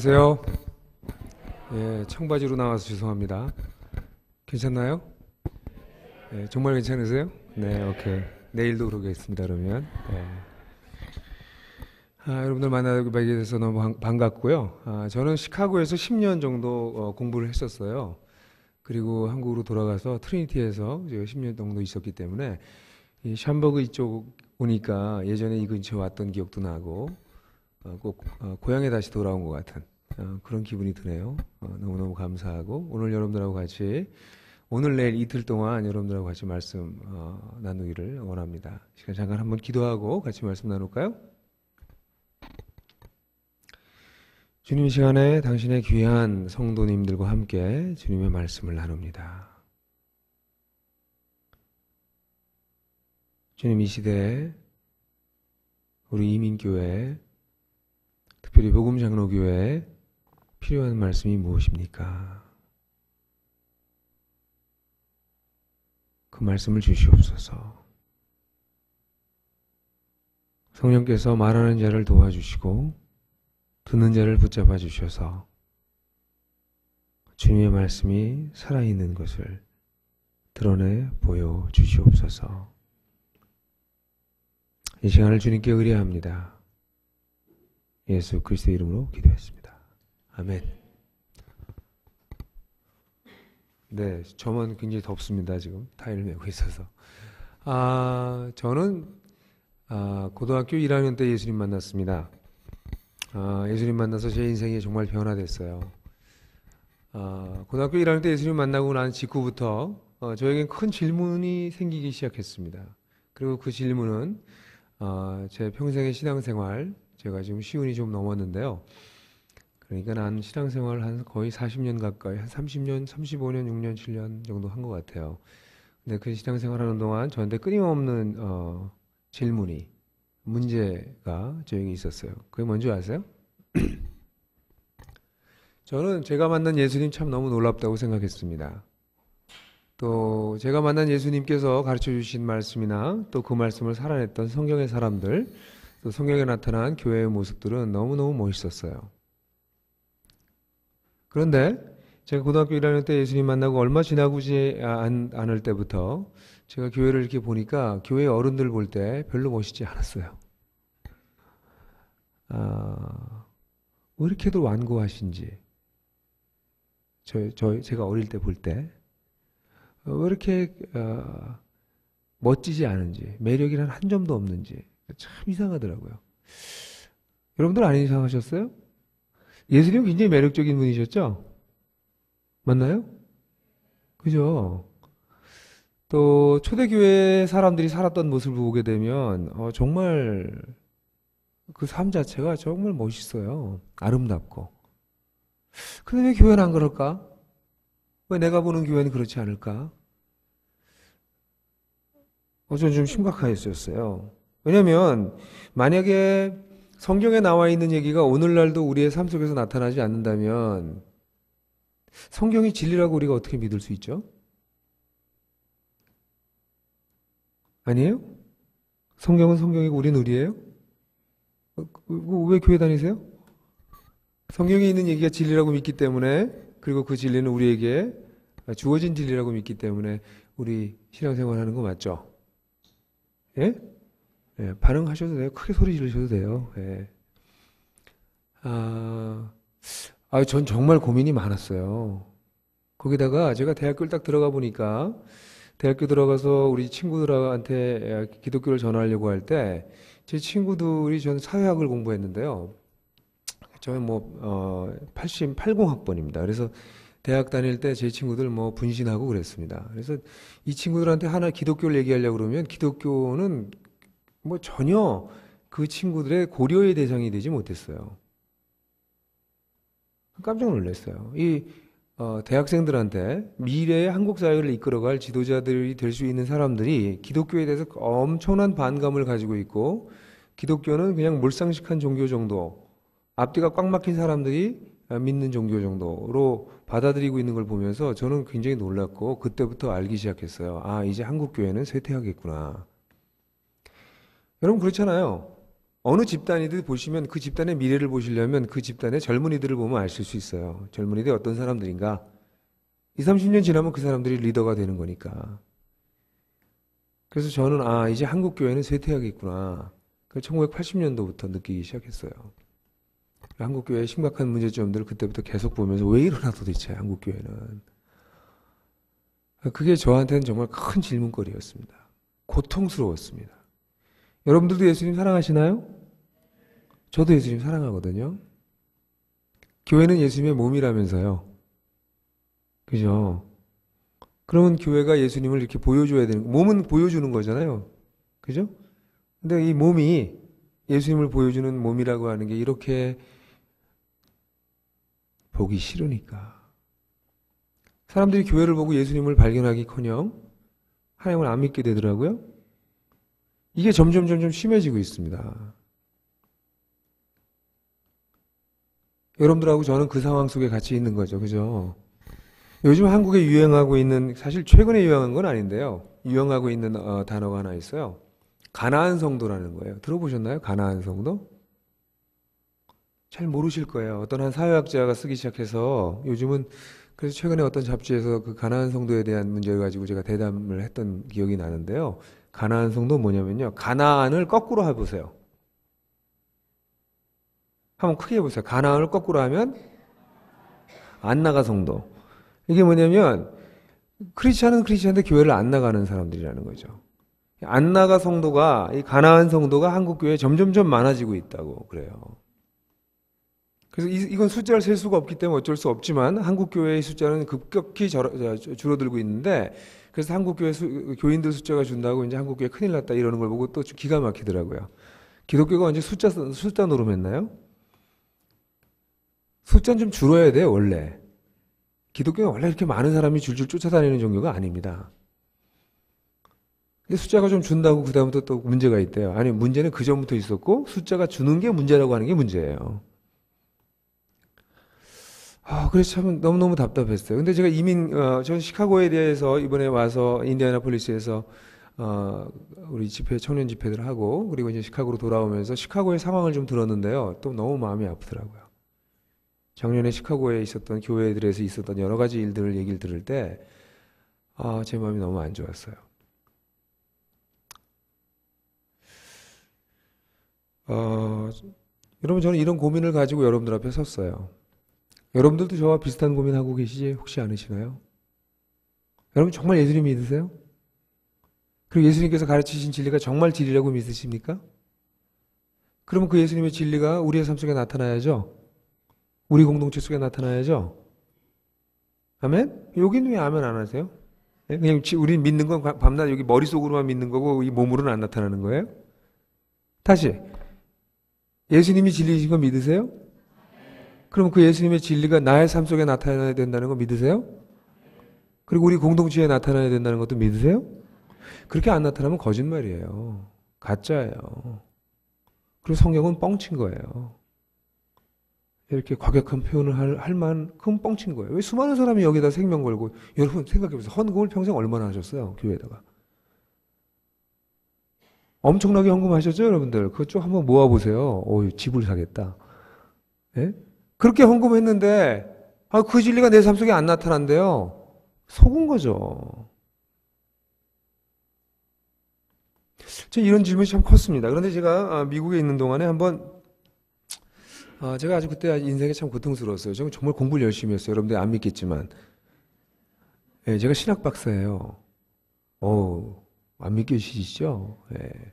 안녕하세요. 예, 청바지로 나와서 죄송합니다. 괜찮나요? 예, 정말 괜찮으세요? 네, 오케이. 내일도 그러겠습니다, 그러면. 예. 아, 여러분들 만나게 돼서 너무 반갑고요. 아, 저는 시카고에서 10년 정도 어, 공부를 했었어요. 그리고 한국으로 돌아가서 트리니티에서 10년 정도 있었기 때문에 이 샴버그 이쪽 오니까 예전에 이근처 왔던 기억도 나고 어, 꼭 어, 고향에 다시 돌아온 것 같은 어, 그런 기분이 드네요. 어, 너무너무 감사하고 오늘 여러분들하고 같이 오늘 내일 이틀 동안 여러분들하고 같이 말씀 어, 나누기를 원합니다. 시간 잠깐 한번 기도하고 같이 말씀 나눌까요? 주님 시간에 당신의 귀한 성도님들과 함께 주님의 말씀을 나눕니다. 주님 이 시대에 우리 이민교회 특별히 복음장로교회 필요한 말씀이 무엇입니까? 그 말씀을 주시옵소서. 성령께서 말하는 자를 도와주시고 듣는 자를 붙잡아 주셔서 주님의 말씀이 살아있는 것을 드러내 보여 주시옵소서. 이 시간을 주님께 의뢰합니다. 예수 그리스도 이름으로 기도했습니다. 아멘. 네, 저만 굉장히 덥습니다, 지금. 타일 메고 있어서. 아, 저는, 아, 고등학교 1학년 때 예수님 만났습니다. 아, 예수님 만나서 제 인생이 정말 변화됐어요. 아, 고등학교 1학년 때 예수님 만나고 난 직후부터 어, 저에겐 큰 질문이 생기기 시작했습니다. 그리고 그 질문은 어, 제 평생의 신앙생활, 제가 지금 시운이 좀 넘었는데요. 그러니까 난 신앙생활 한 거의 40년 가까이 한 30년, 35년, 6년, 7년 정도 한 것 같아요. 근데 그 신앙생활 하는 동안 저한테 끊임없는 어, 질문이 문제가 저에게 있었어요. 그게 뭔지 아세요? 저는 제가 만난 예수님 참 너무 놀랍다고 생각했습니다. 또 제가 만난 예수님께서 가르쳐 주신 말씀이나 또 그 말씀을 살아냈던 성경의 사람들, 또 성경에 나타난 교회의 모습들은 너무너무 멋있었어요. 그런데 제가 고등학교 1학년 때 예수님 만나고 얼마 지나고지 않을 때부터 제가 교회를 이렇게 보니까 교회 어른들 볼 때 별로 멋있지 않았어요. 아, 왜 이렇게도 완고하신지. 저, 저, 제가 어릴 때 볼 때. 어, 왜 이렇게, 어, 멋지지 않은지, 매력이란 한 점도 없는지. 참 이상하더라고요. 여러분들 안 이상하셨어요? 예수님은 굉장히 매력적인 분이셨죠? 맞나요? 그죠? 또 초대교회 사람들이 살았던 모습을 보게 되면 어, 정말 그 삶 자체가 정말 멋있어요. 아름답고. 근데 왜 교회는 안 그럴까? 왜 내가 보는 교회는 그렇지 않을까? 어, 저는 좀 심각하였었어요. 왜냐면, 만약에 성경에 나와 있는 얘기가 오늘날도 우리의 삶 속에서 나타나지 않는다면 성경이 진리라고 우리가 어떻게 믿을 수 있죠? 아니에요? 성경은 성경이고 우린 우리예요? 어, 그, 그, 왜 교회 다니세요? 성경에 있는 얘기가 진리라고 믿기 때문에 그리고 그 진리는 우리에게 주어진 진리라고 믿기 때문에 우리 신앙생활 하는 거 맞죠? 예? 예, 반응하셔도 돼요. 크게 소리 지르셔도 돼요. 예. 아, 아, 전 정말 고민이 많았어요. 거기다가 제가 대학교를 딱 들어가 보니까 대학교 들어가서 우리 친구들한테 기독교를 전하려고 할 때 제 친구들이 저 사회학을 공부했는데요. 저는 뭐, 어, 80, 80학번입니다. 그래서 대학 다닐 때 제 친구들 뭐 분신하고 그랬습니다. 그래서 이 친구들한테 하나 기독교를 얘기하려고 그러면 기독교는 뭐 전혀 그 친구들의 고려의 대상이 되지 못했어요. 깜짝 놀랐어요. 이 어, 대학생들한테 미래의 한국 사회를 이끌어갈 지도자들이 될 수 있는 사람들이 기독교에 대해서 엄청난 반감을 가지고 있고 기독교는 그냥 몰상식한 종교 정도 앞뒤가 꽉 막힌 사람들이 믿는 종교 정도로 받아들이고 있는 걸 보면서 저는 굉장히 놀랐고 그때부터 알기 시작했어요. 아 이제 한국 교회는 쇠퇴하겠구나. 여러분 그렇잖아요. 어느 집단이든 보시면 그 집단의 미래를 보시려면 그 집단의 젊은이들을 보면 아실 수 있어요. 젊은이들이 어떤 사람들인가? 20, 30년 지나면 그 사람들이 리더가 되는 거니까. 그래서 저는 아, 이제 한국 교회는 쇠퇴하겠구나. 그 1980년도부터 느끼기 시작했어요. 한국 교회의 심각한 문제점들을 그때부터 계속 보면서 왜 이러나 도대체 한국 교회는 그게 저한테는 정말 큰 질문거리였습니다. 고통스러웠습니다. 여러분들도 예수님 사랑하시나요? 저도 예수님 사랑하거든요. 교회는 예수님의 몸이라면서요. 그죠? 그러면 교회가 예수님을 이렇게 보여줘야 되는, 몸은 보여주는 거잖아요. 그죠? 근데 이 몸이 예수님을 보여주는 몸이라고 하는 게 이렇게 보기 싫으니까. 사람들이 교회를 보고 예수님을 발견하기 커녕 하나님을 안 믿게 되더라고요. 이게 점점 점점 심해지고 있습니다. 여러분들하고 저는 그 상황 속에 같이 있는 거죠. 그죠? 요즘 한국에 유행하고 있는 사실 최근에 유행한 건 아닌데요. 유행하고 있는 어, 단어가 하나 있어요. 가나안 성도라는 거예요. 들어보셨나요? 가나안 성도? 잘 모르실 거예요. 어떤 한 사회학자가 쓰기 시작해서 요즘은 그래서 최근에 어떤 잡지에서 그 가나안 성도에 대한 문제 가지고 제가 대담을 했던 기억이 나는데요. 가나안 성도 뭐냐면요. 가나안을 거꾸로 해보세요. 한번 크게 해보세요. 가나안을 거꾸로 하면 안 나가 성도. 이게 뭐냐면 크리스천은크리스천인데 교회를 안 나가는 사람들이라는 거죠. 안 나가 성도가 이 가나안 성도가 한국 교회에 점점점 많아지고 있다고 그래요. 그래서 이, 건 숫자를 셀 수가 없기 때문에 어쩔 수 없지만 한국 교회의 숫자는 급격히 줄, 줄어들고 있는데 그래서 한국교회 수, 교인들 숫자가 준다고 이제 한국교회 큰일 났다 이러는 걸 보고 또 기가 막히더라고요. 기독교가 언제 숫자, 숫자 노름했나요? 숫자는 좀 줄어야 돼, 요 원래. 기독교는 원래 이렇게 많은 사람이 줄줄 쫓아다니는 종교가 아닙니다. 숫자가 좀 준다고 그다음부터 또 문제가 있대요. 아니, 문제는 그전부터 있었고, 숫자가 주는 게 문제라고 하는 게 문제예요. 아, 그래서 참 너무너무 답답했어요. 근데 제가 이민, 어, 전 시카고에 대해서 이번에 와서 인디아나폴리스에서 어, 우리 집회, 청년 집회들 하고, 그리고 이제 시카고로 돌아오면서 시카고의 상황을 좀 들었는데요. 또 너무 마음이 아프더라고요. 작년에 시카고에 있었던 교회들에서 있었던 여러 가지 일들을 얘기를 들을 때, 아, 제 마음이 너무 안 좋았어요. 어, 여러분, 저는 이런 고민을 가지고 여러분들 앞에 섰어요. 여러분들도 저와 비슷한 고민하고 계시지 혹시 않으시나요? 여러분 정말 예수님 믿으세요? 그리고 예수님께서 가르치신 진리가 정말 진리라고 믿으십니까? 그러면 그 예수님의 진리가 우리의 삶 속에 나타나야죠. 우리 공동체 속에 나타나야죠. 아멘? 여기는 왜 아멘 안 하세요? 예, 그냥 우리 믿는 건 밤낮 여기 머릿속으로만 믿는 거고 이 몸으로는 안 나타나는 거예요? 다시 예수님이 진리이신 거 믿으세요? 그러면그 예수님의 진리가 나의 삶 속에 나타나야 된다는 거 믿으세요? 그리고 우리 공동체에 나타나야 된다는 것도 믿으세요? 그렇게 안 나타나면 거짓말이에요. 가짜예요. 그리고 성경은 뻥친 거예요. 이렇게 과격한 표현을 할, 할 만큼 뻥친 거예요. 왜 수많은 사람이 여기다 생명 걸고, 여러분 생각해보세요. 헌금을 평생 얼마나 하셨어요? 교회에다가. 엄청나게 헌금하셨죠, 여러분들? 그것 좀 한번 모아보세요. 오, 집을 사겠다. 예? 그렇게 헌금했는데 아, 그 진리가 내 삶 속에 안 나타난대요. 속은 거죠. 저 이런 질문이 참 컸습니다. 그런데 제가 아, 미국에 있는 동안에 한번 아, 제가 아주 그때 인생이 참 고통스러웠어요. 저는 정말 공부를 열심히 했어요. 여러분들 안 믿겠지만. 예, 제가 신학 박사예요. 어, 안믿겨시죠 예.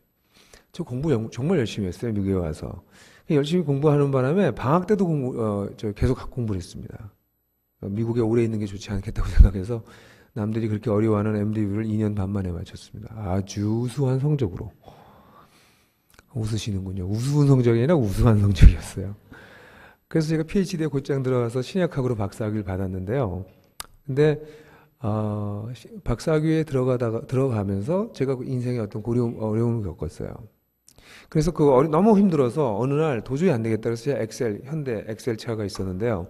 저 공부 정말 열심히 했어요 미국에 와서 열심히 공부하는 바람에 방학 때도 공부 어, 저 계속 공부를 했습니다. 어, 미국에 오래 있는 게 좋지 않겠다고 생각해서 남들이 그렇게 어려워하는 MDB를 2년 반 만에 마쳤습니다. 아주 우수한 성적으로. 웃으시는군요. 우수한 성적이 아니라 우수한 성적이었어요. 그래서 제가 PhD에 곧장 들어가서 신약학으로 박사학위를 받았는데요. 근데 어, 박사학위에 들어가다가 들어가면서 제가 그 인생에 어떤 고려 어려움을 겪었어요. 그래서 그 너무 힘들어서 어느 날 도저히 안 되겠다 그래서 제가 엑셀 현대 엑셀 차가 있었는데요.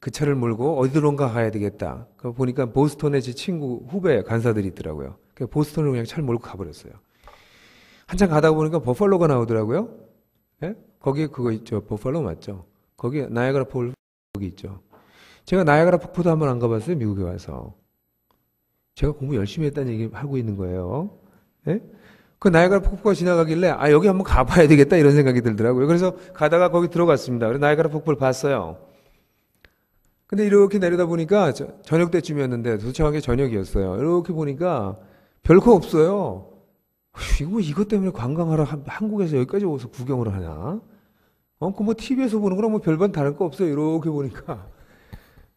그 차를 몰고 어디론가 가야 되겠다. 그 보니까 보스턴에 제 친구 후배 간사들이 있더라고요. 그 보스턴을 그냥 차를 몰고 가버렸어요. 한참 가다 보니까 버팔로가 나오더라고요. 예? 거기에 그거 있죠. 버팔로 맞죠? 거기 에 나야가라 폭 거기 있죠. 제가 나야가라 폭포도 한 번 안 가봤어요. 미국에 와서. 제가 공부 열심히 했다는 얘기 하고 있는 거예요. 예? 그나이가라 폭포가 지나가길래 아 여기 한번 가봐야 되겠다 이런 생각이 들더라고요. 그래서 가다가 거기 들어갔습니다. 그래서 나이가라 폭포를 봤어요. 근데 이렇게 내려다 보니까 저, 저녁 때쯤이었는데 도착한 게 저녁이었어요. 이렇게 보니까 별거 없어요. 이거 이것 때문에 관광하러 한, 한국에서 여기까지 오서 구경을 하냐? 어, 그뭐 TV에서 보는 거랑 뭐 별반 다를 거 없어요. 이렇게 보니까.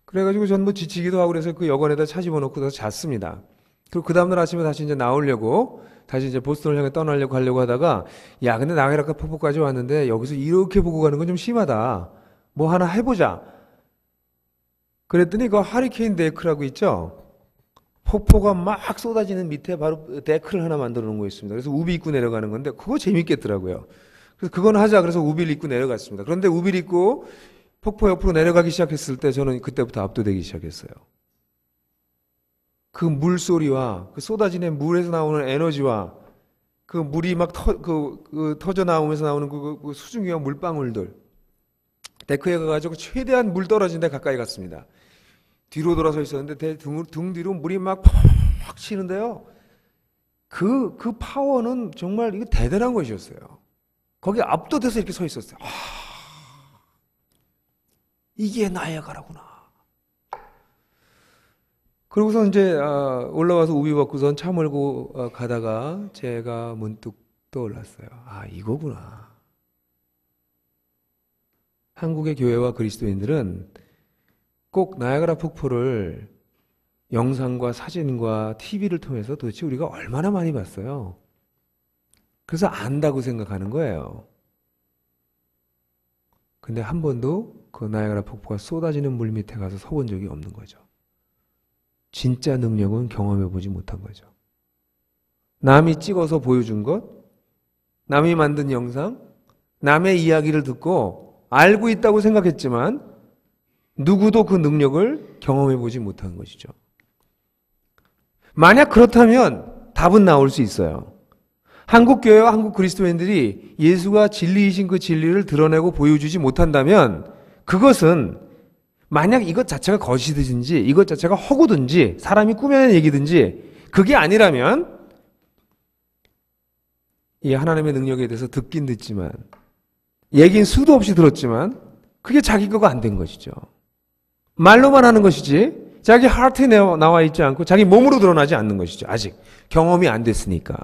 그래가지고 전뭐 지치기도 하고 그래서 그 여관에다 차 집어넣고 서 잤습니다. 그리고 그 다음날 아침에 다시 이제 나오려고 다시 이제 보스턴을 향해 떠나려고 하려고 하다가 야 근데 나게라카 폭포까지 왔는데 여기서 이렇게 보고 가는 건 좀 심하다. 뭐 하나 해보자. 그랬더니 그 하리케인 데크라고 있죠. 폭포가 막 쏟아지는 밑에 바로 데크를 하나 만들어 놓은 거 있습니다. 그래서 우비 입고 내려가는 건데 그거 재밌겠더라고요. 그래서 그건 하자. 그래서 우비를 입고 내려갔습니다. 그런데 우비를 입고 폭포 옆으로 내려가기 시작했을 때 저는 그때부터 압도되기 시작했어요. 그 물소리와 그 쏟아지는 물에서 나오는 에너지와 그 물이 막 터, 그, 그 터져 나오면서 나오는 그, 그, 그 수증기와 물방울들. 데크에 가가지고 최대한 물 떨어진 데 가까이 갔습니다. 뒤로 돌아서 있었는데 등, 등 뒤로 물이 막팍 치는데요. 그, 그 파워는 정말 이거 대단한 것이었어요. 거기 압도돼서 이렇게 서 있었어요. 아, 이게 나야가라구나. 그리고서 이제 아, 올라와서 우유 받고선 차 몰고 어, 가다가 제가 문득 떠올랐어요. 아 이거구나. 한국의 교회와 그리스도인들은 꼭 나야가라 폭포를 영상과 사진과 TV를 통해서 도대체 우리가 얼마나 많이 봤어요. 그래서 안다고 생각하는 거예요. 근데 한 번도 그 나야가라 폭포가 쏟아지는 물 밑에 가서 서본 적이 없는 거죠. 진짜 능력은 경험해보지 못한 거죠. 남이 찍어서 보여준 것, 남이 만든 영상, 남의 이야기를 듣고 알고 있다고 생각했지만 누구도 그 능력을 경험해보지 못한 것이죠. 만약 그렇다면 답은 나올 수 있어요. 한국 교회와 한국 그리스도인들이 예수가 진리이신 그 진리를 드러내고 보여주지 못한다면 그것은 만약 이것 자체가 거시든지 이것 자체가 허구든지 사람이 꾸며낸 얘기든지 그게 아니라면 이 하나님의 능력에 대해서 듣긴 듣지만 얘긴 수도 없이 들었지만 그게 자기 거가 안 된 것이죠. 말로만 하는 것이지 자기 하트에 나와 있지 않고 자기 몸으로 드러나지 않는 것이죠. 아직 경험이 안 됐으니까.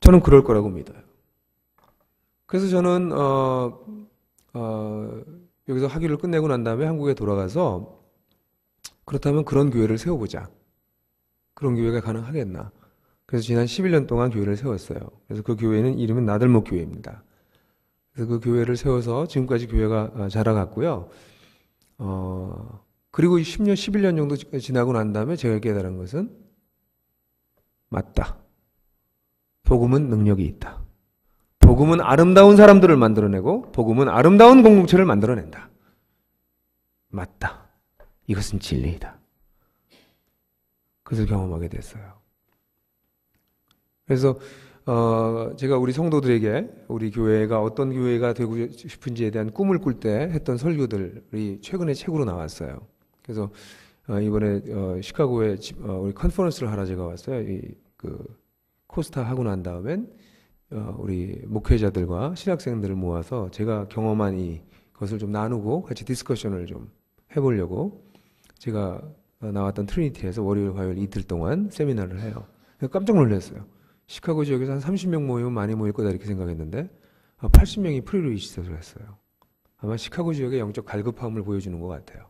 저는 그럴 거라고 믿어요. 그래서 저는 어 어, 여기서 학위를 끝내고 난 다음에 한국에 돌아가서 그렇다면 그런 교회를 세워보자. 그런 교회가 가능하겠나. 그래서 지난 11년 동안 교회를 세웠어요. 그래서 그 교회는 이름은 나들목 교회입니다. 그래서 그 교회를 세워서 지금까지 교회가 어, 자라갔고요. 어, 그리고 10년, 11년 정도 지나고 난 다음에 제가 깨달은 것은 맞다. 복음은 능력이 있다. 복음은 아름다운 사람들을 만들어내고 복음은 아름다운 공동체를 만들어낸다. 맞다. 이것은 진리이다. 그것을 경험하게 됐어요. 그래서 어, 제가 우리 성도들에게 우리 교회가 어떤 교회가 되고 싶은지에 대한 꿈을 꿀 때 했던 설교들이 최근에 책으로 나왔어요. 그래서 어, 이번에 어, 시카고에 집, 어, 우리 컨퍼런스를 하러 제가 왔어요. 이, 그 코스타 하고 난 다음엔 어, 우리 목회자들과 신학생들을 모아서 제가 경험한 이 것을 좀 나누고 같이 디스커션을 좀 해보려고 제가 어, 나왔던 트리니티에서 월요일, 화요일 이틀 동안 세미나를 해요. 깜짝 놀랐어요. 시카고 지역에서 한 30명 모이면 많이 모일 거다 이렇게 생각했는데 80명이 아, 프리로 이시설를 했어요. 아마 시카고 지역의 영적 갈급함을 보여주는 것 같아요.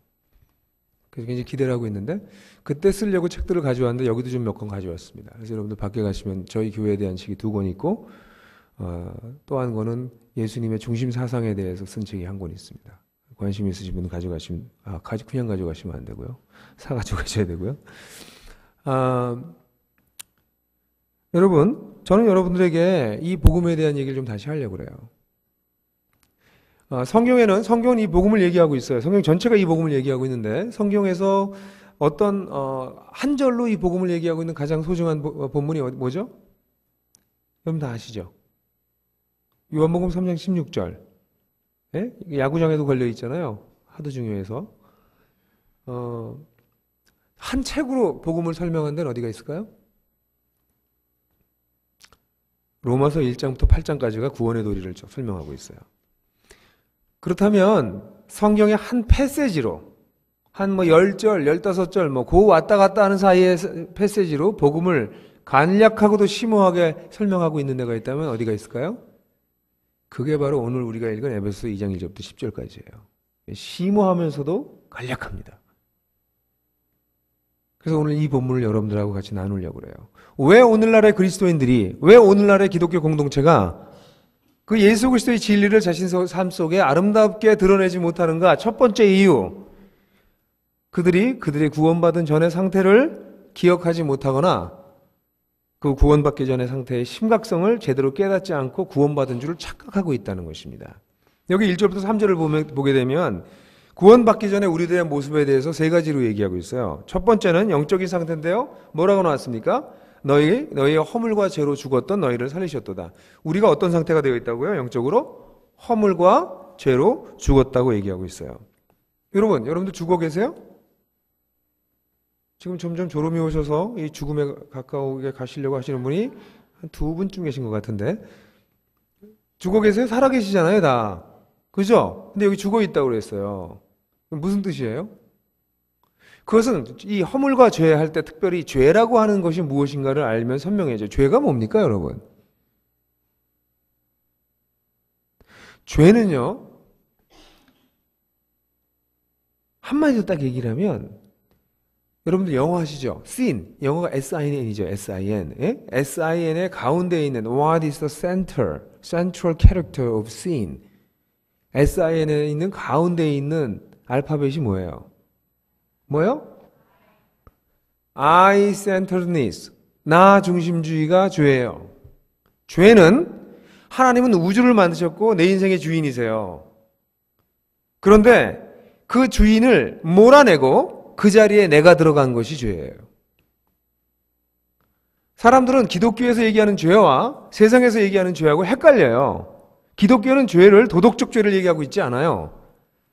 그래서 굉장히 기대를 하고 있는데 그때 쓰려고 책들을 가져왔는데 여기도 좀 몇 권 가져왔습니다. 그래서 여러분들 밖에 가시면 저희 교회에 대한 책이 두 권 있고 어, 또한 거는 예수님의 중심 사상에 대해서 쓴 책이 한 권 있습니다. 관심 있으신 분 가져가시면 아 가지 그냥 가져가시면 안 되고요. 사 가지고 가셔야 되고요. 아, 여러분, 저는 여러분들에게 이 복음에 대한 얘기를 좀 다시 하려고 그래요. 아, 성경에는 성경은 이 복음을 얘기하고 있어요. 성경 전체가 이 복음을 얘기하고 있는데 성경에서 어떤 어, 한 절로 이 복음을 얘기하고 있는 가장 소중한 보, 어, 본문이 어, 뭐죠? 여러분 다 아시죠? 요한복음 3장 16절. 예? 야구장에도 걸려 있잖아요. 하도 중요해서. 어, 한 책으로 복음을 설명한 데는 어디가 있을까요? 로마서 1장부터 8장까지가 구원의 도리를 설명하고 있어요. 그렇다면 성경의 한 패세지로 한 뭐 10절, 15절 뭐 고 왔다 갔다 하는 사이의 패세지로 복음을 간략하고도 심오하게 설명하고 있는 데가 있다면 어디가 있을까요? 그게 바로 오늘 우리가 읽은 에베소 2장 1절부터 10절까지예요. 심오하면서도 간략합니다. 그래서 오늘 이 본문을 여러분들하고 같이 나누려고 그래요. 왜 오늘날의 그리스도인들이, 왜 오늘날의 기독교 공동체가 그 예수 그리스도의 진리를 자신 삶 속에 아름답게 드러내지 못하는가? 첫 번째 이유. 그들이 그들의 구원받은 전의 상태를 기억하지 못하거나 그 구원받기 전의 상태의 심각성을 제대로 깨닫지 않고 구원받은 줄을 착각하고 있다는 것입니다. 여기 1절부터 3절을 보면, 보게 되면 구원받기 전에 우리들의 모습에 대해서 세 가지로 얘기하고 있어요. 첫 번째는 영적인 상태인데요. 뭐라고 나왔습니까? 너희 너희의 허물과 죄로 죽었던 너희를 살리셨도다. 우리가 어떤 상태가 되어 있다고요? 영적으로 허물과 죄로 죽었다고 얘기하고 있어요. 여러분, 여러분들 죽어 계세요? 지금 점점 졸음이 오셔서 이 죽음에 가까우게 가시려고 하시는 분이 한 두 분쯤 계신 것 같은데 죽어 계세요? 살아 계시잖아요, 다. 그죠? 근데 여기 죽어 있다고 그랬어요. 무슨 뜻이에요? 그것은 이 허물과 죄 할 때 특별히 죄라고 하는 것이 무엇인가를 알면 선명해져요. 죄가 뭡니까, 여러분? 죄는요, 한마디로 딱 얘기를 하면 여러분들 영어 하시죠? sin. 영어가 s-i-n이죠. s-i-n. 예? s-i-n의 가운데 있는 what is the center, central character of sin. s-i-n에 있는 가운데 있는 알파벳이 뭐예요? 뭐요? I centeredness. 나 중심주의가 죄예요. 죄는 하나님은 우주를 만드셨고 내 인생의 주인이세요. 그런데 그 주인을 몰아내고 그 자리에 내가 들어간 것이 죄예요. 사람들은 기독교에서 얘기하는 죄와 세상에서 얘기하는 죄하고 헷갈려요. 기독교는 죄를 도덕적 죄를 얘기하고 있지 않아요.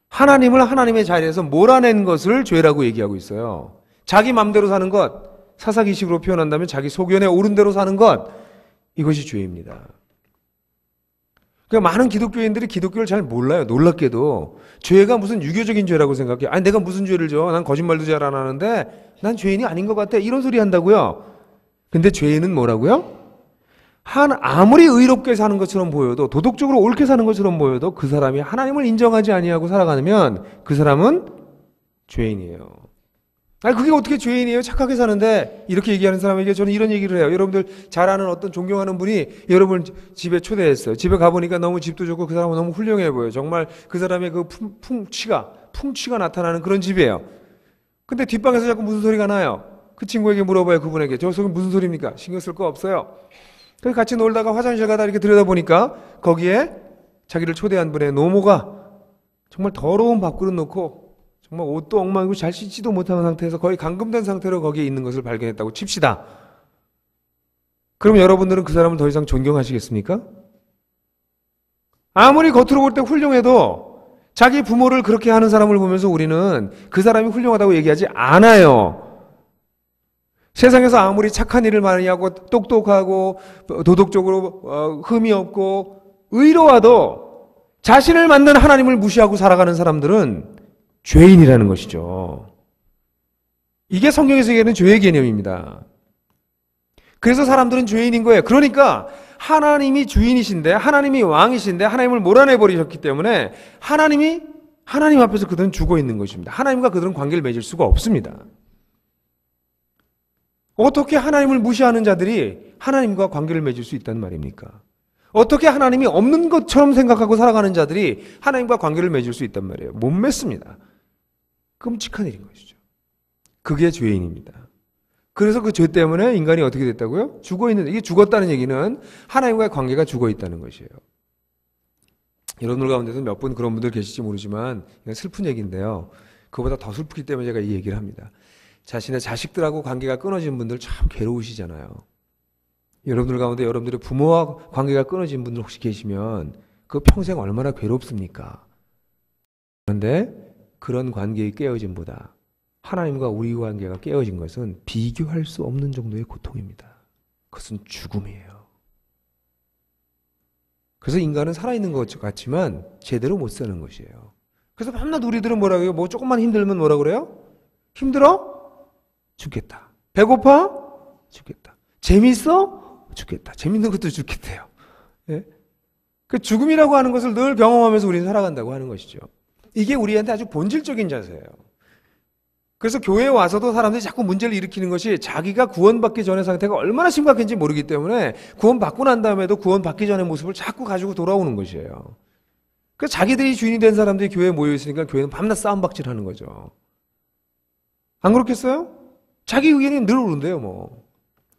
하나님을 하나님의 자리에서 몰아낸 것을 죄라고 얘기하고 있어요. 자기 맘대로 사는 것, 사사기식으로 표현한다면 자기 소견에 오른 대로 사는 것, 이것이 죄입니다. 그러니까 많은 기독교인들이 기독교를 잘 몰라요. 놀랍게도. 죄가 무슨 유교적인 죄라고 생각해. 요 아니, 내가 무슨 죄를 줘? 난 거짓말도 잘 안 하는데 난 죄인이 아닌 것 같아. 이런 소리 한다고요. 근데 죄인은 뭐라고요? 한 아무리 의롭게 사는 것처럼 보여도 도덕적으로 옳게 사는 것처럼 보여도 그 사람이 하나님을 인정하지 아니하고 살아가면 그 사람은 죄인이에요. 아 그게 어떻게 죄인이에요? 착하게 사는데 이렇게 얘기하는 사람에게 저는 이런 얘기를 해요. 여러분들 잘 아는 어떤 존경하는 분이 여러분 집에 초대했어요. 집에 가보니까 너무 집도 좋고 그 사람은 너무 훌륭해 보여요. 정말 그 사람의 그 품, 풍취가 풍취가 나타나는 그런 집이에요. 근데 뒷방에서 자꾸 무슨 소리가 나요? 그 친구에게 물어봐요. 그분에게 저 속에 무슨 소리입니까? 신경 쓸 거 없어요. 그래서 같이 놀다가 화장실 가다 이렇게 들여다보니까 거기에 자기를 초대한 분의 노모가 정말 더러운 밥그릇 놓고 정말 옷도 엉망이고 잘 씻지도 못한 상태에서 거의 감금된 상태로 거기에 있는 것을 발견했다고 칩시다. 그럼 여러분들은 그 사람을 더 이상 존경하시겠습니까? 아무리 겉으로 볼 때 훌륭해도 자기 부모를 그렇게 하는 사람을 보면서 우리는 그 사람이 훌륭하다고 얘기하지 않아요. 세상에서 아무리 착한 일을 많이 하고 똑똑하고 도덕적으로 어, 흠이 없고 의로워도 자신을 만든 하나님을 무시하고 살아가는 사람들은 죄인이라는 것이죠. 이게 성경에서 얘기하는 죄의 개념입니다. 그래서 사람들은 죄인인 거예요. 그러니까 하나님이 주인이신데 하나님이 왕이신데 하나님을 몰아내 버리셨기 때문에 하나님이 하나님 앞에서 그들은 죽어 있는 것입니다. 하나님과 그들은 관계를 맺을 수가 없습니다. 어떻게 하나님을 무시하는 자들이 하나님과 관계를 맺을 수 있단 말입니까? 어떻게 하나님이 없는 것처럼 생각하고 살아가는 자들이 하나님과 관계를 맺을 수 있단 말이에요? 못 맺습니다. 끔찍한 일인 것이죠. 그게 죄인입니다. 그래서 그 죄 때문에 인간이 어떻게 됐다고요? 죽어 있는 이게 죽었다는 얘기는 하나님과의 관계가 죽어 있다는 것이에요. 여러분들 가운데서 몇 분 그런 분들 계실지 모르지만 슬픈 얘기인데요. 그보다 더 슬프기 때문에 제가 이 얘기를 합니다. 자신의 자식들하고 관계가 끊어진 분들 참 괴로우시잖아요. 여러분들 가운데 여러분들의 부모와 관계가 끊어진 분들 혹시 계시면 그 평생 얼마나 괴롭습니까? 그런데 그런 관계의 깨어짐보다 하나님과 우리 관계가 깨어진 것은 비교할 수 없는 정도의 고통입니다. 그것은 죽음이에요. 그래서 인간은 살아있는 것 같지만 제대로 못 사는 것이에요. 그래서 밤낮 우리들은 뭐라 그래요? 뭐 조금만 힘들면 뭐라 그래요? 힘들어? 죽겠다. 배고파? 죽겠다. 재밌어? 죽겠다. 재밌는 것도 죽겠대요. 예? 그 죽음이라고 하는 것을 늘 경험하면서 우리는 살아간다고 하는 것이죠. 이게 우리한테 아주 본질적인 자세예요. 그래서 교회에 와서도 사람들이 자꾸 문제를 일으키는 것이 자기가 구원받기 전의 상태가 얼마나 심각한지 모르기 때문에 구원받고 난 다음에도 구원받기 전의 모습을 자꾸 가지고 돌아오는 것이에요. 그 자기들이 주인이 된 사람들이 교회에 모여 있으니까 교회는 밤낮 싸움박질 하는 거죠. 안 그렇겠어요? 자기 의견이 늘 오른데요, 뭐.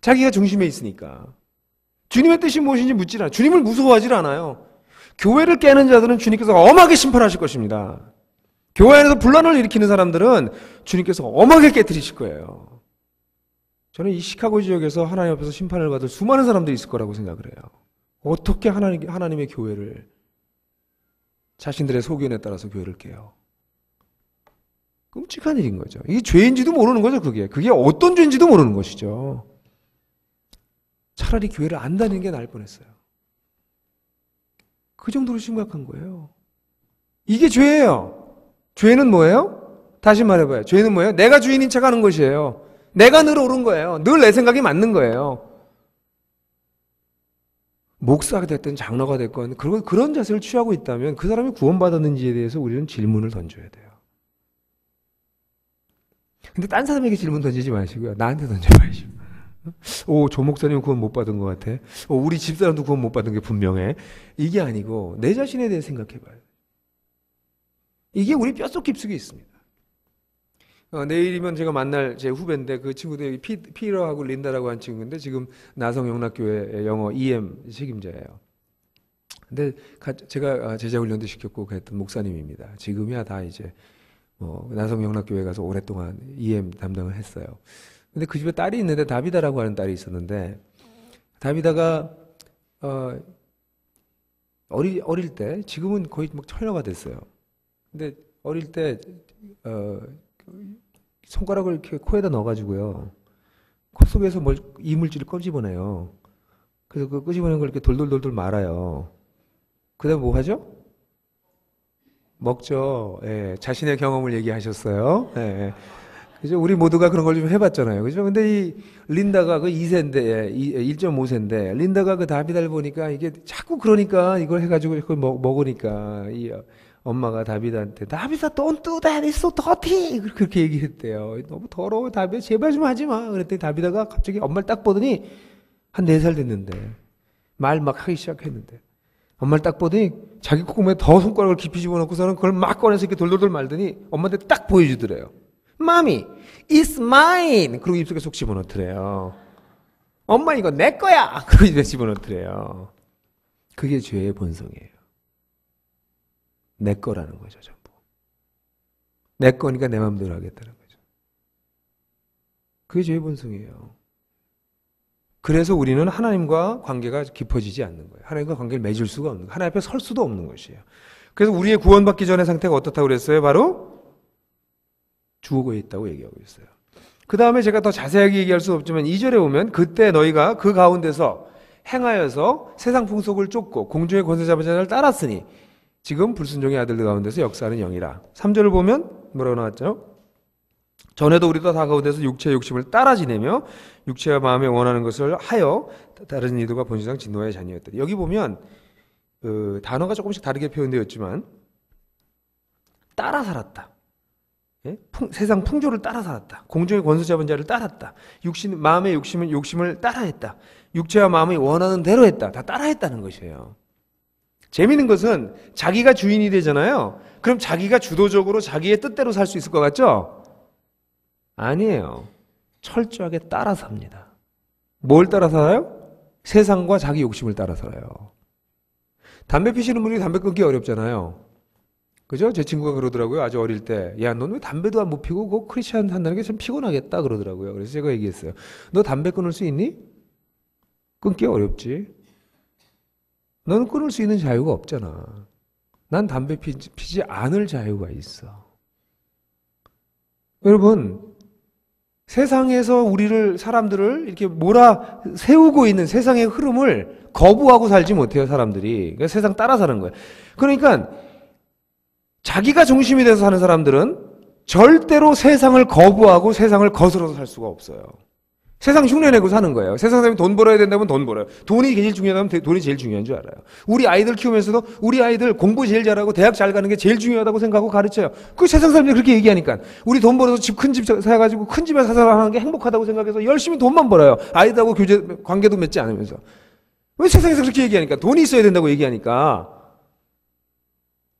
자기가 중심에 있으니까. 주님의 뜻이 무엇인지 묻질 않아요. 주님을 무서워하질 않아요. 교회를 깨는 자들은 주님께서 엄하게 심판하실 것입니다. 교회 안에서 분란을 일으키는 사람들은 주님께서 엄하게 깨뜨리실 거예요. 저는 이 시카고 지역에서 하나님 앞에서 심판을 받을 수많은 사람들이 있을 거라고 생각을 해요. 어떻게 하나님, 하나님의 교회를 자신들의 소견에 따라서 교회를 깨요. 끔찍한 일인 거죠. 이게 죄인지도 모르는 거죠, 그게. 그게 어떤 죄인지도 모르는 것이죠. 차라리 교회를 안 다니는 게 나을 뻔했어요. 그 정도로 심각한 거예요. 이게 죄예요. 죄는 뭐예요? 다시 말해봐요. 죄는 뭐예요? 내가 주인인 척 하는 것이에요. 내가 늘 옳은 거예요. 늘 내 생각이 맞는 거예요. 목사가 됐든 장로가 됐건 그런 그런 자세를 취하고 있다면 그 사람이 구원받았는지에 대해서 우리는 질문을 던져야 돼요. 근데 딴 사람에게 질문 던지지 마시고요. 나한테 던져봐야죠. 오, 어, 조 목사님 그건 못 받은 것 같아. 오, 어, 우리 집사람도 그건 못 받은 게 분명해. 이게 아니고 내 자신에 대해 생각해 봐요. 이게 우리 뼛속 깊숙이 있습니다. 어, 내일이면 제가 만날 제 후배인데 그친구들 피, 피러하고 린다라고 한 친구인데 지금 나성영락교회 영어 EM 책임자예요. 근데 가, 제가 아, 제자 훈련도 시켰고 그랬던 목사님입니다. 지금이야 다 이제 뭐 나성영락교회 가서 오랫동안 EM 담당을 했어요. 근데 그 집에 딸이 있는데 다비다라고 하는 딸이 있었는데 다비다가 어 어리 어릴 때 지금은 거의 막 처녀가 됐어요. 근데 어릴 때 어, 손가락을 이렇게 코에다 넣어가지고요 코 속에서 뭘 이물질을 꺼집어내요. 그래서 그 끄집어낸 걸 이렇게 돌돌돌돌 말아요. 그다음 뭐 하죠? 먹죠. 예, 자신의 경험을 얘기하셨어요. 예, 예. 그죠? 우리 모두가 그런 걸 좀 해봤잖아요. 그죠? 근데 이 린다가 그 2세인데, 1.5세인데, 예, 예, 린다가 그 다비달 보니까 이게 자꾸 그러니까 이걸 해가지고 이걸 먹, 으니까이 어, 엄마가 다비다한테 다비다 똥뚜다 했어 더티 그렇게 얘기했대요. 너무 더러워 다비야 제발 좀 하지 마. 그랬더니 다비다가 갑자기 엄마를 딱 보더니 한 4살 됐는데 말 막 하기 시작했는데 엄마를 딱 보더니 자기 꿈에더 손가락을 깊이 집어넣고서는 그걸 막 꺼내서 이렇게 돌돌돌 말더니 엄마한테 딱 보여주더래요. 마미, it's mine. 그리고 입속에 속 집어넣더래요. 엄마 이거 내 거야. 그리고 입에 집어넣더래요. 그게 죄의 본성이에요. 내 거라는 거죠, 전부. 내 거니까 내 마음대로 하겠다는 거죠. 그게 죄의 본성이에요. 그래서 우리는 하나님과 관계가 깊어지지 않는 거예요. 하나님과 관계를 맺을 수가 없는 거예요. 하나님 앞에 설 수도 없는 것이에요. 그래서 우리의 구원받기 전의 상태가 어떻다고 그랬어요? 바로 주어가 있다고 얘기하고 있어요. 그 다음에 제가 더 자세하게 얘기할 수 없지만 2절에 보면 그때 너희가 그 가운데서 행하여서 세상 풍속을 쫓고 공중의 권세 잡은 자를 따랐으니 지금 불순종의 아들들 가운데서 역사는 영이라. 3절을 보면 뭐라고 나왔죠? 전에도 우리도 다 가운데서 육체의 욕심을 따라 지내며 육체와 마음에 원하는 것을 하여 다른 이들과 본신상 진노의 자녀였더 여기 보면 그 단어가 조금씩 다르게 표현되었지만 따라 살았다. 예? 풍, 세상 풍조를 따라 살았다. 공중의 권수 잡은 자를 따랐다. 육신 마음의 욕심은 욕심을 따라했다. 육체와 마음이 원하는 대로 했다. 다 따라했다는 것이에요. 재미있는 것은 자기가 주인이 되잖아요. 그럼 자기가 주도적으로 자기의 뜻대로 살 수 있을 것 같죠? 아니에요. 철저하게 따라 삽니다. 뭘 따라 살아요? 세상과 자기 욕심을 따라 살아요. 담배 피시는 분이 담배 끊기 어렵잖아요. 그죠? 제 친구가 그러더라고요. 아주 어릴 때. 야, 너는 왜 담배도 안 못 피고 그 크리스천 한다는 게 참 피곤하겠다 그러더라고요. 그래서 제가 얘기했어요. 너 담배 끊을 수 있니? 끊기 어렵지. 너는 끊을 수 있는 자유가 없잖아. 난 담배 피, 피지 않을 자유가 있어. 여러분, 세상에서 우리를, 사람들을 이렇게 몰아 세우고 있는 세상의 흐름을 거부하고 살지 못해요, 사람들이. 그러니까 세상 따라 사는 거예요. 그러니까 자기가 중심이 돼서 사는 사람들은 절대로 세상을 거부하고 세상을 거스러서 살 수가 없어요. 세상 흉내내고 사는 거예요. 세상 사람이 돈 벌어야 된다면 돈 벌어요. 돈이 제일 중요하다면 돈이 제일 중요한 줄 알아요. 우리 아이들 키우면서도 우리 아이들 공부 제일 잘하고 대학 잘 가는 게 제일 중요하다고 생각하고 가르쳐요. 그 세상 사람들이 그렇게 얘기하니까 우리 돈 벌어서 집 큰 집 사가지고 큰 집에 사서 하는 게 행복하다고 생각해서 열심히 돈만 벌어요. 아이들하고 교제 관계도 맺지 않으면서 왜 세상에서 그렇게 얘기하니까 돈이 있어야 된다고 얘기하니까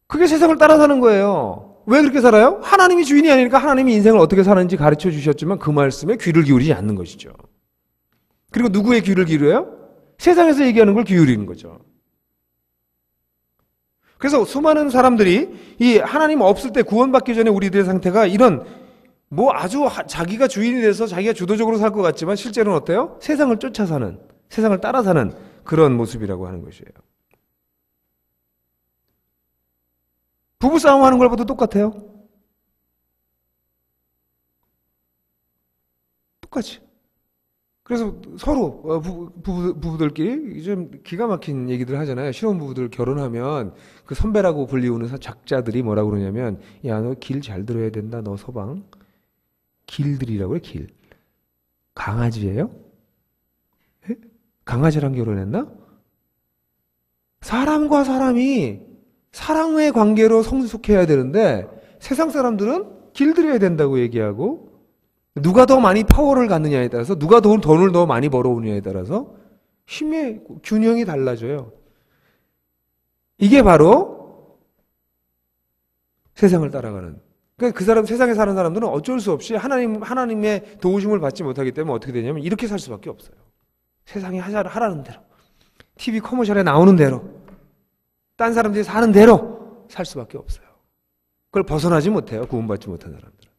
그게 세상을 따라 사는 거예요. 왜 그렇게 살아요? 하나님이 주인이 아니니까 하나님이 인생을 어떻게 사는지 가르쳐 주셨지만 그 말씀에 귀를 기울이지 않는 것이죠. 그리고 누구의 귀를 기울여요? 세상에서 얘기하는 걸 기울이는 거죠. 그래서 수많은 사람들이 이 하나님 없을 때 구원받기 전에 우리들의 상태가 이런 뭐 아주 자기가 주인이 돼서 자기가 주도적으로 살 것 같지만 실제로는 어때요? 세상을 쫓아 사는, 세상을 따라 사는 그런 모습이라고 하는 것이에요. 부부싸움 하는 걸 봐도 똑같아요. 똑같이. 그래서 서로 어, 부부, 부부, 들끼리좀 기가 막힌 얘기들 하잖아요. 신혼부부들 결혼하면 그 선배라고 불리우는 작자들이 뭐라 그러냐면 야 너 길 잘 들어야 된다 너 서방 길들이라고 해 길. 강아지예요? 예? 강아지랑 결혼했나? 사람과 사람이 사랑 의 관계로 성숙해야 되는데 세상 사람들은 길들여야 된다고 얘기하고 누가 더 많이 파워를 갖느냐에 따라서 누가 더 돈을 더 많이 벌어오느냐에 따라서 힘의 균형이 달라져요. 이게 바로 세상을 따라가는. 그러니까 그 사람 세상에 사는 사람들은 어쩔 수 없이 하나님 하나님의 도우심을 받지 못하기 때문에 어떻게 되냐면 이렇게 살 수밖에 없어요. 세상이 하라는 대로, TV 커머셜에 나오는 대로. 딴 사람들이 사는 대로 살 수밖에 없어요. 그걸 벗어나지 못해요. 구원받지 못한 사람들은.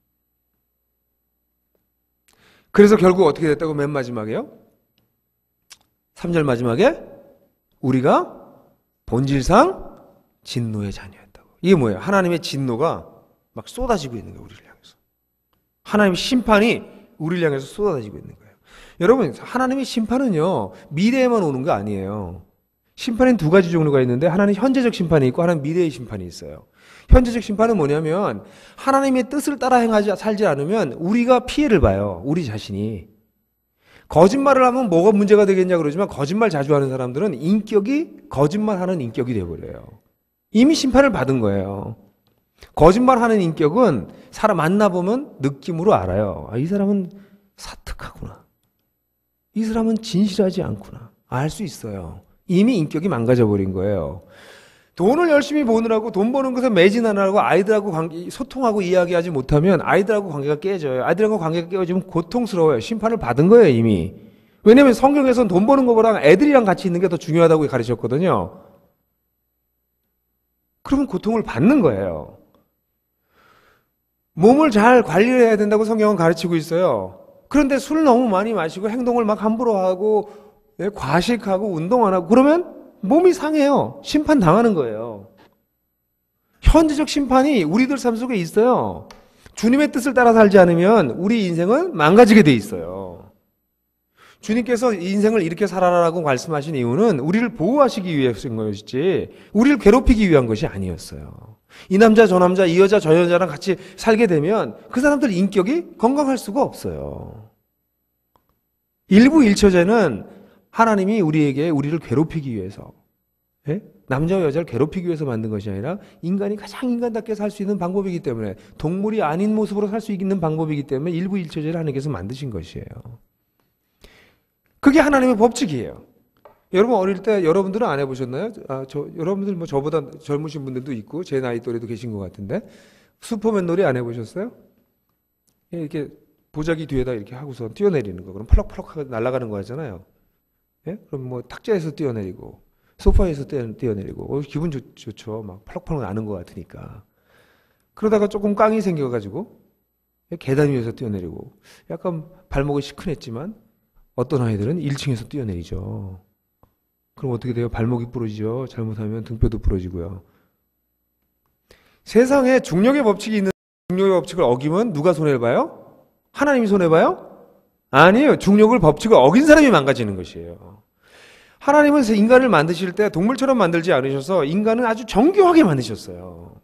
그래서 결국 어떻게 됐다고 맨 마지막에요? 3절 마지막에 우리가 본질상 진노의 자녀였다고. 이게 뭐예요? 하나님의 진노가 막 쏟아지고 있는 거예요, 우리를 향해서. 하나님의 심판이 우리를 향해서 쏟아지고 있는 거예요. 여러분, 하나님의 심판은요, 미래에만 오는 거 아니에요. 심판은 두 가지 종류가 있는데 하나는 현재적 심판이 있고 하나는 미래의 심판이 있어요. 현재적 심판은 뭐냐면 하나님의 뜻을 따라 행하지 살지 않으면 우리가 피해를 봐요. 우리 자신이. 거짓말을 하면 뭐가 문제가 되겠냐 그러지만 거짓말 자주 하는 사람들은 인격이 거짓말하는 인격이 돼 버려요. 이미 심판을 받은 거예요. 거짓말하는 인격은 사람 만나보면 느낌으로 알아요. 아, 이 사람은 사특하구나. 이 사람은 진실하지 않구나. 알 수 있어요. 이미 인격이 망가져버린 거예요. 돈을 열심히 보느라고돈 버는 것에 매진 하느라고 아이들하고 관계, 소통하고 이야기하지 못하면 아이들하고 관계가 깨져요. 아이들하고 관계가 깨어지면 고통스러워요. 심판을 받은 거예요, 이미. 왜냐면 성경에서는 돈 버는 거보다 애들이랑 같이 있는 게 더 중요하다고 가르쳤거든요. 그러면 고통을 받는 거예요. 몸을 잘 관리를 해야 된다고 성경은 가르치고 있어요. 그런데 술 너무 많이 마시고 행동을 막 함부로 하고 예, 과식하고 운동 안 하고 그러면 몸이 상해요. 심판 당하는 거예요. 현재적 심판이 우리들 삶 속에 있어요. 주님의 뜻을 따라 살지 않으면 우리 인생은 망가지게 돼 있어요. 주님께서 인생을 이렇게 살아라라고 말씀하신 이유는 우리를 보호하시기 위해서인 것이지 우리를 괴롭히기 위한 것이 아니었어요. 이 남자 저 남자 이 여자 저 여자랑 같이 살게 되면 그 사람들 인격이 건강할 수가 없어요. 일부 일처제는 하나님이 우리에게 우리를 괴롭히기 위해서 예? 남자와 여자를 괴롭히기 위해서 만든 것이 아니라 인간이 가장 인간답게 살 수 있는 방법이기 때문에 동물이 아닌 모습으로 살 수 있는 방법이기 때문에 일부일처제를 하나님께서 만드신 것이에요. 그게 하나님의 법칙이에요. 여러분 어릴 때 여러분들은 안 해보셨나요? 아, 저 여러분들 뭐 저보다 젊으신 분들도 있고 제 나이 또래도 계신 것 같은데 슈퍼맨 놀이 안 해보셨어요? 예, 이렇게 보자기 뒤에다 이렇게 하고서 뛰어내리는 거 그럼 펄럭펄럭 날아가는 거 하잖아요. 예? 그럼 뭐 탁자에서 뛰어내리고 소파에서 뛰어내리고 어, 기분 좋, 좋죠. 막 팔록팔록 나는 것 같으니까. 그러다가 조금 깡이 생겨가지고 예, 계단 위에서 뛰어내리고 약간 발목이 시큰했지만 어떤 아이들은 1층에서 뛰어내리죠. 그럼 어떻게 돼요? 발목이 부러지죠. 잘못하면 등뼈도 부러지고요. 세상에 중력의 법칙이 있는 중력의 법칙을 어기면 누가 손해를 봐요? 하나님이 손해 봐요? 아니에요. 중력을 법칙을 어긴 사람이 망가지는 것이에요. 하나님은 인간을 만드실 때 동물처럼 만들지 않으셔서 인간은 아주 정교하게 만드셨어요.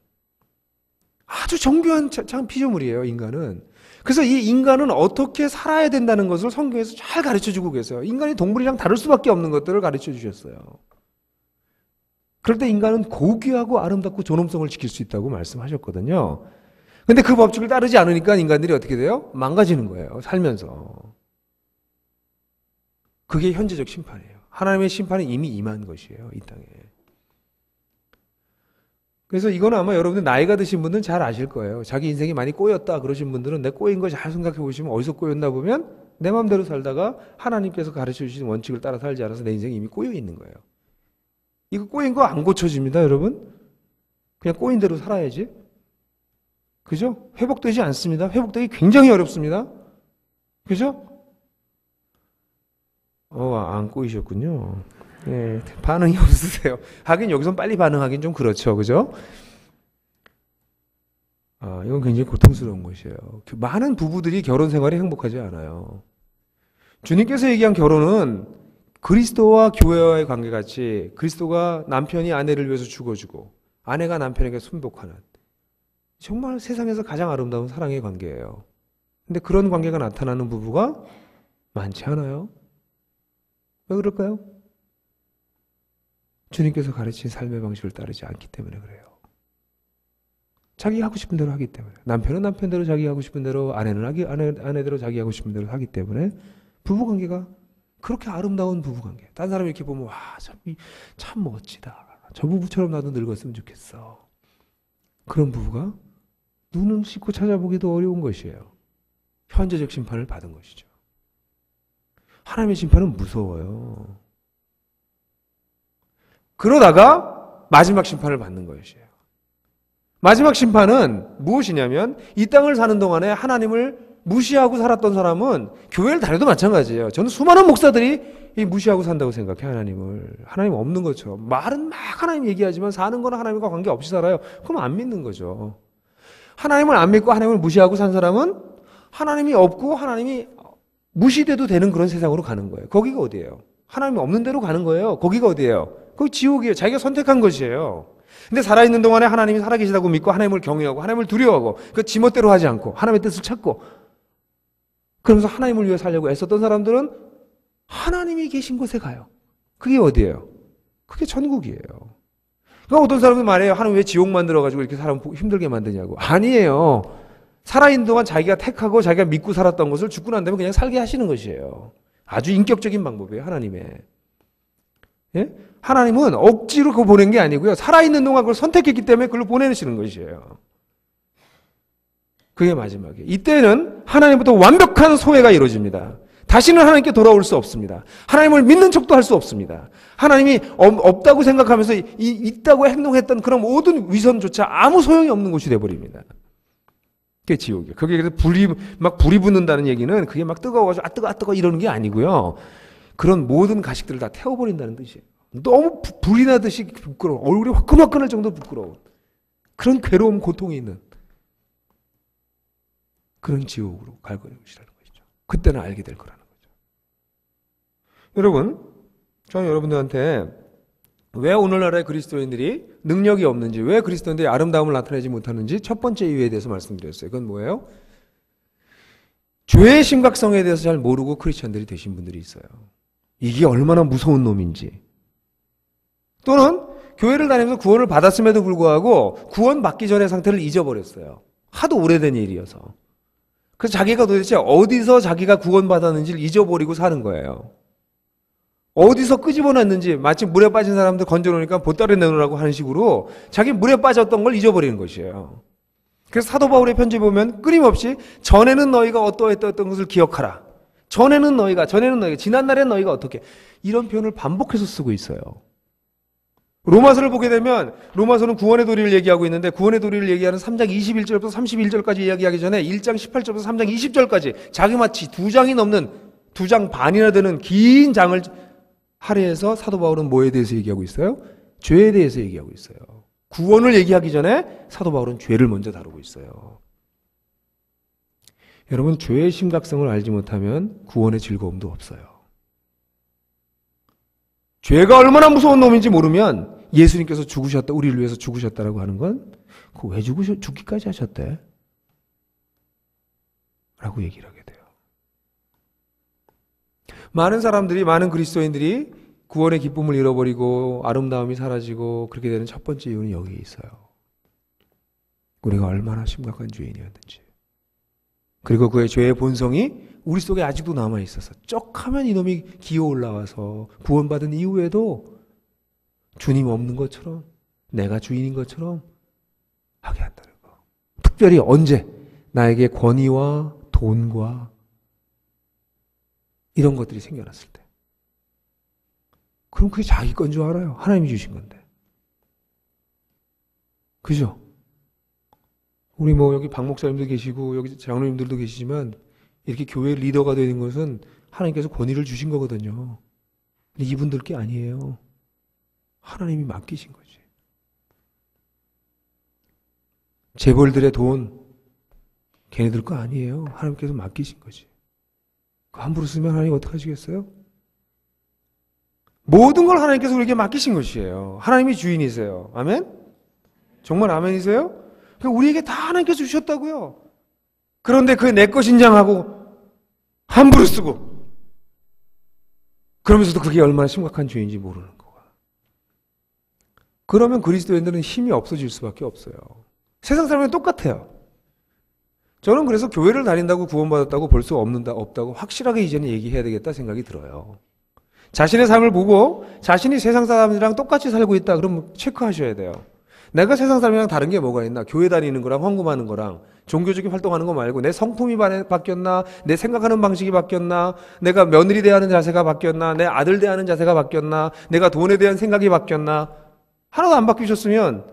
아주 정교한 참 피조물이에요, 인간은. 그래서 이 인간은 어떻게 살아야 된다는 것을 성경에서 잘 가르쳐 주고 계세요. 인간이 동물이랑 다를 수밖에 없는 것들을 가르쳐 주셨어요. 그럴 때 인간은 고귀하고 아름답고 존엄성을 지킬 수 있다고 말씀하셨거든요. 근데 그 법칙을 따르지 않으니까 인간들이 어떻게 돼요? 망가지는 거예요. 살면서. 그게 현재적 심판이에요. 하나님의 심판은 이미 임한 것이에요. 이 땅에. 그래서 이건 아마 여러분들 나이가 드신 분들은 잘 아실 거예요. 자기 인생이 많이 꼬였다 그러신 분들은 내 꼬인 거 잘 생각해 보시면 어디서 꼬였나 보면 내 마음대로 살다가 하나님께서 가르쳐 주신 원칙을 따라 살지 않아서 내 인생이 이미 꼬여 있는 거예요. 이거 꼬인 거 안 고쳐집니다, 여러분. 그냥 꼬인 대로 살아야지. 그죠? 회복되지 않습니다. 회복되기 굉장히 어렵습니다. 그죠? 어, 안 꼬이셨군요. 예, 반응이 없으세요. 하긴 여기선 빨리 반응하긴 좀 그렇죠. 그죠? 아, 이건 굉장히 고통스러운 것이에요. 그 많은 부부들이 결혼 생활이 행복하지 않아요. 주님께서 얘기한 결혼은 그리스도와 교회와의 관계 같이 그리스도가 남편이 아내를 위해서 죽어주고 아내가 남편에게 순복하는 정말 세상에서 가장 아름다운 사랑의 관계예요. 근데 그런 관계가 나타나는 부부가 많지 않아요. 왜 그럴까요? 주님께서 가르친 삶의 방식을 따르지 않기 때문에 그래요. 자기 하고 싶은 대로 하기 때문에 남편은 남편대로 자기 하고 싶은 대로 아내는 아기, 아내, 아내대로 자기 하고 싶은 대로 하기 때문에 부부 관계가 그렇게 아름다운 부부 관계. 딴 사람이 이렇게 보면 와참 참 멋지다. 저 부부처럼 나도 늙었으면 좋겠어. 그런 부부가 눈을 씻고 찾아보기도 어려운 것이에요. 현재적 심판을 받은 것이죠. 하나님의 심판은 무서워요. 그러다가 마지막 심판을 받는 것이에요. 마지막 심판은 무엇이냐면 이 땅을 사는 동안에 하나님을 무시하고 살았던 사람은 교회를 다녀도 마찬가지예요. 저는 수많은 목사들이 무시하고 산다고 생각해 하나님을 하나님 없는 것처럼 말은 막 하나님 얘기하지만 사는 거는 하나님과 관계 없이 살아요. 그럼 안 믿는 거죠. 하나님을 안 믿고 하나님을 무시하고 산 사람은 하나님이 없고 하나님이 무시돼도 되는 그런 세상으로 가는 거예요. 거기가 어디예요? 하나님이 없는 데로 가는 거예요. 거기가 어디예요? 그 지옥이에요. 자기가 선택한 것이에요. 근데 살아있는 동안에 하나님이 살아계시다고 믿고 하나님을 경외하고 하나님을 두려워하고 그 지멋대로 하지 않고 하나님의 뜻을 찾고 그러면서 하나님을 위해 살려고 애썼던 사람들은 하나님이 계신 곳에 가요. 그게 어디예요? 그게 천국이에요. 그러니까 어떤 사람은 말해요. 하나님 왜 지옥 만들어가지고 이렇게 사람 힘들게 만드냐고. 아니에요. 살아있는 동안 자기가 택하고 자기가 믿고 살았던 것을 죽고 난 다음에 그냥 살게 하시는 것이에요. 아주 인격적인 방법이에요, 하나님의. 예? 하나님은 억지로 그거 보낸 게 아니고요. 살아있는 동안 그걸 선택했기 때문에 그걸로 보내시는 것이에요. 그게 마지막이에요. 이때는 하나님부터 완벽한 소외가 이루어집니다. 다시는 하나님께 돌아올 수 없습니다. 하나님을 믿는 척도 할 수 없습니다. 하나님이 없다고 생각하면서 있다고 행동했던 그런 모든 위선조차 아무 소용이 없는 곳이 돼버립니다. 그게 지옥이에요. 그게 그래서 불이, 막 불이 붙는다는 얘기는 그게 막 뜨거워가지고 아 뜨거, 아 뜨거 이러는 게 아니고요. 그런 모든 가식들을 다 태워버린다는 뜻이에요. 너무 부, 불이 나듯이 부끄러워. 얼굴이 화끈화끈할 정도로 부끄러운. 그런 괴로움, 고통이 있는 그런 지옥으로 갈 것이라는 것이죠. 그때는 알게 될 거라는. 여러분, 저는 여러분들한테 왜 오늘날의 그리스도인들이 능력이 없는지, 왜 그리스도인들이 아름다움을 나타내지 못하는지 첫 번째 이유에 대해서 말씀드렸어요. 그건 뭐예요? 죄의 심각성에 대해서 잘 모르고 크리스천들이 되신 분들이 있어요. 이게 얼마나 무서운 놈인지. 또는 교회를 다니면서 구원을 받았음에도 불구하고 구원받기 전의 상태를 잊어버렸어요. 하도 오래된 일이어서. 그래서 자기가 도대체 어디서 자기가 구원받았는지를 잊어버리고 사는 거예요. 어디서 끄집어놨는지 마치 물에 빠진 사람들 건져놓으니까 보따리 내놓으라고 하는 식으로 자기 물에 빠졌던 걸 잊어버리는 것이에요. 그래서 사도 바울의 편지 보면 끊임없이 전에는 너희가 어떠했던 것을 기억하라. 전에는 너희가, 전에는 너희가, 지난날에 너희가 어떻게. 이런 표현을 반복해서 쓰고 있어요. 로마서를 보게 되면 로마서는 구원의 도리를 얘기하고 있는데 구원의 도리를 얘기하는 3장 21절부터 31절까지 이야기하기 전에 1장 18절부터 3장 20절까지 자기마치 두 장이 넘는 두 장 반이나 되는 긴 장을 할애에서 사도 바울은 뭐에 대해서 얘기하고 있어요? 죄에 대해서 얘기하고 있어요. 구원을 얘기하기 전에 사도 바울은 죄를 먼저 다루고 있어요. 여러분, 죄의 심각성을 알지 못하면 구원의 즐거움도 없어요. 죄가 얼마나 무서운 놈인지 모르면 예수님께서 죽으셨다, 우리를 위해서 죽으셨다라고 하는 건, 그 왜 죽으셨, 죽기까지 하셨대? 라고 얘기를 하게 많은 사람들이, 많은 그리스도인들이 구원의 기쁨을 잃어버리고 아름다움이 사라지고 그렇게 되는 첫 번째 이유는 여기에 있어요. 우리가 얼마나 심각한 죄인이었는지. 그리고 그의 죄의 본성이 우리 속에 아직도 남아 있어서 쩍 하면 이놈이 기어 올라와서 구원받은 이후에도 주님 없는 것처럼 내가 주인인 것처럼 하게 한다는 거. 특별히 언제 나에게 권위와 돈과 이런 것들이 생겨났을 때. 그럼 그게 자기 건 줄 알아요. 하나님이 주신 건데. 그죠? 우리 뭐 여기 박 목사님도 계시고 여기 장로님들도 계시지만 이렇게 교회 리더가 되는 것은 하나님께서 권위를 주신 거거든요. 근데 이분들 께 아니에요. 하나님이 맡기신 거지. 재벌들의 돈 걔네들 거 아니에요. 하나님께서 맡기신 거지. 그 함부로 쓰면 하나님 어떡하시겠어요? 모든 걸 하나님께서 우리에게 맡기신 것이에요. 하나님이 주인이세요. 아멘? 정말 아멘이세요? 그러니까 우리에게 다 하나님께서 주셨다고요. 그런데 그 내 것인 장하고 함부로 쓰고 그러면서도 그게 얼마나 심각한 죄인지 모르는 거야. 그러면 그리스도인들은 힘이 없어질 수밖에 없어요. 세상 사람은 똑같아요. 저는 그래서 교회를 다닌다고 구원받았다고 볼 수 없는다, 없다고 확실하게 이제는 얘기해야 되겠다 생각이 들어요. 자신의 삶을 보고 자신이 세상 사람들이랑 똑같이 살고 있다 그러면 체크하셔야 돼요. 내가 세상 사람이랑 다른 게 뭐가 있나? 교회 다니는 거랑 황금하는 거랑 종교적인 활동하는 거 말고 내 성품이 바뀌었나? 내 생각하는 방식이 바뀌었나? 내가 며느리 대하는 자세가 바뀌었나? 내 아들 대하는 자세가 바뀌었나? 내가 돈에 대한 생각이 바뀌었나? 하나도 안 바뀌셨으면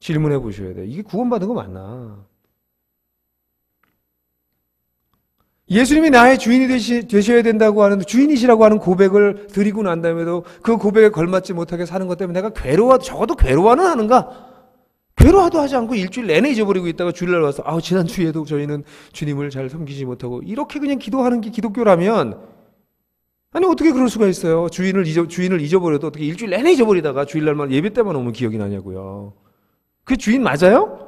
질문해 보셔야 돼. 이게 구원받은 거 맞나? 예수님이 나의 주인이 되시, 되셔야 된다고 하는 주인이시라고 하는 고백을 드리고 난 다음에도 그 고백에 걸맞지 못하게 사는 것 때문에 내가 괴로워 적어도 괴로워는 하는가? 괴로워도 하지 않고 일주일 내내 잊어버리고 있다가 주일날 와서 아우 지난 주에도 저희는 주님을 잘 섬기지 못하고 이렇게 그냥 기도하는 게 기독교라면 아니 어떻게 그럴 수가 있어요? 주인을 잊어, 주인을 잊어버려도 어떻게 일주일 내내 잊어버리다가 주일날만 예배 때만 오면 기억이 나냐고요? 그 주인 맞아요?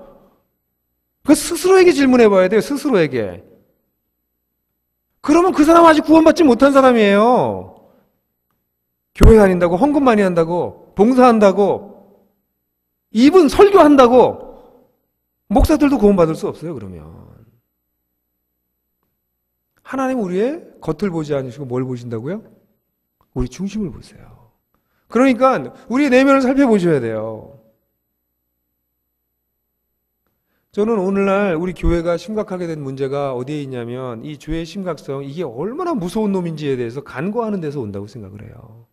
그 스스로에게 질문해봐야 돼요. 스스로에게. 그러면 그 사람 아직 구원받지 못한 사람이에요. 교회 다닌다고, 헌금 많이 한다고, 봉사한다고, 입은 설교한다고, 목사들도 구원받을 수 없어요, 그러면. 하나님 우리의 겉을 보지 않으시고 뭘 보신다고요? 우리 중심을 보세요. 그러니까 우리의 내면을 살펴보셔야 돼요. 저는 오늘날 우리 교회가 심각하게 된 문제가 어디에 있냐면 이 죄의 심각성, 이게 얼마나 무서운 놈인지에 대해서 간과하는 데서 온다고 생각을 해요.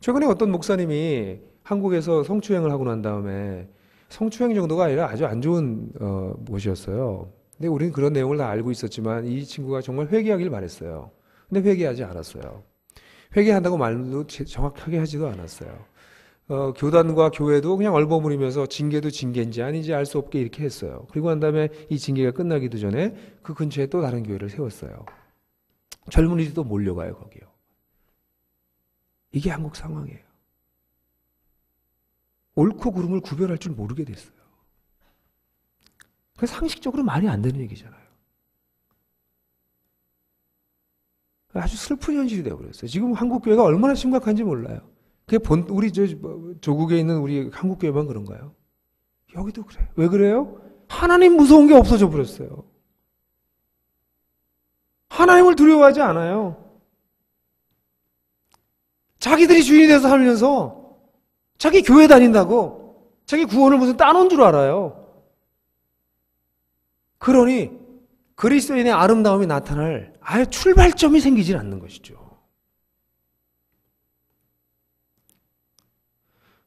최근에 어떤 목사님이 한국에서 성추행을 하고 난 다음에 성추행 정도가 아니라 아주 안 좋은 어, 곳이었어요. 근데 우리는 그런 내용을 다 알고 있었지만 이 친구가 정말 회개하길 바랬어요. 근데 회개하지 않았어요. 회개한다고 말도 정확하게 하지도 않았어요. 어, 교단과 교회도 그냥 얼버무리면서 징계도 징계인지 아닌지 알 수 없게 이렇게 했어요. 그리고 한 다음에 이 징계가 끝나기도 전에 그 근처에 또 다른 교회를 세웠어요. 젊은이들도 몰려가요, 거기요. 이게 한국 상황이에요. 옳고 그름을 구별할 줄 모르게 됐어요. 그 상식적으로 말이 안 되는 얘기잖아요. 아주 슬픈 현실이 되어버렸어요. 지금 한국 교회가 얼마나 심각한지 몰라요. 그게 본 우리 저 뭐, 조국에 있는 우리 한국 교회만 그런가요? 여기도 그래. 왜 그래요? 하나님 무서운 게 없어져 버렸어요. 하나님을 두려워하지 않아요. 자기들이 주인이 돼서 살면서 자기 교회 다닌다고 자기 구원을 무슨 따놓은 줄 알아요. 그러니 그리스도인의 아름다움이 나타날 아예 출발점이 생기질 않는 것이죠.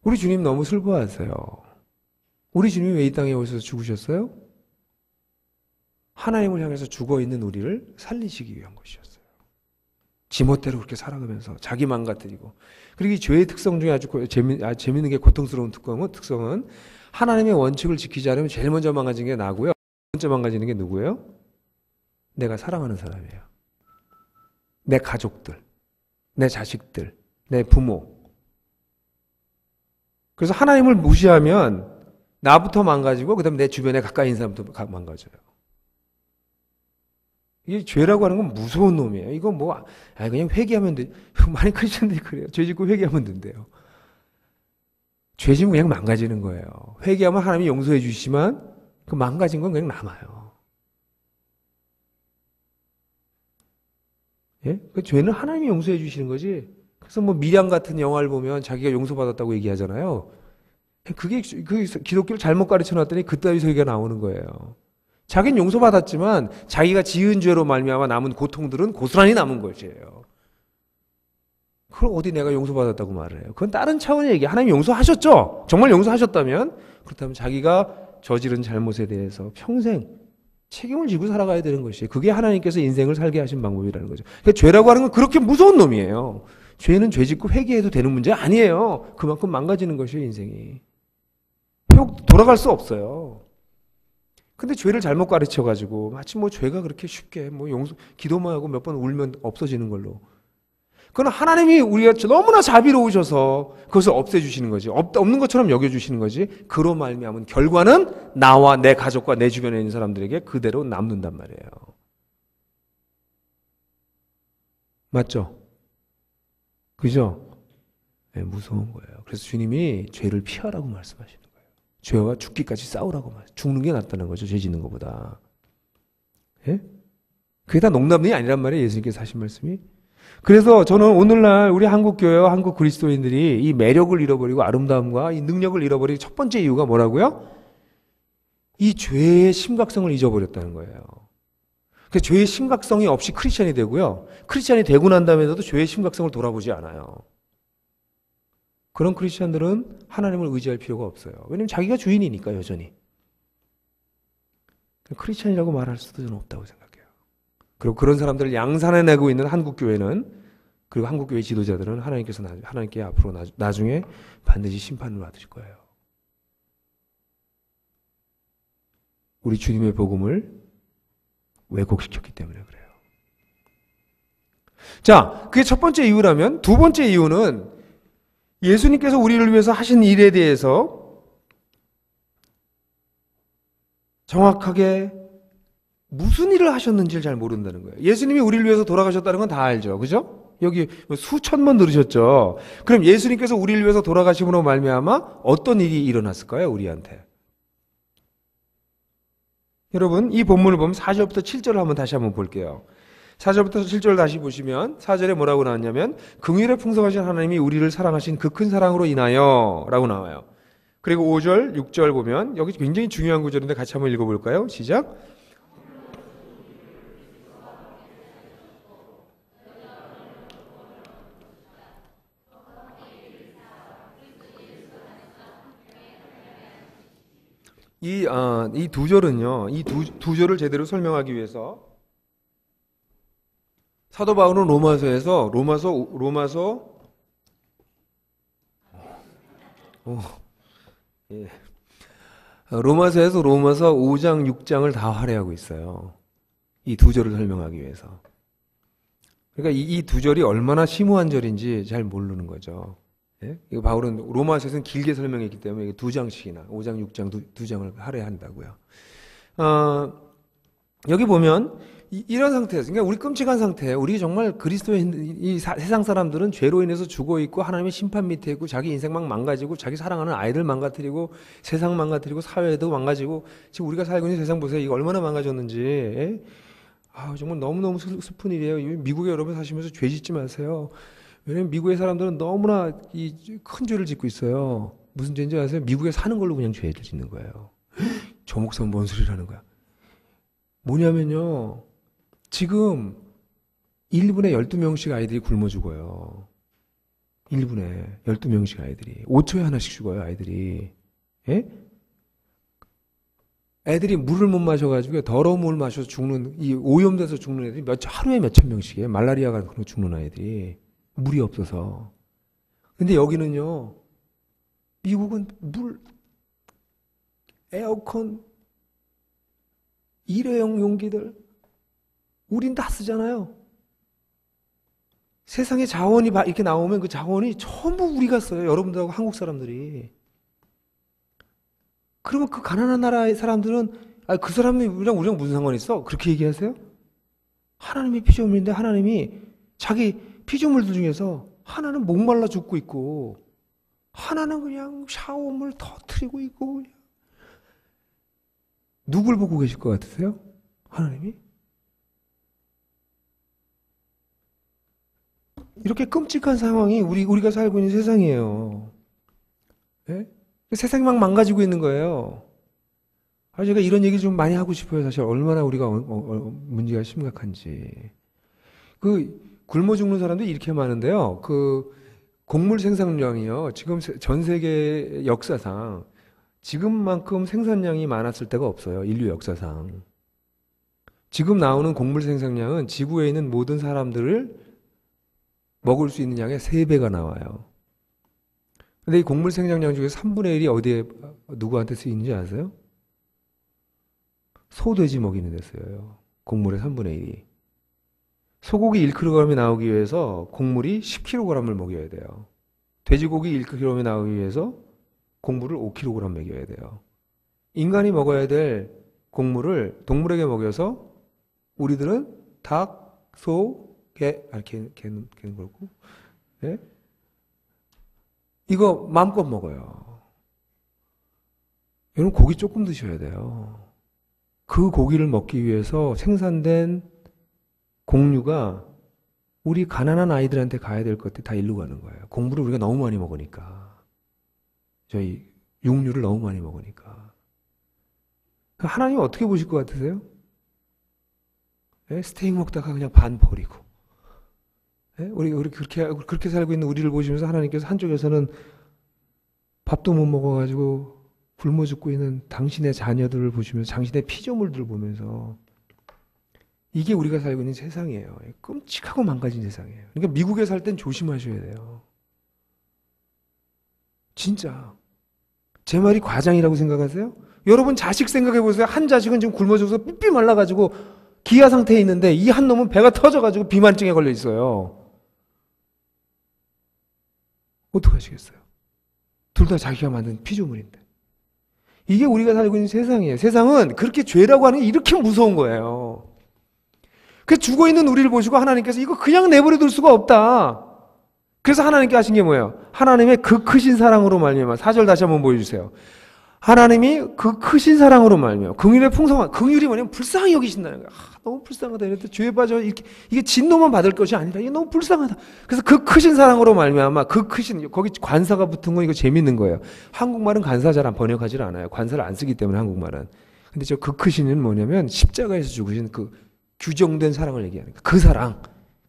우리 주님 너무 슬퍼하세요. 우리 주님이 왜 이 땅에 오셔서 죽으셨어요? 하나님을 향해서 죽어 있는 우리를 살리시기 위한 것이었어요. 지멋대로 그렇게 살아가면서 자기 망가뜨리고. 그리고 이 죄의 특성 중에 아주 재미, 아, 재밌는 게 고통스러운 특성은, 특성은 하나님의 원칙을 지키지 않으면 제일 먼저 망가지는 게 나고요. 먼저 망가지는 게 누구예요? 내가 사랑하는 사람이에요. 내 가족들, 내 자식들, 내 부모, 그래서 하나님을 무시하면 나부터 망가지고 그다음에 내 주변에 가까이 있는 사람부터 망가져요. 이 죄라고 하는 건 무서운 놈이에요. 이거 뭐 아, 그냥 회개하면 돼. 많은 크리스천들이 그래요. 죄 짓고 회개하면 된대요. 죄 지면 그냥 망가지는 거예요. 회개하면 하나님이 용서해 주시지만 그 망가진 건 그냥 남아요. 예? 그 죄는 하나님이 용서해 주시는 거지. 그래서 뭐 미량 같은 영화를 보면 자기가 용서받았다고 얘기하잖아요. 그게 그 기독교를 잘못 가르쳐 놨더니 그따위 소리가 나오는 거예요. 자기는 용서받았지만 자기가 지은 죄로 말미암아 남은 고통들은 고스란히 남은 것이에요. 그걸 어디 내가 용서받았다고 말을 해요. 그건 다른 차원의 얘기. 하나님 용서하셨죠? 정말 용서하셨다면 그렇다면 자기가 저지른 잘못에 대해서 평생 책임을 지고 살아가야 되는 것이 에요 그게 하나님께서 인생을 살게 하신 방법이라는 거죠. 그러니까 죄라고 하는 건 그렇게 무서운 놈이에요. 죄는 죄 짓고 회개해도 되는 문제 아니에요. 그만큼 망가지는 것이에요, 인생이. 회복, 돌아갈 수 없어요. 근데 죄를 잘못 가르쳐 가지고 마치 뭐 죄가 그렇게 쉽게 뭐 용서 기도만 하고 몇 번 울면 없어지는 걸로 그건 하나님이 우리가 너무나 자비로우셔서 그것을 없애주시는 거지. 없, 없는 것처럼 여겨주시는 거지. 그로 말미암은 결과는 나와 내 가족과 내 주변에 있는 사람들에게 그대로 남는단 말이에요. 맞죠? 그죠? 네, 무서운 거예요. 그래서 주님이 죄를 피하라고 말씀하시는 거예요. 죄와 죽기까지 싸우라고 말. 죽는 게 낫다는 거죠. 죄 짓는 것보다. 예? 그게 다 농담이 아니란 말이에요. 예수님께서 하신 말씀이. 그래서 저는 오늘날 우리 한국 교회와 한국 그리스도인들이 이 매력을 잃어버리고 아름다움과 이 능력을 잃어버린 첫 번째 이유가 뭐라고요? 이 죄의 심각성을 잊어버렸다는 거예요. 그 죄의 심각성이 없이 크리스천이 되고요. 크리스천이 되고 난 다음에도 죄의 심각성을 돌아보지 않아요. 그런 크리스천들은 하나님을 의지할 필요가 없어요. 왜냐면 자기가 주인이니까 여전히. 크리스천이라고 말할 수도 저는 없다고 생각해요. 그리고 그런 사람들을 양산해내고 있는 한국 교회는 그리고 한국 교회 지도자들은 하나님께서 하나님께 앞으로 나, 중에 반드시 심판을 받으실 거예요. 우리 주님의 복음을 왜곡시켰기 때문에 그래요. 자, 그게 첫 번째 이유라면 두 번째 이유는 예수님께서 우리를 위해서 하신 일에 대해서 정확하게 무슨 일을 하셨는지를 잘 모른다는 거예요. 예수님이 우리를 위해서 돌아가셨다는 건 다 알죠. 그죠? 여기 수천 번 들으셨죠. 그럼 예수님께서 우리를 위해서 돌아가심으로 말미암아 어떤 일이 일어났을까요? 우리한테. 여러분 이 본문을 보면 4절부터 7절을 한번 다시 한번 볼게요. 4절부터 7절 다시 보시면 4절에 뭐라고 나왔냐면 긍휼에 풍성하신 하나님이 우리를 사랑하신 그 큰 사랑으로 인하여라고 나와요. 그리고 5절, 6절 보면 여기 굉장히 중요한 구절인데 같이 한번 읽어 볼까요? 시작. 이, 아, 이두 절은요, 이 두, 두 절을 제대로 설명하기 위해서 사도 바울은 로마서에서 로마서 로마서 오, 예. 로마서에서 로마서 5장 6장을 다 할애하고 있어요. 이 두 절을 설명하기 위해서. 그러니까 이 두 절이 얼마나 심오한 절인지 잘 모르는 거죠. 예? 이거 바울은 로마서에서는 길게 설명했기 때문에 이게 두 장씩이나 5장, 6장 두, 두 장을 하려 한다고요. 어, 여기 보면 이, 이런 상태에서 그러니까 우리 끔찍한 상태 우리 정말 그리스도인 이 세상 사람들은 죄로 인해서 죽어 있고 하나님의 심판 밑에 있고 자기 인생만 망가지고 자기 사랑하는 아이들 망가뜨리고 세상 망가뜨리고 사회도 망가지고 지금 우리가 살고 있는 세상 보세요. 이거 얼마나 망가졌는지. 예? 아, 정말 너무너무 슬픈 일이에요. 미국에 여러분 사시면서 죄 짓지 마세요. 왜냐면 미국의 사람들은 너무나 이 큰 죄를 짓고 있어요. 무슨 죄인지 아세요? 미국에 사는 걸로 그냥 죄를 짓는 거예요. 저 목사 뭔 소리라는 거야. 뭐냐면요. 지금 1분에 12명씩 아이들이 굶어 죽어요. 1분에 12명씩 아이들이. 5초에 하나씩 죽어요, 아이들이. 예? 애들이 물을 못 마셔가지고 더러운 물 마셔서 죽는, 이 오염돼서 죽는 애들이 몇, 하루에 몇천 명씩이에요. 말라리아가 그런 죽는 아이들이. 물이 없어서. 근데 여기는요, 미국은 물, 에어컨, 일회용 용기들, 우린 다 쓰잖아요. 세상에 자원이 이렇게 나오면 그 자원이 전부 우리가 써요. 여러분들하고 한국 사람들이. 그러면 그 가난한 나라의 사람들은 아, 그 사람이 우리랑 우리랑 무슨 상관 있어? 그렇게 얘기하세요? 하나님이 피조물인데 하나님이 자기 피조물들 중에서 하나는 목말라 죽고 있고 하나는 그냥 샤워물 터트리고 있고 그냥 누굴 보고 계실 것 같으세요? 하나님이? 이렇게 끔찍한 상황이 우리, 우리가 살고 있는 세상이에요. 네? 세상이 막 망가지고 있는 거예요. 아, 제가 이런 얘기 좀 많이 하고 싶어요. 사실 얼마나 우리가 어, 어, 어 문제가 심각한지. 그, 굶어 죽는 사람도 이렇게 많은데요. 그 곡물 생산량이요. 지금 전 세계 역사상 지금만큼 생산량이 많았을 때가 없어요. 인류 역사상. 지금 나오는 곡물 생산량은 지구에 있는 모든 사람들을 먹을 수 있는 양의 3배가 나와요. 근데 이 곡물 생산량 중에 3분의 1이 어디에 누구한테 쓰이는지 아세요? 소돼지 먹이는 데 쓰여요. 곡물의 3분의 1이. 소고기 1kg이 나오기 위해서 곡물이 10kg을 먹여야 돼요. 돼지고기 1kg이 나오기 위해서 곡물을 5kg 먹여야 돼요. 인간이 먹어야 될 곡물을 동물에게 먹여서 우리들은 닭, 소, 개, 아, 개, 개는, 개는 그렇고, 예? 이거 마음껏 먹어요. 여러분, 고기 조금 드셔야 돼요. 그 고기를 먹기 위해서 생산된 공유가 우리 가난한 아이들한테 가야 될 것들 다 일로 가는 거예요. 공부를 우리가 너무 많이 먹으니까. 저희 육류를 너무 많이 먹으니까. 하나님 어떻게 보실 것 같으세요? 예? 스테이크 먹다가 그냥 반 버리고. 예? 우리, 우리 그렇게, 그렇게 살고 있는 우리를 보시면서 하나님께서 한쪽에서는 밥도 못 먹어가지고 굶어 죽고 있는 당신의 자녀들을 보시면서, 당신의 피조물들을 보면서 이게 우리가 살고 있는 세상이에요. 예, 끔찍하고 망가진 세상이에요. 그러니까 미국에 살 땐 조심하셔야 돼요. 진짜. 제 말이 과장이라고 생각하세요? 여러분 자식 생각해 보세요. 한 자식은 지금 굶어 죽어서 삐삐 말라 가지고 기아 상태에 있는데 이 한 놈은 배가 터져 가지고 비만증에 걸려 있어요. 어떡하시겠어요? 둘 다 자기가 만든 피조물인데. 이게 우리가 살고 있는 세상이에요. 세상은 그렇게 죄라고 하는 게 이렇게 무서운 거예요. 그 죽어 있는 우리를 보시고 하나님께서 이거 그냥 내버려 둘 수가 없다. 그래서 하나님께 하신 게 뭐예요? 하나님의 그 크신 사랑으로 말미암아 사절 다시 한번 보여주세요. 하나님이 그 크신 사랑으로 말미암아 긍휼의 풍성한 긍휼이 뭐냐면 불쌍히 여기신다는 거야. 아, 너무 불쌍하다. 이랬더 죄에 빠져 이렇게 이게 진노만 받을 것이 아니라 이게 너무 불쌍하다. 그래서 그 크신 사랑으로 말미암아 그 크신 거기 관사가 붙은 건 이거 재밌는 거예요. 한국말은 관사 잘 안 번역하지 않아요. 관사를 안 쓰기 때문에 한국말은. 근데 저 그 크신은 뭐냐면 십자가에서 죽으신 그 규정된 사랑을 얘기하는 거예요. 그 사랑.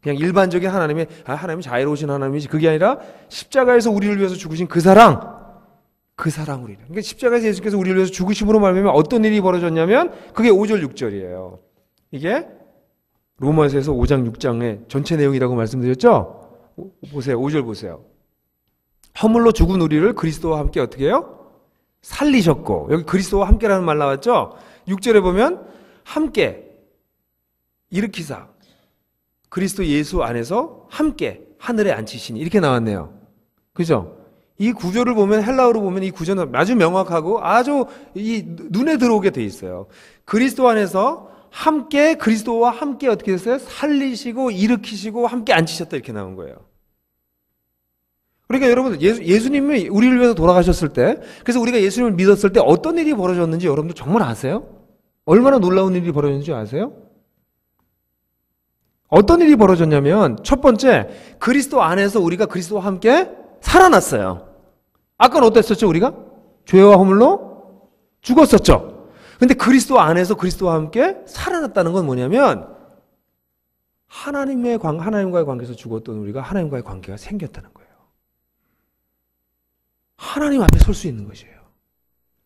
그냥 일반적인 하나님의 아 하나님이 자유로우신 하나님이지 그게 아니라 십자가에서 우리를 위해서 죽으신 그 사랑. 그 사랑으로 인 그러니까 십자가에서 예수께서 우리를 위해서 죽으심으로 말미면 어떤 일이 벌어졌냐면 그게 5절 6절이에요. 이게 로마서에서 5장 6장의 전체 내용이라고 말씀드렸죠? 보세요. 5절 보세요. 허물로 죽은 우리를 그리스도와 함께 어떻게 해요? 살리셨고 여기 그리스도와 함께라는 말 나왔죠? 6절에 보면 함께 일으키사 그리스도 예수 안에서 함께 하늘에 앉히시니 이렇게 나왔네요. 그죠? 이 구조를 보면 헬라어로 보면 이 구조는 아주 명확하고 아주 이 눈에 들어오게 돼 있어요. 그리스도 안에서 함께 그리스도와 함께 어떻게 됐어요? 살리시고 일으키시고 함께 앉히셨다 이렇게 나온 거예요. 그러니까 여러분 예수, 예수님이 우리를 위해서 돌아가셨을 때 그래서 우리가 예수님을 믿었을 때 어떤 일이 벌어졌는지 여러분들 정말 아세요? 얼마나 놀라운 일이 벌어졌는지 아세요? 어떤 일이 벌어졌냐면 첫 번째 그리스도 안에서 우리가 그리스도와 함께 살아났어요. 아까는 어땠었죠 우리가? 죄와 허물로 죽었었죠. 근데 그리스도 안에서 그리스도와 함께 살아났다는 건 뭐냐면 하나님의 관 하나님과의 관계에서 죽었던 우리가 하나님과의 관계가 생겼다는 거예요. 하나님 앞에 설 수 있는 것이에요.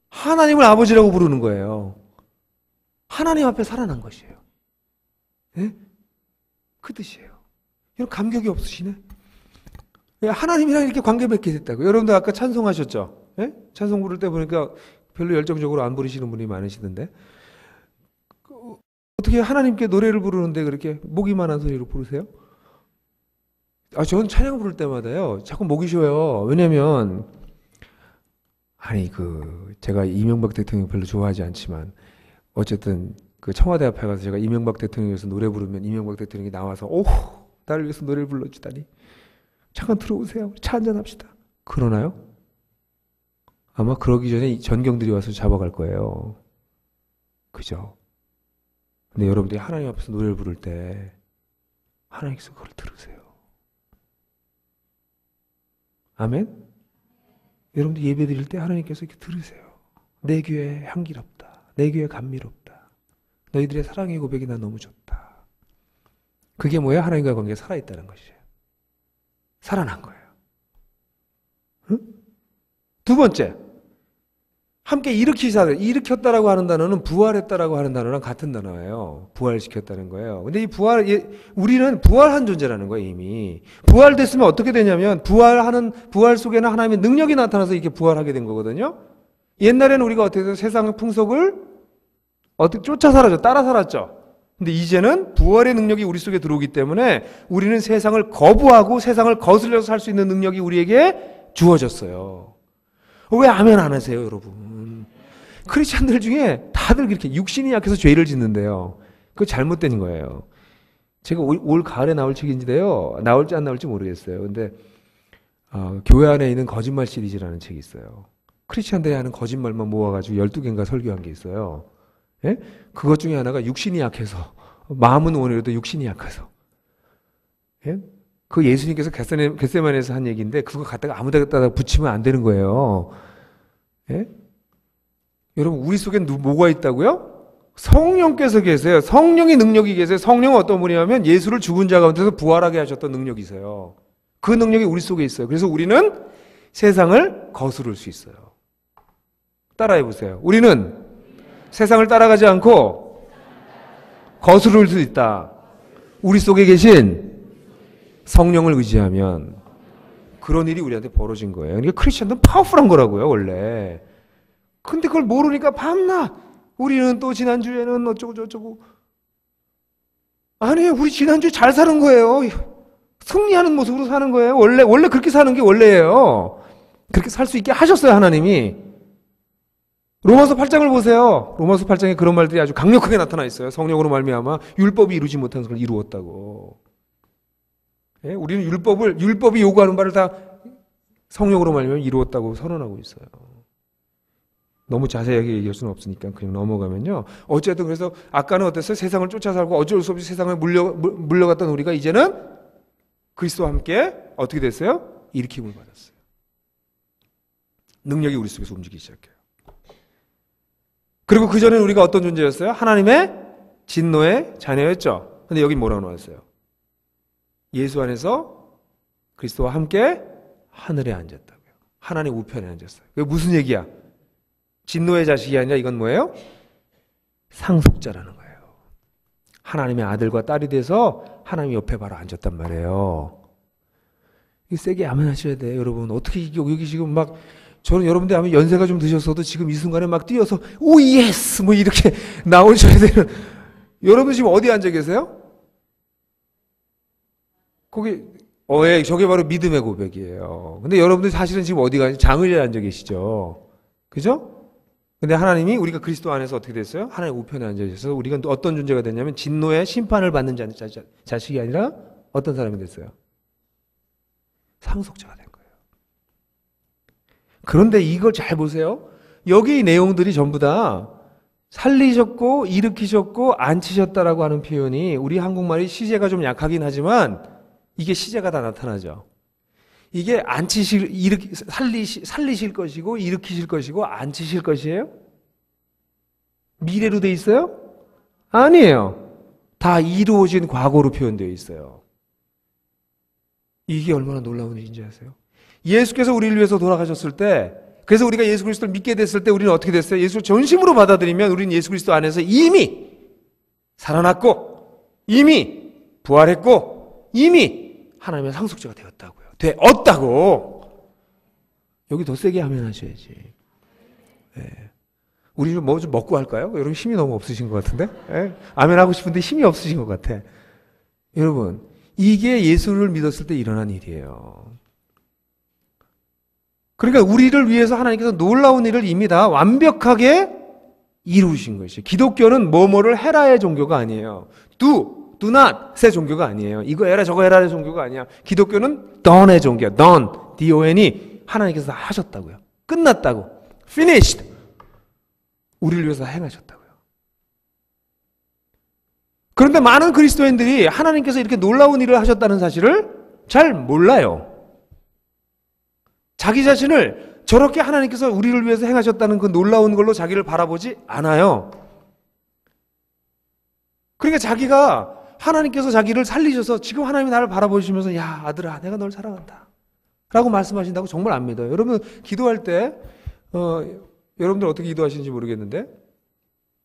하나님을 아버지라고 부르는 거예요. 하나님 앞에 살아난 것이에요. 네? 그 뜻이에요. 여러분 감격이 없으시네? 예, 하나님이랑 이렇게 관계 맺게 됐다고. 여러분도 아까 찬송하셨죠? 예? 찬송 부를 때 보니까 별로 열정적으로 안 부르시는 분이 많으시던데. 그, 어떻게 하나님께 노래를 부르는데 그렇게 모기만한 소리로 부르세요? 아, 저는 찬양 부를 때마다요. 자꾸 목이 쉬어요. 왜냐면 아니 그 제가 이명박 대통령 별로 좋아하지 않지만 어쨌든 그 청와대 앞에 가서 제가 이명박 대통령에서 노래 부르면 이명박 대통령이 나와서 오 나를 위해서 노래를 불러주다니 잠깐 들어오세요 차 한잔 합시다 그러나요? 아마 그러기 전에 전경들이 와서 잡아갈 거예요. 그죠? 근데 여러분들이 하나님 앞에서 노래를 부를 때 하나님께서 그걸 들으세요. 아멘? 여러분들 예배 드릴 때 하나님께서 이렇게 들으세요. 내 귀에 향기롭다. 내 귀에 감미롭다. 너희들의 사랑의 고백이 나 너무 좋다. 그게 뭐야? 하나님과 관계 살아있다는 것이에요. 살아난 거예요. 응? 두 번째, 함께 일으키사 일으켰다라고 하는 단어는 부활했다라고 하는 단어랑 같은 단어예요. 부활시켰다는 거예요. 근데 이 부활 우리는 부활한 존재라는 거예요, 이미. 부활됐으면 어떻게 되냐면 부활하는 부활 속에는 하나님의 능력이 나타나서 이렇게 부활하게 된 거거든요. 옛날에는 우리가 어떻게 해서 세상의 풍속을 어떻게 쫓아 살았죠. 따라 살았죠. 근데 이제는 부활의 능력이 우리 속에 들어오기 때문에 우리는 세상을 거부하고 세상을 거슬려서 살 수 있는 능력이 우리에게 주어졌어요. 왜 아멘 안 하세요, 여러분? 크리스천들 중에 다들 그렇게 육신이 약해서 죄를 짓는데요. 그거 잘못된 거예요. 제가 올, 올, 가을에 나올 책인데요. 나올지 안 나올지 모르겠어요. 근데 어, 교회 안에 있는 거짓말 시리즈라는 책이 있어요. 크리스천들이 하는 거짓말만 모아가지고 12개인가 설교한 게 있어요. 예? 그것 중에 하나가 육신이 약해서 마음은 원해도 육신이 약해서 예? 그 예수님께서 겟세만에서 한 얘기인데 그거 갖다가 아무데나 붙이면 안 되는 거예요. 예? 여러분 우리 속에 누, 뭐가 있다고요? 성령께서 계세요. 성령의 능력이 계세요. 성령은 어떤 분이냐면 예수를 죽은 자 가운데서 부활하게 하셨던 능력이세요. 그 능력이 우리 속에 있어요. 그래서 우리는 세상을 거스를 수 있어요. 따라해 보세요. 우리는 세상을 따라가지 않고 거스를 수 있다. 우리 속에 계신 성령을 의지하면 그런 일이 우리한테 벌어진 거예요. 그러니까 크리스천은 파워풀한 거라고요, 원래. 근데 그걸 모르니까 밤낮 우리는 또 지난주에는 어쩌고저쩌고 아니, 우리 지난주에 잘 사는 거예요. 승리하는 모습으로 사는 거예요. 원래 원래 그렇게 사는 게 원래예요. 그렇게 살 수 있게 하셨어요, 하나님이. 로마서 8장을 보세요. 로마서 8장에 그런 말들이 아주 강력하게 나타나 있어요. 성령으로 말미암아 율법이 이루지 못한 것을 이루었다고. 예? 우리는 율법을 율법이 요구하는 바를 다 성령으로 말미암아 이루었다고 선언하고 있어요. 너무 자세하게 얘기할 수는 없으니까 그냥 넘어가면요. 어쨌든 그래서 아까는 어땠어요? 세상을 쫓아 살고 어쩔 수 없이 세상을 물려 물려갔던 우리가 이제는 그리스도와 함께 어떻게 됐어요? 일으킴을 받았어요. 능력이 우리 속에서 움직이기 시작해요. 그리고 그전에 우리가 어떤 존재였어요? 하나님의 진노의 자녀였죠. 근데 여기 뭐라고 나왔어요? 예수 안에서 그리스도와 함께 하늘에 앉았다고요. 하나님 우편에 앉았어요. 그게 무슨 얘기야? 진노의 자식이 아니라 이건 뭐예요? 상속자라는 거예요. 하나님의 아들과 딸이 돼서 하나님 옆에 바로 앉았단 말이에요. 이 세게 아멘 하셔야 돼요, 여러분. 어떻게 여기 지금 막 저는 여러분들 아마 연세가 좀 드셨어도 지금 이 순간에 막 뛰어서 오 예스 뭐 이렇게 나오셔야 되는 여러분 지금 어디 앉아 계세요? 거기 어예 저게 바로 믿음의 고백이에요. 근데 여러분들 사실은 지금 어디가 장을에 앉아 계시죠. 그죠? 근데 하나님이 우리가 그리스도 안에서 어떻게 됐어요? 하나님 우편에 앉아 계셔서 우리가 어떤 존재가 됐냐면 진노의 심판을 받는 자, 식이 아니라 어떤 사람이 됐어요? 상속자가 됐어요. 그런데 이걸 잘 보세요. 여기 내용들이 전부 다 살리셨고 일으키셨고 안치셨다라고 하는 표현이 우리 한국말이 시제가 좀 약하긴 하지만 이게 시제가 다 나타나죠. 이게 안치실 일으키 살리시, 살리실 것이고 일으키실 것이고 안치실 것이에요? 미래로 돼 있어요? 아니에요. 다 이루어진 과거로 표현되어 있어요. 이게 얼마나 놀라운 일인지 아세요? 예수께서 우리를 위해서 돌아가셨을 때 그래서 우리가 예수 그리스도를 믿게 됐을 때 우리는 어떻게 됐어요? 예수를 전심으로 받아들이면 우리는 예수 그리스도 안에서 이미 살아났고 이미 부활했고 이미 하나님의 상속자가 되었다고요. 되었다고. 여기 더 세게 하면 하셔야지. 네. 예. 우리 뭐 좀뭐 좀 먹고 할까요? 여러분 힘이 너무 없으신 것 같은데? 네? 아멘 하고 싶은데 힘이 없으신 것 같아. 여러분, 이게 예수를 믿었을 때 일어난 일이에요. 그러니까 우리를 위해서 하나님께서 놀라운 일을 이미 다 완벽하게 이루신 것이. 기독교는 뭐뭐를 해라의 종교가 아니에요. do, do not의 종교가 아니에요. 이거 해라 저거 해라의 종교가 아니야. 기독교는 done의 종교야. done, d-o-n이 하나님께서 다 하셨다고요. 끝났다고. finished. 우리를 위해서 행하셨다고요. 그런데 많은 그리스도인들이 하나님께서 이렇게 놀라운 일을 하셨다는 사실을 잘 몰라요. 자기 자신을 저렇게 하나님께서 우리를 위해서 행하셨다는 그 놀라운 걸로 자기를 바라보지 않아요. 그러니까 자기가 하나님께서 자기를 살리셔서 지금 하나님이 나를 바라보시면서 야 아들아 내가 널 사랑한다 라고 말씀하신다고 정말 안 믿어요 여러분 기도할 때 어, 여러분들 어떻게 기도하시는지 모르겠는데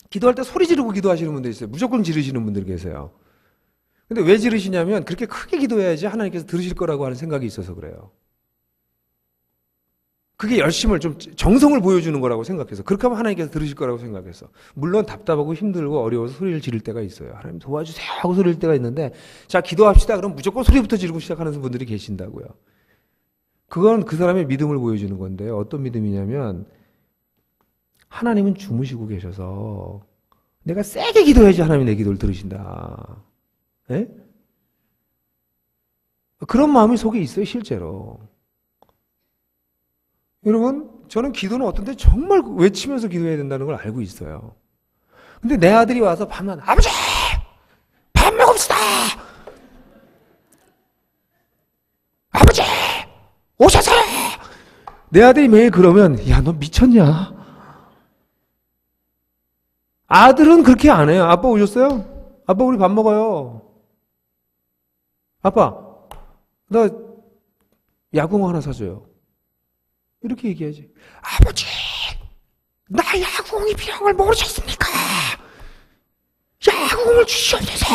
기도할 때 소리 지르고 기도하시는 분들 있어요 무조건 지르시는 분들 계세요 근데 왜 지르시냐면 그렇게 크게 기도해야지 하나님께서 들으실 거라고 하는 생각이 있어서 그래요 그게 열심을 좀 정성을 보여주는 거라고 생각해서 그렇게 하면 하나님께서 들으실 거라고 생각해서 물론 답답하고 힘들고 어려워서 소리를 지를 때가 있어요. 하나님 도와주세요 하고 소리를 때가 있는데 자 기도합시다 그럼 무조건 소리부터 지르고 시작하는 분들이 계신다고요. 그건 그 사람의 믿음을 보여주는 건데 요 어떤 믿음이냐면 하나님은 주무시고 계셔서 내가 세게 기도해야지 하나님이 내 기도를 들으신다. 에? 예? 그런 마음이 속에 있어요 실제로. 여러분, 저는 기도는 어떤 데 정말 외치면서 기도해야 된다는 걸 알고 있어요. 근데 내 아들이 와서 밤낮, 아버지! 밥 먹읍시다! 아버지! 오셨어요내 아들이 매일 그러면, 야, 너 미쳤냐? 아들은 그렇게 안 해요. 아빠 오셨어요? 아빠, 우리 밥 먹어요. 아빠, 나 야구공 하나 사줘요. 이렇게 얘기하지. 아버지, 나 야구공이 필요한 걸 모르셨습니까? 야구공을 주시옵소서!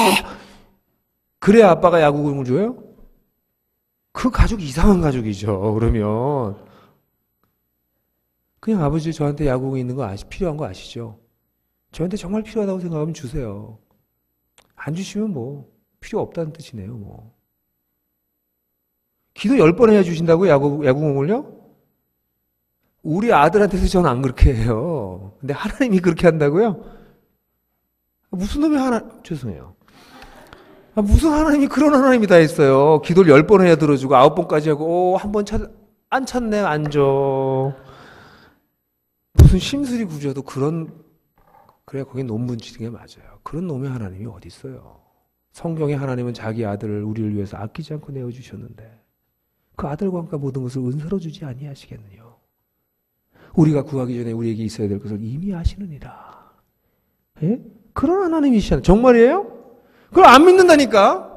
그래 아빠가 야구공을 줘요? 그 가족이 상한 가족이죠, 그러면. 그냥 아버지 저한테 야구공이 있는 거 아시, 필요한 거 아시죠? 저한테 정말 필요하다고 생각하면 주세요. 안 주시면 뭐, 필요 없다는 뜻이네요, 뭐. 기도 열 번 해야 주신다고, 야구, 야구공을요? 우리 아들한테도 저는 안 그렇게 해요. 근데 하나님이 그렇게 한다고요? 무슨 놈이 하나, 죄송해요. 아, 무슨 하나님이 그런 하나님이 다 있어요. 기도를 열 번 해야 들어주고, 아홉 번까지 하고, 오, 한 번 찾, 안 찾네, 안 줘. 무슨 심술이 구조도 그런, 그래, 거기 논문 지는 게 맞아요. 그런 놈의 하나님이 어디 있어요. 성경의 하나님은 자기 아들을 우리를 위해서 아끼지 않고 내어주셨는데, 그 아들과 함께 모든 것을 은사로 주지 아니하시겠느냐. 우리가 구하기 전에 우리에게 있어야 될 것을 이미 아시느니라. 예? 그런 하나님이시잖아요. 정말이에요? 그걸 안 믿는다니까?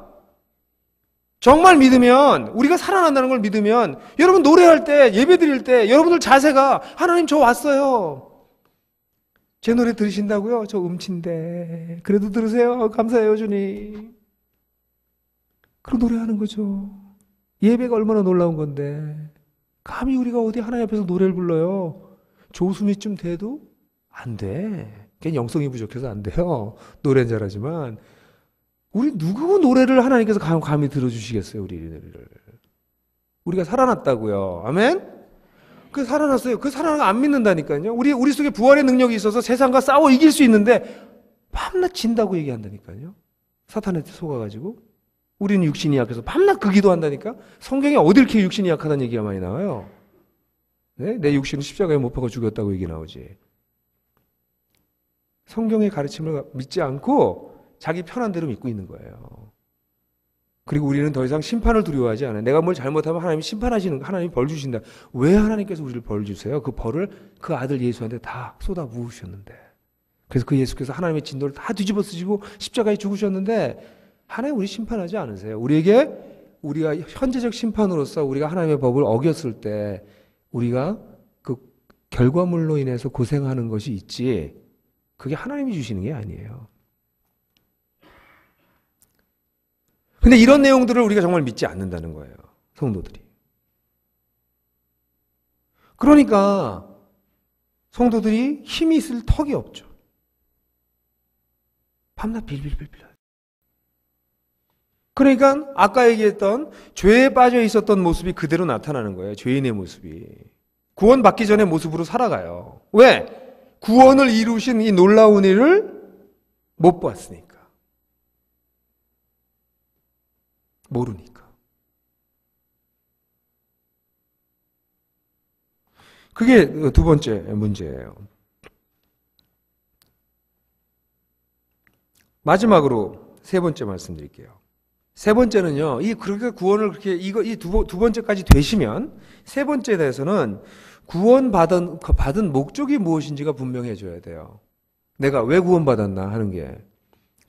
정말 믿으면, 우리가 살아난다는 걸 믿으면, 여러분 노래할 때, 예배 드릴 때, 여러분들 자세가, 하나님 저 왔어요. 제 노래 들으신다고요? 저 음친데. 그래도 들으세요. 감사해요, 주님. 그런 노래하는 거죠. 예배가 얼마나 놀라운 건데. 감히 우리가 어디 하나님 앞에서 노래를 불러요? 조수미쯤 돼도 안 돼. 걔 영성이 부족해서 안 돼요. 노래는 잘하지만 우리 누구 노래를 하나님께서 감, 감히 들어주시겠어요, 우리 노래를. 우리가 살아났다고요. 아멘? 그 살아났어요. 그 살아난 거안 믿는다니까요. 우리, 우리 속에 부활의 능력이 있어서 세상과 싸워 이길 수 있는데, 밤낮 진다고 얘기한다니까요. 사탄한테 속아가지고. 우리는 육신이 약해서 밤낮 그 기도한다니까? 성경에 어딜 이렇게 육신이 약하다는 얘기가 많이 나와요. 네? 내 육신을 십자가에 못 박아 죽였다고 얘기 나오지. 성경의 가르침을 믿지 않고 자기 편한 대로 믿고 있는 거예요. 그리고 우리는 더 이상 심판을 두려워하지 않아요. 내가 뭘 잘못하면 하나님이 심판하시는, 하나님이 벌 주신다. 왜 하나님께서 우리를 벌 주세요? 그 벌을 그 아들 예수한테 다 쏟아 부으셨는데. 그래서 그 예수께서 하나님의 진노를 다 뒤집어 쓰시고 십자가에 죽으셨는데, 하나님 우리 심판하지 않으세요. 우리에게 우리가 현재적 심판으로서 우리가 하나님의 법을 어겼을 때 우리가 그 결과물로 인해서 고생하는 것이 있지 그게 하나님이 주시는 게 아니에요. 근데 이런 내용들을 우리가 정말 믿지 않는다는 거예요. 성도들이. 그러니까 성도들이 힘이 있을 턱이 없죠. 밤낮 빌빌빌빌. 그러니까 아까 얘기했던 죄에 빠져 있었던 모습이 그대로 나타나는 거예요. 죄인의 모습이. 구원받기 전의 모습으로 살아가요. 왜? 구원을 이루신 이 놀라운 일을 못 봤으니까. 모르니까. 그게 두 번째 문제예요. 마지막으로 세 번째 말씀드릴게요. 세 번째는요, 이 그렇게 구원을 그렇게 이거 이두두 번째까지 되시면 세 번째에 대해서는 구원 받은 받은 목적이 무엇인지가 분명해져야 돼요. 내가 왜 구원받았나 하는 게.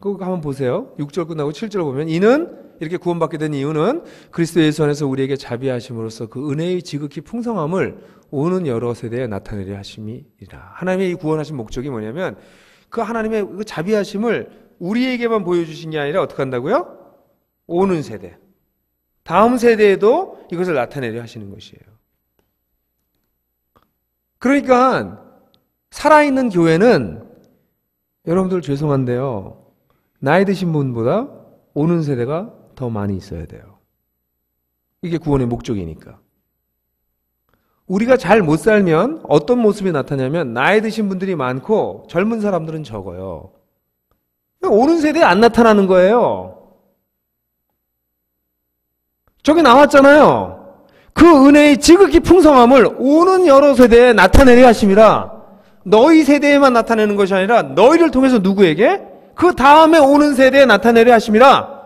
그거 한번 보세요. 6절 끝나고 7절 보면 이는 이렇게 구원받게 된 이유는 그리스도 예수 안에서 우리에게 자비하심으로써 그 은혜의 지극히 풍성함을 오는 여러 세대에 나타내려 하심이라. 하나님의 이 구원하신 목적이 뭐냐면 그 하나님의 그 자비하심을 우리에게만 보여주신 게 아니라 어떻게 한다고요? 오는 세대, 다음 세대에도 이것을 나타내려 하시는 것이에요. 그러니까 살아있는 교회는 여러분들 죄송한데요. 나이 드신 분보다 오는 세대가 더 많이 있어야 돼요. 이게 구원의 목적이니까. 우리가 잘 못 살면 어떤 모습이 나타냐면 나이 드신 분들이 많고 젊은 사람들은 적어요. 오는 세대에 안 나타나는 거예요. 저기 나왔잖아요. 그 은혜의 지극히 풍성함을 오는 여러 세대에 나타내려 하심이라 너희 세대에만 나타내는 것이 아니라 너희를 통해서 누구에게? 그 다음에 오는 세대에 나타내려 하심이라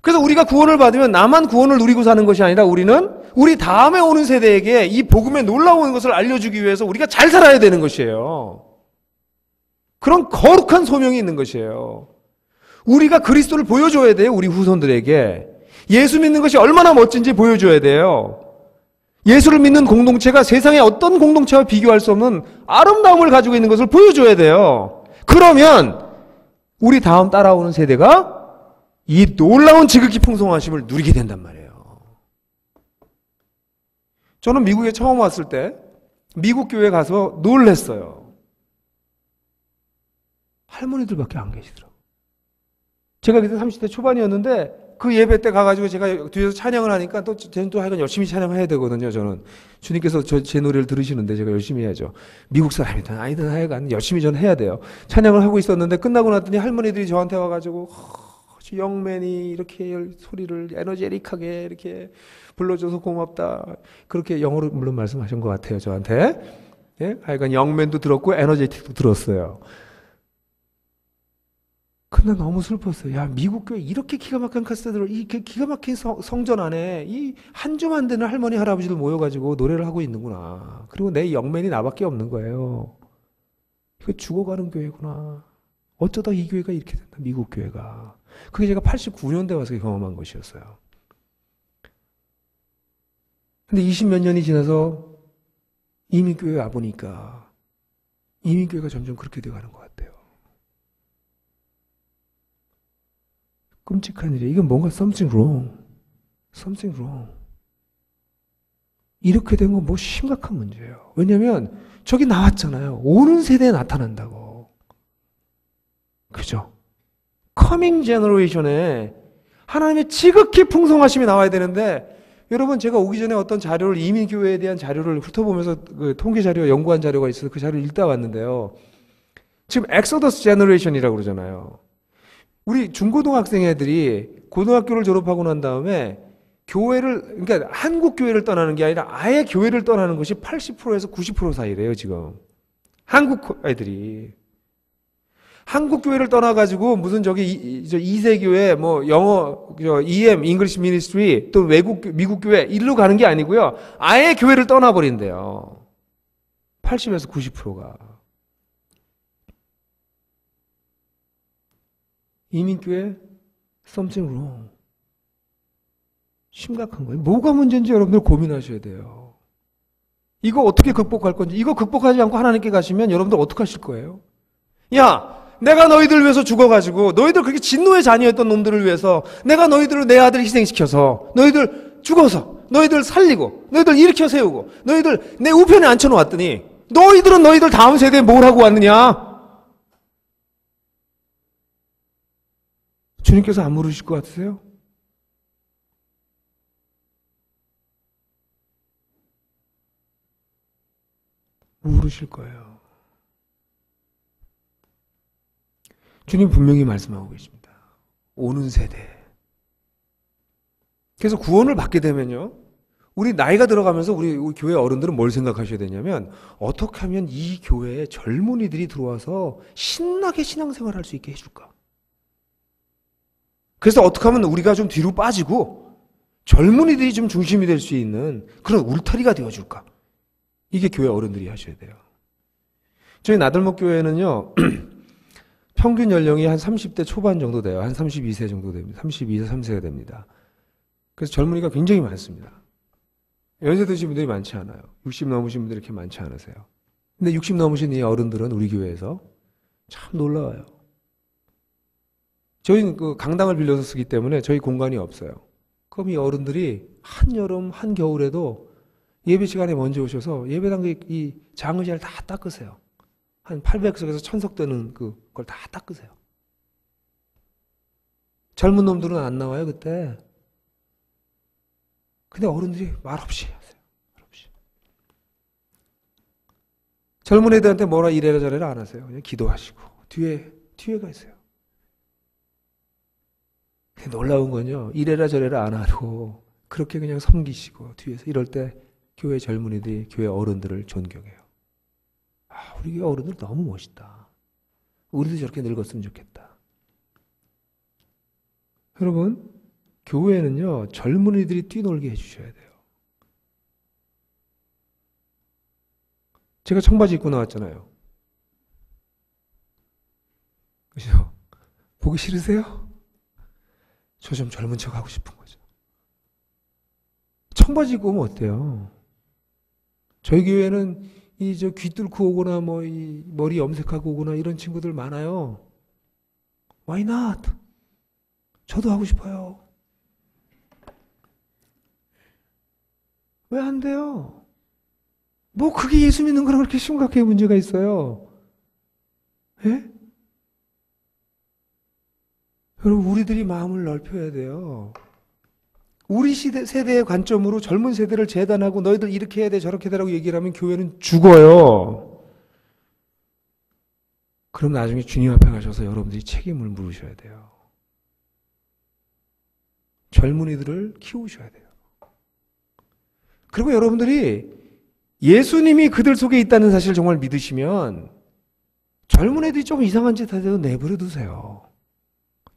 그래서 우리가 구원을 받으면 나만 구원을 누리고 사는 것이 아니라 우리는 우리 다음에 오는 세대에게 이 복음의 놀라운 것을 알려주기 위해서 우리가 잘 살아야 되는 것이에요. 그런 거룩한 소명이 있는 것이에요. 우리가 그리스도를 보여줘야 돼요, 우리 후손들에게. 예수 믿는 것이 얼마나 멋진지 보여줘야 돼요. 예수를 믿는 공동체가 세상의 어떤 공동체와 비교할 수 없는 아름다움을 가지고 있는 것을 보여줘야 돼요. 그러면 우리 다음 따라오는 세대가 이 놀라운 지극히 풍성하심을 누리게 된단 말이에요. 저는 미국에 처음 왔을 때 미국 교회 가서 놀랬어요. 할머니들밖에 안 계시더라고요. 제가 그때 30대 초반이었는데 그 예배 때 가가지고 제가 뒤에서 찬양을 하니까 또, 저는 또 하여간 열심히 찬양을 해야 되거든요, 저는. 주님께서 저, 제 노래를 들으시는데 제가 열심히 해야죠. 미국 사람이든 아니든 하여간 열심히 전 해야 돼요. 찬양을 하고 있었는데 끝나고 났더니 할머니들이 저한테 와가지고, 영맨이 이렇게 소리를 에너제릭하게 이렇게 불러줘서 고맙다. 그렇게 영어로 물론 말씀하신 것 같아요, 저한테. 예? 하여간 영맨도 들었고, 에너제틱도 들었어요. 근데 너무 슬펐어요. 야, 미국 교회 이렇게 기가 막힌 카세트를, 이 기가 막힌 성, 전 안에 이한줌안 되는 할머니, 할아버지들 모여가지고 노래를 하고 있는구나. 그리고 내 영맨이 나밖에 없는 거예요. 이거 죽어가는 교회구나. 어쩌다 이 교회가 이렇게 된다, 미국 교회가. 그게 제가 89년대 와서 경험한 것이었어요. 근데 20 몇 년이 지나서 이민교회 와보니까 이민교회가 점점 그렇게 돼가는 것 같아요. 끔찍한 일이야. 이건 뭔가 something wrong. something wrong. 이렇게 된 건 뭐 심각한 문제예요. 왜냐면 저기 나왔잖아요. 오는 세대에 나타난다고. 그죠? 커밍 제너레이션에 하나님의 지극히 풍성하심이 나와야 되는데 여러분 제가 오기 전에 어떤 자료를 이민 교회에 대한 자료를 훑어보면서 그 통계 자료 연구한 자료가 있어서 그 자료를 읽다 왔는데요. 지금 엑소더스 제너레이션이라고 그러잖아요. 우리 중고등학생 애들이 고등학교를 졸업하고 난 다음에 교회를 그러니까 한국 교회를 떠나는 게 아니라 아예 교회를 떠나는 것이 80%에서 90% 사이래요, 지금. 한국 애들이 한국 교회를 떠나 가지고 무슨 저기 이세 교회 뭐 영어 저 EM 잉글리시 미니스트리 또 외국 미국 교회 일로 가는 게 아니고요. 아예 교회를 떠나 버린대요. 80에서 90%가 이민교회 something wrong. 심각한 거예요. 뭐가 문제인지 여러분들 고민하셔야 돼요. 이거 어떻게 극복할 건지, 이거 극복하지 않고 하나님께 가시면 여러분들 어떻게 하실 거예요? 야! 내가 너희들 위해서 죽어가지고, 너희들 그렇게 진노의 자녀였던 놈들을 위해서, 내가 너희들을 내 아들 희생시켜서, 너희들 죽어서, 너희들 살리고, 너희들 일으켜 세우고, 너희들 내 우편에 앉혀놓았더니, 너희들은 너희들 다음 세대에 뭘 하고 왔느냐? 주님께서 안 물으실 것 같으세요? 물으실 거예요. 주님 분명히 말씀하고 계십니다. 오는 세대. 그래서 구원을 받게 되면요. 우리 나이가 들어가면서 우리 교회 어른들은 뭘 생각하셔야 되냐면 어떻게 하면 이 교회에 젊은이들이 들어와서 신나게 신앙생활 할수 있게 해줄까? 그래서 어떻게 하면 우리가 좀 뒤로 빠지고 젊은이들이 좀 중심이 될 수 있는 그런 울타리가 되어줄까? 이게 교회 어른들이 하셔야 돼요. 저희 나들목 교회는요, 평균 연령이 한 30대 초반 정도 돼요. 한 32세 정도 됩니다. 32세, 3세가 됩니다. 그래서 젊은이가 굉장히 많습니다. 연세 드신 분들이 많지 않아요. 60 넘으신 분들이 이렇게 많지 않으세요. 근데 60 넘으신 이 어른들은 우리 교회에서 참 놀라워요. 저희는 그 강당을 빌려서 쓰기 때문에 저희 공간이 없어요. 그럼 이 어른들이 한여름, 한겨울에도 예배 시간에 먼저 오셔서 예배당 이 장의자를 다 닦으세요. 한 800석에서 1000석 되는 그걸 다 닦으세요. 젊은 놈들은 안 나와요, 그때. 근데 어른들이 말없이 하세요. 말없이. 젊은 애들한테 뭐라 이래라 저래라 안 하세요. 그냥 기도하시고. 뒤에, 뒤에가 있어요. 놀라운 건요. 이래라 저래라 안 하고 그렇게 그냥 섬기시고 뒤에서 이럴 때 교회 젊은이들이 교회 어른들을 존경해요. 아, 우리 교회 어른들 너무 멋있다. 우리도 저렇게 늙었으면 좋겠다. 여러분, 교회는요, 젊은이들이 뛰놀게 해주셔야 돼요. 제가 청바지 입고 나왔잖아요. 그죠? 보기 싫으세요? 저좀 젊은 척 하고 싶은 거죠. 청바지 고 오면 어때요? 저희 교회는 이저귀 뚫고 오거나 뭐 이 머리 염색하고 오거나 이런 친구들 많아요. Why not? 저도 하고 싶어요. 왜 안 돼요? 뭐 그게 예수 믿는 거랑 그렇게 심각하게 문제가 있어요? 예? 여러분, 우리들이 마음을 넓혀야 돼요. 우리 시대, 세대의 관점으로 젊은 세대를 재단하고 너희들 이렇게 해야 돼, 저렇게 해라고 얘기를 하면 교회는 죽어요. 그럼 나중에 주님 앞에 가셔서 여러분들이 책임을 물으셔야 돼요. 젊은이들을 키우셔야 돼요. 그리고 여러분들이 예수님이 그들 속에 있다는 사실을 정말 믿으시면 젊은 애들이 좀 이상한 짓 하더라도 내버려 두세요.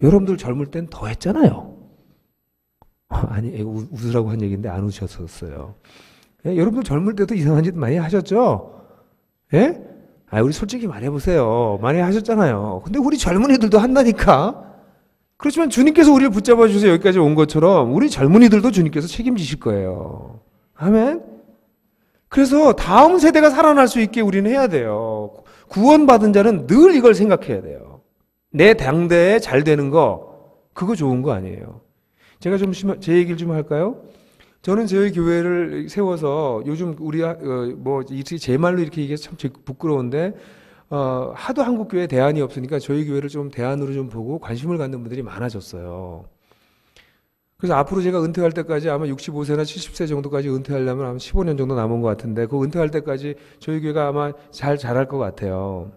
여러분들 젊을 땐 더 했잖아요. 아니, 웃으라고 한 얘기인데 안 웃으셨었어요. 예? 여러분들 젊을 때도 이상한 짓 많이 하셨죠? 예? 아, 우리 솔직히 말해보세요. 많이 하셨잖아요. 근데 우리 젊은이들도 한다니까? 그렇지만 주님께서 우리를 붙잡아 주셔서 여기까지 온 것처럼 우리 젊은이들도 주님께서 책임지실 거예요. 아멘? 그래서 다음 세대가 살아날 수 있게 우리는 해야 돼요. 구원받은 자는 늘 이걸 생각해야 돼요. 내 당대에 잘 되는 거 그거 좋은 거 아니에요. 제가 좀 제 얘기를 좀 할까요? 저는 저희 교회를 세워서 요즘 우리 어, 뭐제 말로 이렇게 얘기해서 참 부끄러운데 어, 하도 한국 교회 대안이 없으니까 저희 교회를 좀 대안으로 좀 보고 관심을 갖는 분들이 많아졌어요. 그래서 앞으로 제가 은퇴할 때까지 아마 65세나 70세 정도까지 은퇴하려면 아마 15년 정도 남은 것 같은데 그 은퇴할 때까지 저희 교회가 아마 잘 자랄 것 같아요.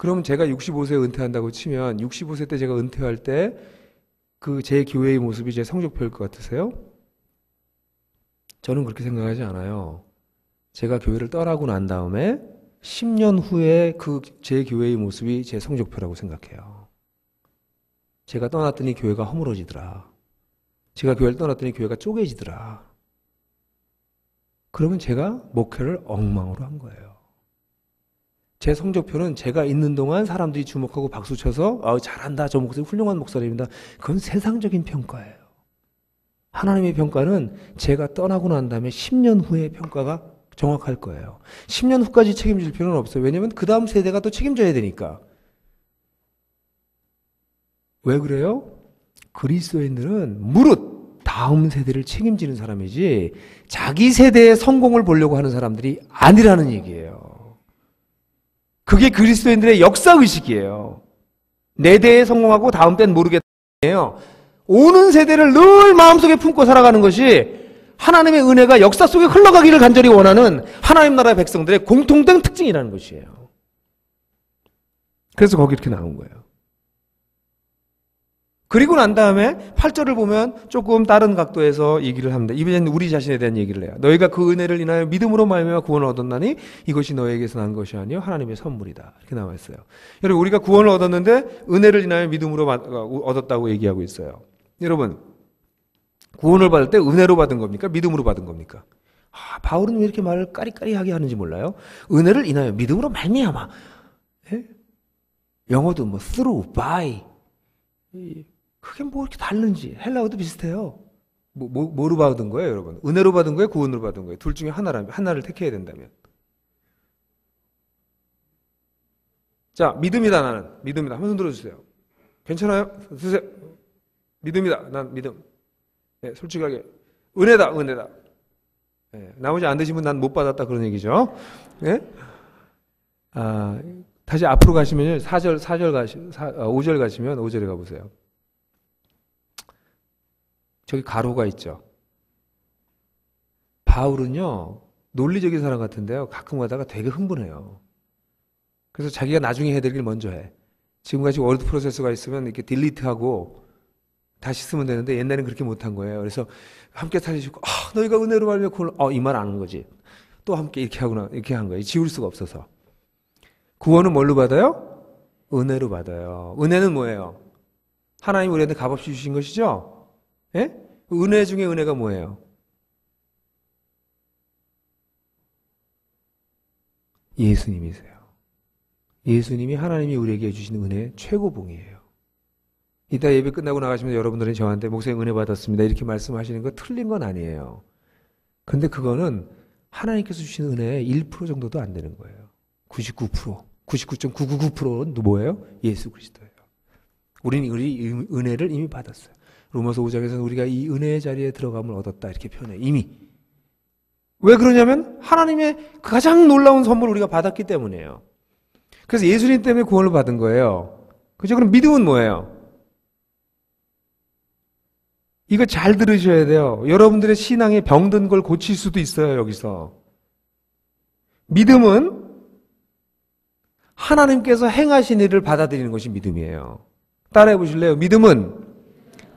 그러면 제가 65세에 은퇴한다고 치면 65세 때 제가 은퇴할 때 그 제 교회의 모습이 제 성적표일 것 같으세요? 저는 그렇게 생각하지 않아요. 제가 교회를 떠나고 난 다음에 10년 후에 그 제 교회의 모습이 제 성적표라고 생각해요. 제가 떠났더니 교회가 허물어지더라. 제가 교회를 떠났더니 교회가 쪼개지더라. 그러면 제가 목회를 엉망으로 한 거예요. 제 성적표는 제가 있는 동안 사람들이 주목하고 박수 쳐서 아, 잘한다 저 목사님 훌륭한 목사입니다. 님 그건 세상적인 평가예요. 하나님의 평가는 제가 떠나고 난 다음에 10년 후의 평가가 정확할 거예요. 10년 후까지 책임질 필요는 없어요. 왜냐면 하그 다음 세대가 또 책임져야 되니까. 왜 그래요? 그리스도인들은 무릇 다음 세대를 책임지는 사람이지 자기 세대의 성공을 보려고 하는 사람들이 아니라는 얘기예요. 그게 그리스도인들의 역사 의식이에요. 내 대에 성공하고 다음 땐 모르겠다예요. 오는 세대를 늘 마음속에 품고 살아가는 것이 하나님의 은혜가 역사 속에 흘러가기를 간절히 원하는 하나님 나라 백성들의 공통된 특징이라는 것이에요. 그래서 거기 이렇게 나온 거예요. 그리고 난 다음에 8절을 보면 조금 다른 각도에서 얘기를 합니다. 이번에는 우리 자신에 대한 얘기를 해요. 너희가 그 은혜를 인하여 믿음으로 말미암아 구원을 얻었나니 이것이 너에게서 난 것이 아니요 하나님의 선물이다. 이렇게 나와 있어요. 여러분 우리가 구원을 얻었는데 은혜를 인하여 믿음으로 어, 얻었다고 얘기하고 있어요. 여러분 구원을 받을 때 은혜로 받은 겁니까? 믿음으로 받은 겁니까? 아, 바울은 왜 이렇게 말을 까리까리하게 하는지 몰라요. 은혜를 인하여 믿음으로 말미암아. 예? 영어도 뭐 through, by 그게 뭐 이렇게 다른지 헬라어도 비슷해요. 뭐, 뭐, 뭐로 받은 거예요, 여러분? 은혜로 받은 거예요, 구원으로 받은 거예요. 둘 중에 하나라면 하나를 택해야 된다면. 자, 믿음이다 나는 믿음이다. 한손 들어주세요. 괜찮아요? 드세요. 믿음이다. 난 믿음. 네, 솔직하게 은혜다, 은혜다. 네, 나머지 안 되시면 난 못 받았다 그런 얘기죠. 네? 아, 다시 앞으로 어, 가시면 요 4절, 4절 가시, 5절 가시면 5절에 가보세요. 저기 가로가 있죠. 바울은요, 논리적인 사람 같은데요. 가끔 가다가 되게 흥분해요. 그래서 자기가 나중에 해야 될일 먼저 해. 지금까지 월드 프로세서가 있으면 이렇게 딜리트하고 다시 쓰면 되는데 옛날엔 그렇게 못한 거예요. 그래서 함께 살리시고, 아, 너희가 은혜로 말면암고 어, 이말 아는 거지. 또 함께 이렇게 하구나, 이렇게 한 거예요. 지울 수가 없어서. 구원은 뭘로 받아요? 은혜로 받아요. 은혜는 뭐예요? 하나님 우리한테 값없이 주신 것이죠? 예? 은혜 중에 은혜가 뭐예요? 예수님이세요. 예수님이 하나님이 우리에게 주시 은혜의 최고봉이에요. 이따 예배 끝나고 나가시면 여러분들은 저한테 목사님 은혜 받았습니다. 이렇게 말씀하시는 거 틀린 건 아니에요. 근데 그거는 하나님께서 주시 은혜의 1% 정도도 안 되는 거예요. 99%, 99.999%는 뭐예요? 예수 그리스도예요. 우리는 우리 은혜를 이미 받았어요. 로마서 5장에서는 우리가 이 은혜의 자리에 들어감을 얻었다 이렇게 표현해 이미 왜 그러냐면 하나님의 그 가장 놀라운 선물을 우리가 받았기 때문이에요. 그래서 예수님 때문에 구원을 받은 거예요. 그죠? 그럼 믿음은 뭐예요? 이거 잘 들으셔야 돼요. 여러분들의 신앙에 병든 걸 고칠 수도 있어요, 여기서. 믿음은 하나님께서 행하신 일을 받아들이는 것이 믿음이에요. 따라해 보실래요? 믿음은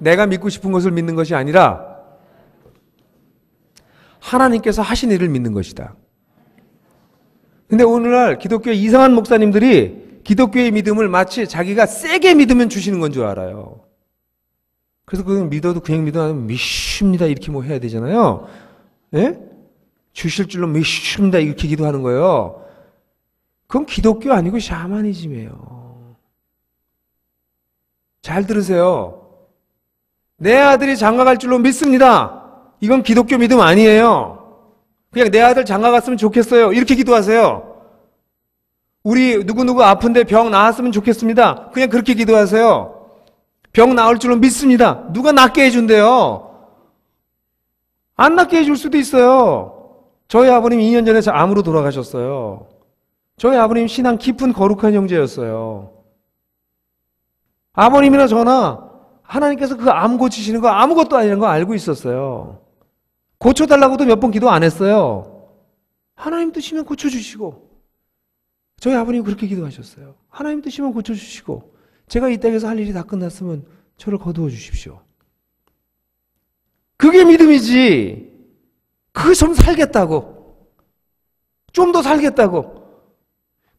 내가 믿고 싶은 것을 믿는 것이 아니라 하나님께서 하신 일을 믿는 것이다. 근데 오늘날 기독교 의 이상한 목사님들이 기독교의 믿음을 마치 자기가 세게 믿으면 주시는 건 줄 알아요. 그래서 그건 믿어도 그냥 믿어도 믿습니다. 이렇게 뭐 해야 되잖아요. 예? 주실 줄로 믿습니다. 이렇게 기도하는 거예요. 그건 기독교 아니고 샤머니즘이에요. 잘 들으세요. 내 아들이 장가갈 줄로 믿습니다. 이건 기독교 믿음 아니에요. 그냥 내 아들 장가갔으면 좋겠어요. 이렇게 기도하세요. 우리 누구누구 아픈데 병 나았으면 좋겠습니다. 그냥 그렇게 기도하세요. 병나올 줄로 믿습니다. 누가 낫게 해준대요. 안 낫게 해줄 수도 있어요. 저희 아버님 2년 전에 암으로 돌아가셨어요. 저희 아버님 신앙 깊은 거룩한 형제였어요. 아버님이나 저나 하나님께서 그 암 고치시는 거 아무것도 아니라는 거 알고 있었어요. 고쳐달라고도 몇 번 기도 안 했어요. 하나님 뜻이면 고쳐주시고. 저희 아버님 그렇게 기도하셨어요. 하나님 뜻이면 고쳐주시고. 제가 이 땅에서 할 일이 다 끝났으면 저를 거두어 주십시오. 그게 믿음이지. 그 좀 살겠다고. 좀 더 살겠다고.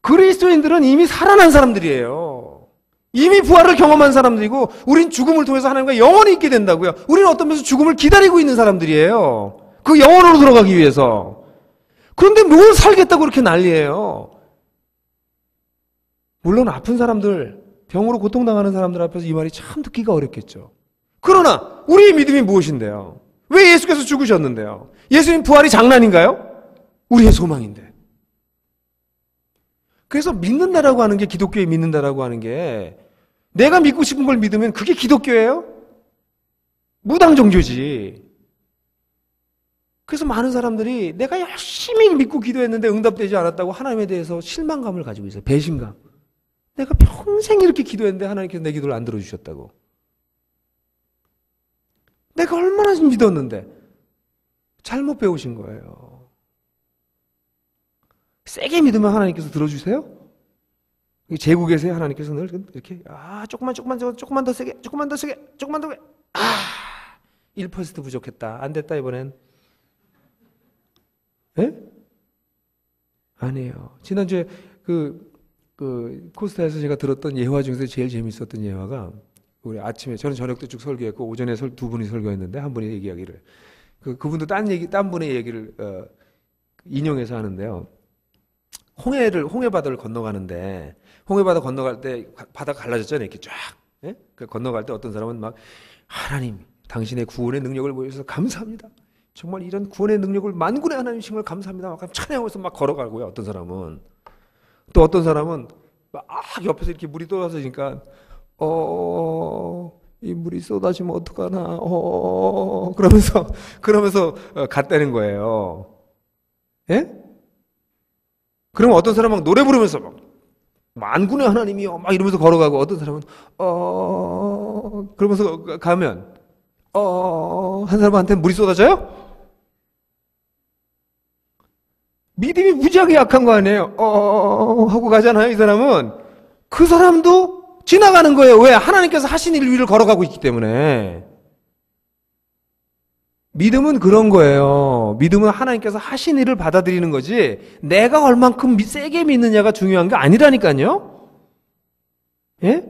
그리스도인들은 이미 살아난 사람들이에요. 이미 부활을 경험한 사람들이고 우린 죽음을 통해서 하나님과 영원히 있게 된다고요. 우리는 어떤 면에서 죽음을 기다리고 있는 사람들이에요. 그 영원으로 들어가기 위해서. 그런데 뭘 살겠다고 그렇게 난리예요. 물론 아픈 사람들, 병으로 고통당하는 사람들 앞에서 이 말이 참 듣기가 어렵겠죠. 그러나 우리의 믿음이 무엇인데요? 왜 예수께서 죽으셨는데요? 예수님 부활이 장난인가요? 우리의 소망인데. 그래서 믿는다라고 하는 게 기독교에 믿는다라고 하는 게 내가 믿고 싶은 걸 믿으면 그게 기독교예요? 무당 종교지. 그래서 많은 사람들이 내가 열심히 믿고 기도했는데 응답되지 않았다고 하나님에 대해서 실망감을 가지고 있어요. 배신감. 내가 평생 이렇게 기도했는데 하나님께서 내 기도를 안 들어주셨다고. 내가 얼마나 믿었는데. 잘못 배우신 거예요. 세게 믿으면 하나님께서 들어주세요? 제국에서 하나님께서 늘 이렇게 아 조금만 조금만 조금만 더 세게 조금만 더 세게 조금만 더 아1% 부족했다 안 됐다 이번엔 예? 아니에요 지난주에 그, 그 코스타에서 제가 들었던 예화 중에서 제일 재밌었던 예화가 우리 아침에 저는 저녁도 쭉 설교했고 오전에 두 분이 설교했는데 한 분이 얘기하기를 그 그분도 딴 얘기 딴 분의 얘기를 어, 인용해서 하는데요 홍해를 홍해바다를 건너가는데 홍해바다 건너갈 때 바다가 갈라졌잖아요. 이렇게 쫙. 예? 그 건너갈 때 어떤 사람은 막 하나님 당신의 구원의 능력을 보여주셔서 감사합니다. 정말 이런 구원의 능력을 만군의 하나님이신 걸 감사합니다. 막 찬양하면서 막 걸어가고요. 어떤 사람은 또 어떤 사람은 막 아, 옆에서 이렇게 물이 쏟아지니까 어. 이 물이 쏟아지면 어떡하나, 어, 그러면서, 그러면서 어, 갔다는 거예요. 예? 그럼 어떤 사람은 노래 부르면서 막, 만군의 하나님이요 막 이러면서 걸어가고 어떤 사람은 어 그러면서 가면 어한 사람한테 물이 쏟아져요? 믿음이 무지하게 약한 거 아니에요? 어 하고 가잖아요 이 사람은 그 사람도 지나가는 거예요 왜 하나님께서 하신 일 위를 걸어가고 있기 때문에 믿음은 그런 거예요. 믿음은 하나님께서 하신 일을 받아들이는 거지 내가 얼만큼 세게 믿느냐가 중요한 게 아니라니까요. 예?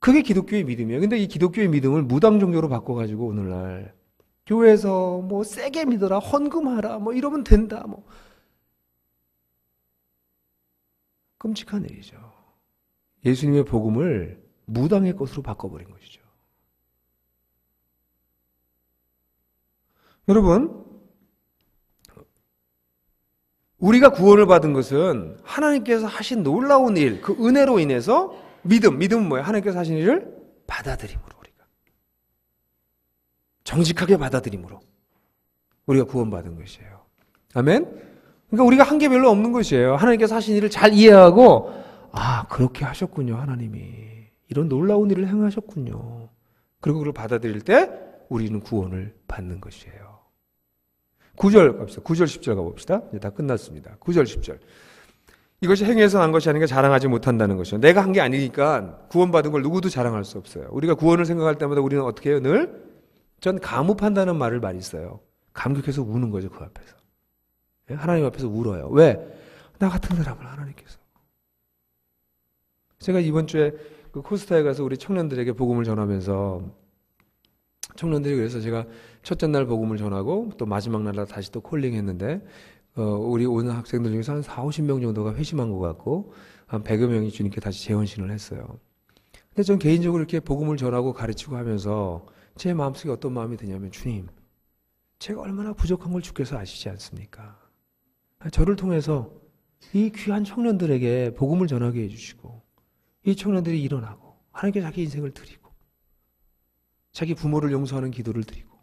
그게 기독교의 믿음이에요. 근데 이 기독교의 믿음을 무당 종교로 바꿔가지고 오늘날 교회에서 뭐 세게 믿어라, 헌금하라, 뭐 이러면 된다, 뭐 끔찍한 일이죠. 예수님의 복음을 무당의 것으로 바꿔버린 것이죠. 여러분, 우리가 구원을 받은 것은 하나님께서 하신 놀라운 일, 그 은혜로 인해서 믿음, 믿음은 뭐예요? 하나님께서 하신 일을 받아들임으로 우리가. 정직하게 받아들임으로 우리가 구원받은 것이에요. 아멘? 그러니까 우리가 한 게 별로 없는 것이에요. 하나님께서 하신 일을 잘 이해하고, 아, 그렇게 하셨군요, 하나님이. 이런 놀라운 일을 행하셨군요. 그리고 그걸 받아들일 때 우리는 구원을 받는 것이에요. 9절 갑시다. 9절 10절 가봅시다. 이제 다 끝났습니다. 9절 10절. 이것이 행위에서 난 것이 아닌가 자랑하지 못한다는 것이죠. 내가 한 게 아니니까 구원받은 걸 누구도 자랑할 수 없어요. 우리가 구원을 생각할 때마다 우리는 어떻게 해요? 늘? 전 감옥한다는 말을 많이 써요. 감격해서 우는 거죠, 그 앞에서. 예? 하나님 앞에서 울어요. 왜? 나 같은 사람을 하나님께서. 제가 이번 주에 그 코스타에 가서 우리 청년들에게 복음을 전하면서 청년들이 그래서 제가 첫째 날 복음을 전하고 또 마지막 날 다시 또 콜링했는데 어, 우리 오는 학생들 중에서 한 4, 50명 정도가 회심한 것 같고 한 100여 명이 주님께 다시 재원신을 했어요. 근데 전 개인적으로 이렇게 복음을 전하고 가르치고 하면서 제 마음속에 어떤 마음이 드냐면 주님 제가 얼마나 부족한 걸 주께서 아시지 않습니까? 저를 통해서 이 귀한 청년들에게 복음을 전하게 해주시고 이 청년들이 일어나고 하나님께 자기 인생을 드리고 자기 부모를 용서하는 기도를 드리고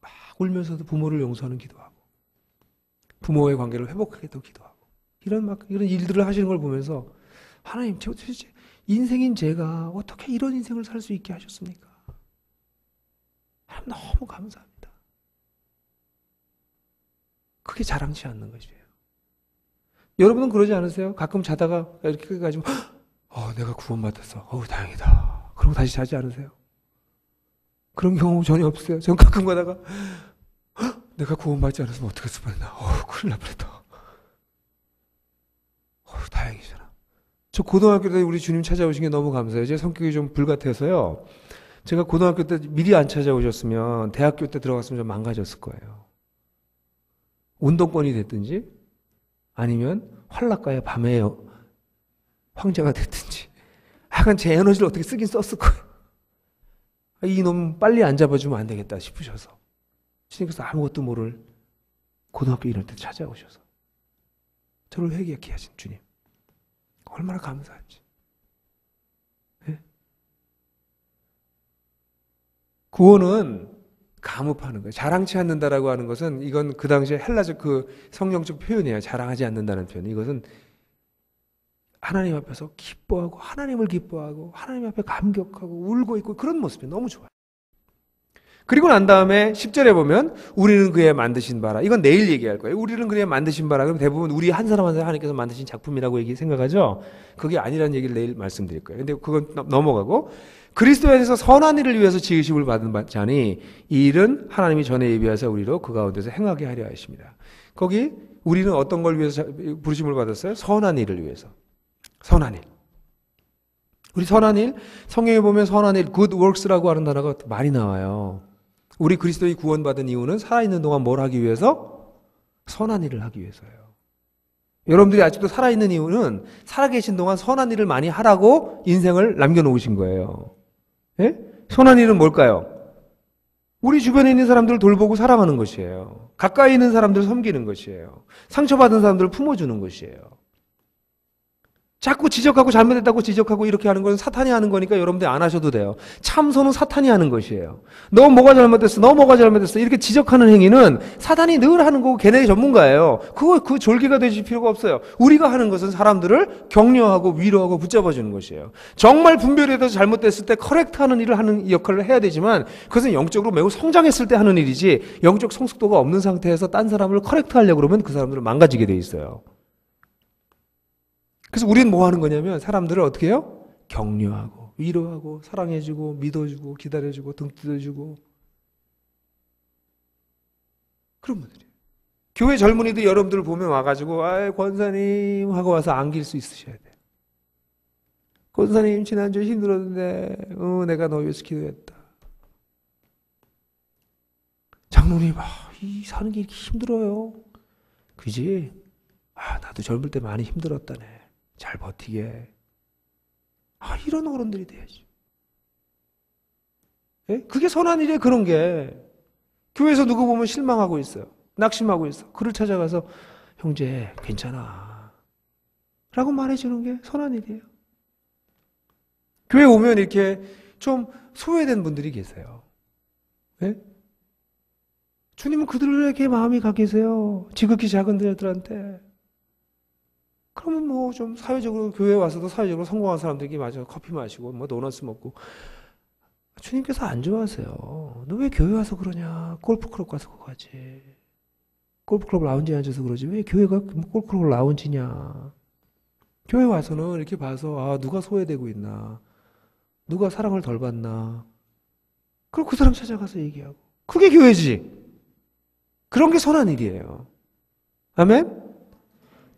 막 울면서도 부모를 용서하는 기도하고 부모의 관계를 회복하겠다고 기도하고 이런 막 이런 일들을 하시는 걸 보면서 하나님 도대체 인생인 제가 어떻게 이런 인생을 살 수 있게 하셨습니까? 하나님 너무 감사합니다. 그게 자랑치 않는 것이에요. 여러분은 그러지 않으세요? 가끔 자다가 이렇게 가지고 어, 내가 구원받았어. 어우 다행이다. 그러고 다시 자지 않으세요? 그런 경우 전혀 없어요. 전 가끔 가다가 헉, 내가 구원받지 않았으면 어떻게 했을 뻔했나. 어우, 큰일 날 뻔했다. 어우, 다행이잖아. 저 고등학교 때 우리 주님 찾아오신 게 너무 감사해요. 제 성격이 좀 불같아서요. 제가 고등학교 때 미리 안 찾아오셨으면 대학교 때 들어갔으면 좀 망가졌을 거예요. 운동권이 됐든지 아니면 활락가의 밤에 황제가 됐든지 약간 제 에너지를 어떻게 쓰긴 썼을 거예요. 아, 이놈 빨리 안 잡아주면 안 되겠다 싶으셔서 신님께서 아무것도 모를 고등학교 1학때 찾아오셔서 저를 회개하게 하신 주님 얼마나 감사한지 네? 구원은 감읍하는 거예요. 자랑치 않는다라고 하는 것은 이건 그 당시에 헬라적 그 성경적 표현이에요. 자랑하지 않는다는 표현. 이것은 하나님 앞에서 기뻐하고 하나님을 기뻐하고 하나님 앞에 감격하고 울고 있고 그런 모습이 너무 좋아요. 그리고 난 다음에 10절에 보면 우리는 그의 만드신 바라. 이건 내일 얘기할 거예요. 우리는 그의 만드신 바라. 그럼 대부분 우리 한 사람 한 사람 하나님께서 만드신 작품이라고 얘기 생각하죠. 그게 아니라는 얘기를 내일 말씀드릴 거예요. 근데 그건 넘어가고 그리스도 안에서 선한 일을 위해서 지으심을 받은 자니 이 일은 하나님이 전에 예비하사 우리로 그 가운데서 행하게 하려 하십니다. 거기 우리는 어떤 걸 위해서 부르심을 받았어요? 선한 일을 위해서. 선한 일. 우리 선한 일, 성경에 보면 선한 일, good works라고 하는 단어가 많이 나와요. 우리 그리스도의 구원받은 이유는 살아있는 동안 뭘 하기 위해서? 선한 일을 하기 위해서예요. 여러분들이 아직도 살아있는 이유는 살아계신 동안 선한 일을 많이 하라고 인생을 남겨놓으신 거예요. 예? 선한 일은 뭘까요? 우리 주변에 있는 사람들을 돌보고 사랑하는 것이에요. 가까이 있는 사람들을 섬기는 것이에요. 상처받은 사람들을 품어주는 것이에요. 자꾸 지적하고 잘못했다고 지적하고 이렇게 하는 건 사탄이 하는 거니까 여러분들 안 하셔도 돼요. 참소는 사탄이 하는 것이에요. 너 뭐가 잘못됐어? 너 뭐가 잘못됐어? 이렇게 지적하는 행위는 사탄이 늘 하는 거고 걔네 전문가예요. 그거 그 졸개가 되실 필요가 없어요. 우리가 하는 것은 사람들을 격려하고 위로하고 붙잡아 주는 것이에요. 정말 분별에 대해서 잘못됐을 때 커렉트하는 일을 하는 역할을 해야 되지만 그것은 영적으로 매우 성장했을 때 하는 일이지 영적 성숙도가 없는 상태에서 딴 사람을 커렉트하려고 그러면 그 사람들은 망가지게 돼 있어요. 그래서 우리는 뭐 하는 거냐면 사람들을 어떻게 해요? 격려하고 위로하고 사랑해주고 믿어주고 기다려주고 등뜯어주고 그런 분들이에요. 교회 젊은이들 여러분들 보면 와가지고 아 권사님 하고 와서 안길 수 있으셔야 돼요. 권사님 지난주 힘들었는데 어, 내가 너 위해서 기도했다. 장로님 아이 사는 게 힘들어요. 그지? 아 나도 젊을 때 많이 힘들었다네. 잘 버티게. 아, 이런 어른들이 돼야지. 예? 그게 선한 일이에요, 그런 게. 교회에서 누구 보면 실망하고 있어요. 낙심하고 있어. 그를 찾아가서, 형제, 괜찮아. 라고 말해주는 게 선한 일이에요. 교회 오면 이렇게 좀 소외된 분들이 계세요. 예? 주님은 그들에게 마음이 가 계세요. 지극히 작은 자들한테. 그러면 뭐 좀 사회적으로 교회 와서도 사회적으로 성공한 사람들끼리 마저 커피 마시고 뭐 도넛 먹고 주님께서 안 좋아하세요. 너 왜 교회 와서 그러냐? 골프클럽 가서 그거지. 하 골프클럽 라운지에 앉아서 그러지. 왜 교회가 뭐 골프클럽 라운지냐? 교회 와서는 이렇게 봐서 아 누가 소외되고 있나? 누가 사랑을 덜 받나? 그럼 그 사람 찾아가서 얘기하고. 그게 교회지. 그런 게 선한 일이에요. 아멘?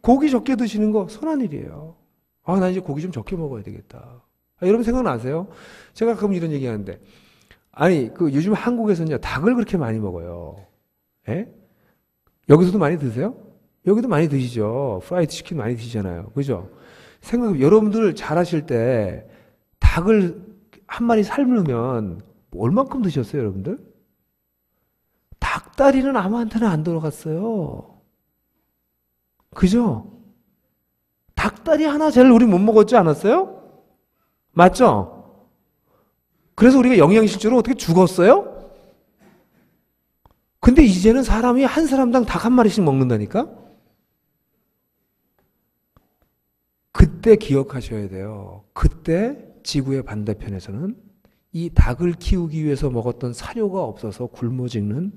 고기 적게 드시는 거 선한 일이에요. 아, 나 이제 고기 좀 적게 먹어야 되겠다. 아, 여러분 생각나세요? 제가 가끔 이런 얘기 하는데, 아니, 그 요즘 한국에서는요, 닭을 그렇게 많이 먹어요. 예? 여기서도 많이 드세요? 여기도 많이 드시죠. 프라이드 치킨 많이 드시잖아요. 그죠? 생각, 여러분들 잘하실 때 닭을 한 마리 삶으면 얼만큼 드셨어요, 여러분들? 닭다리는 아무한테나 안 들어갔어요. 그죠? 닭다리 하나 제일 우리 못 먹었지 않았어요? 맞죠? 그래서 우리가 영양실조로 어떻게 죽었어요? 근데 이제는 사람이 한 사람당 닭 한 마리씩 먹는다니까? 그때 기억하셔야 돼요. 그때 지구의 반대편에서는 이 닭을 키우기 위해서 먹었던 사료가 없어서 굶어 죽는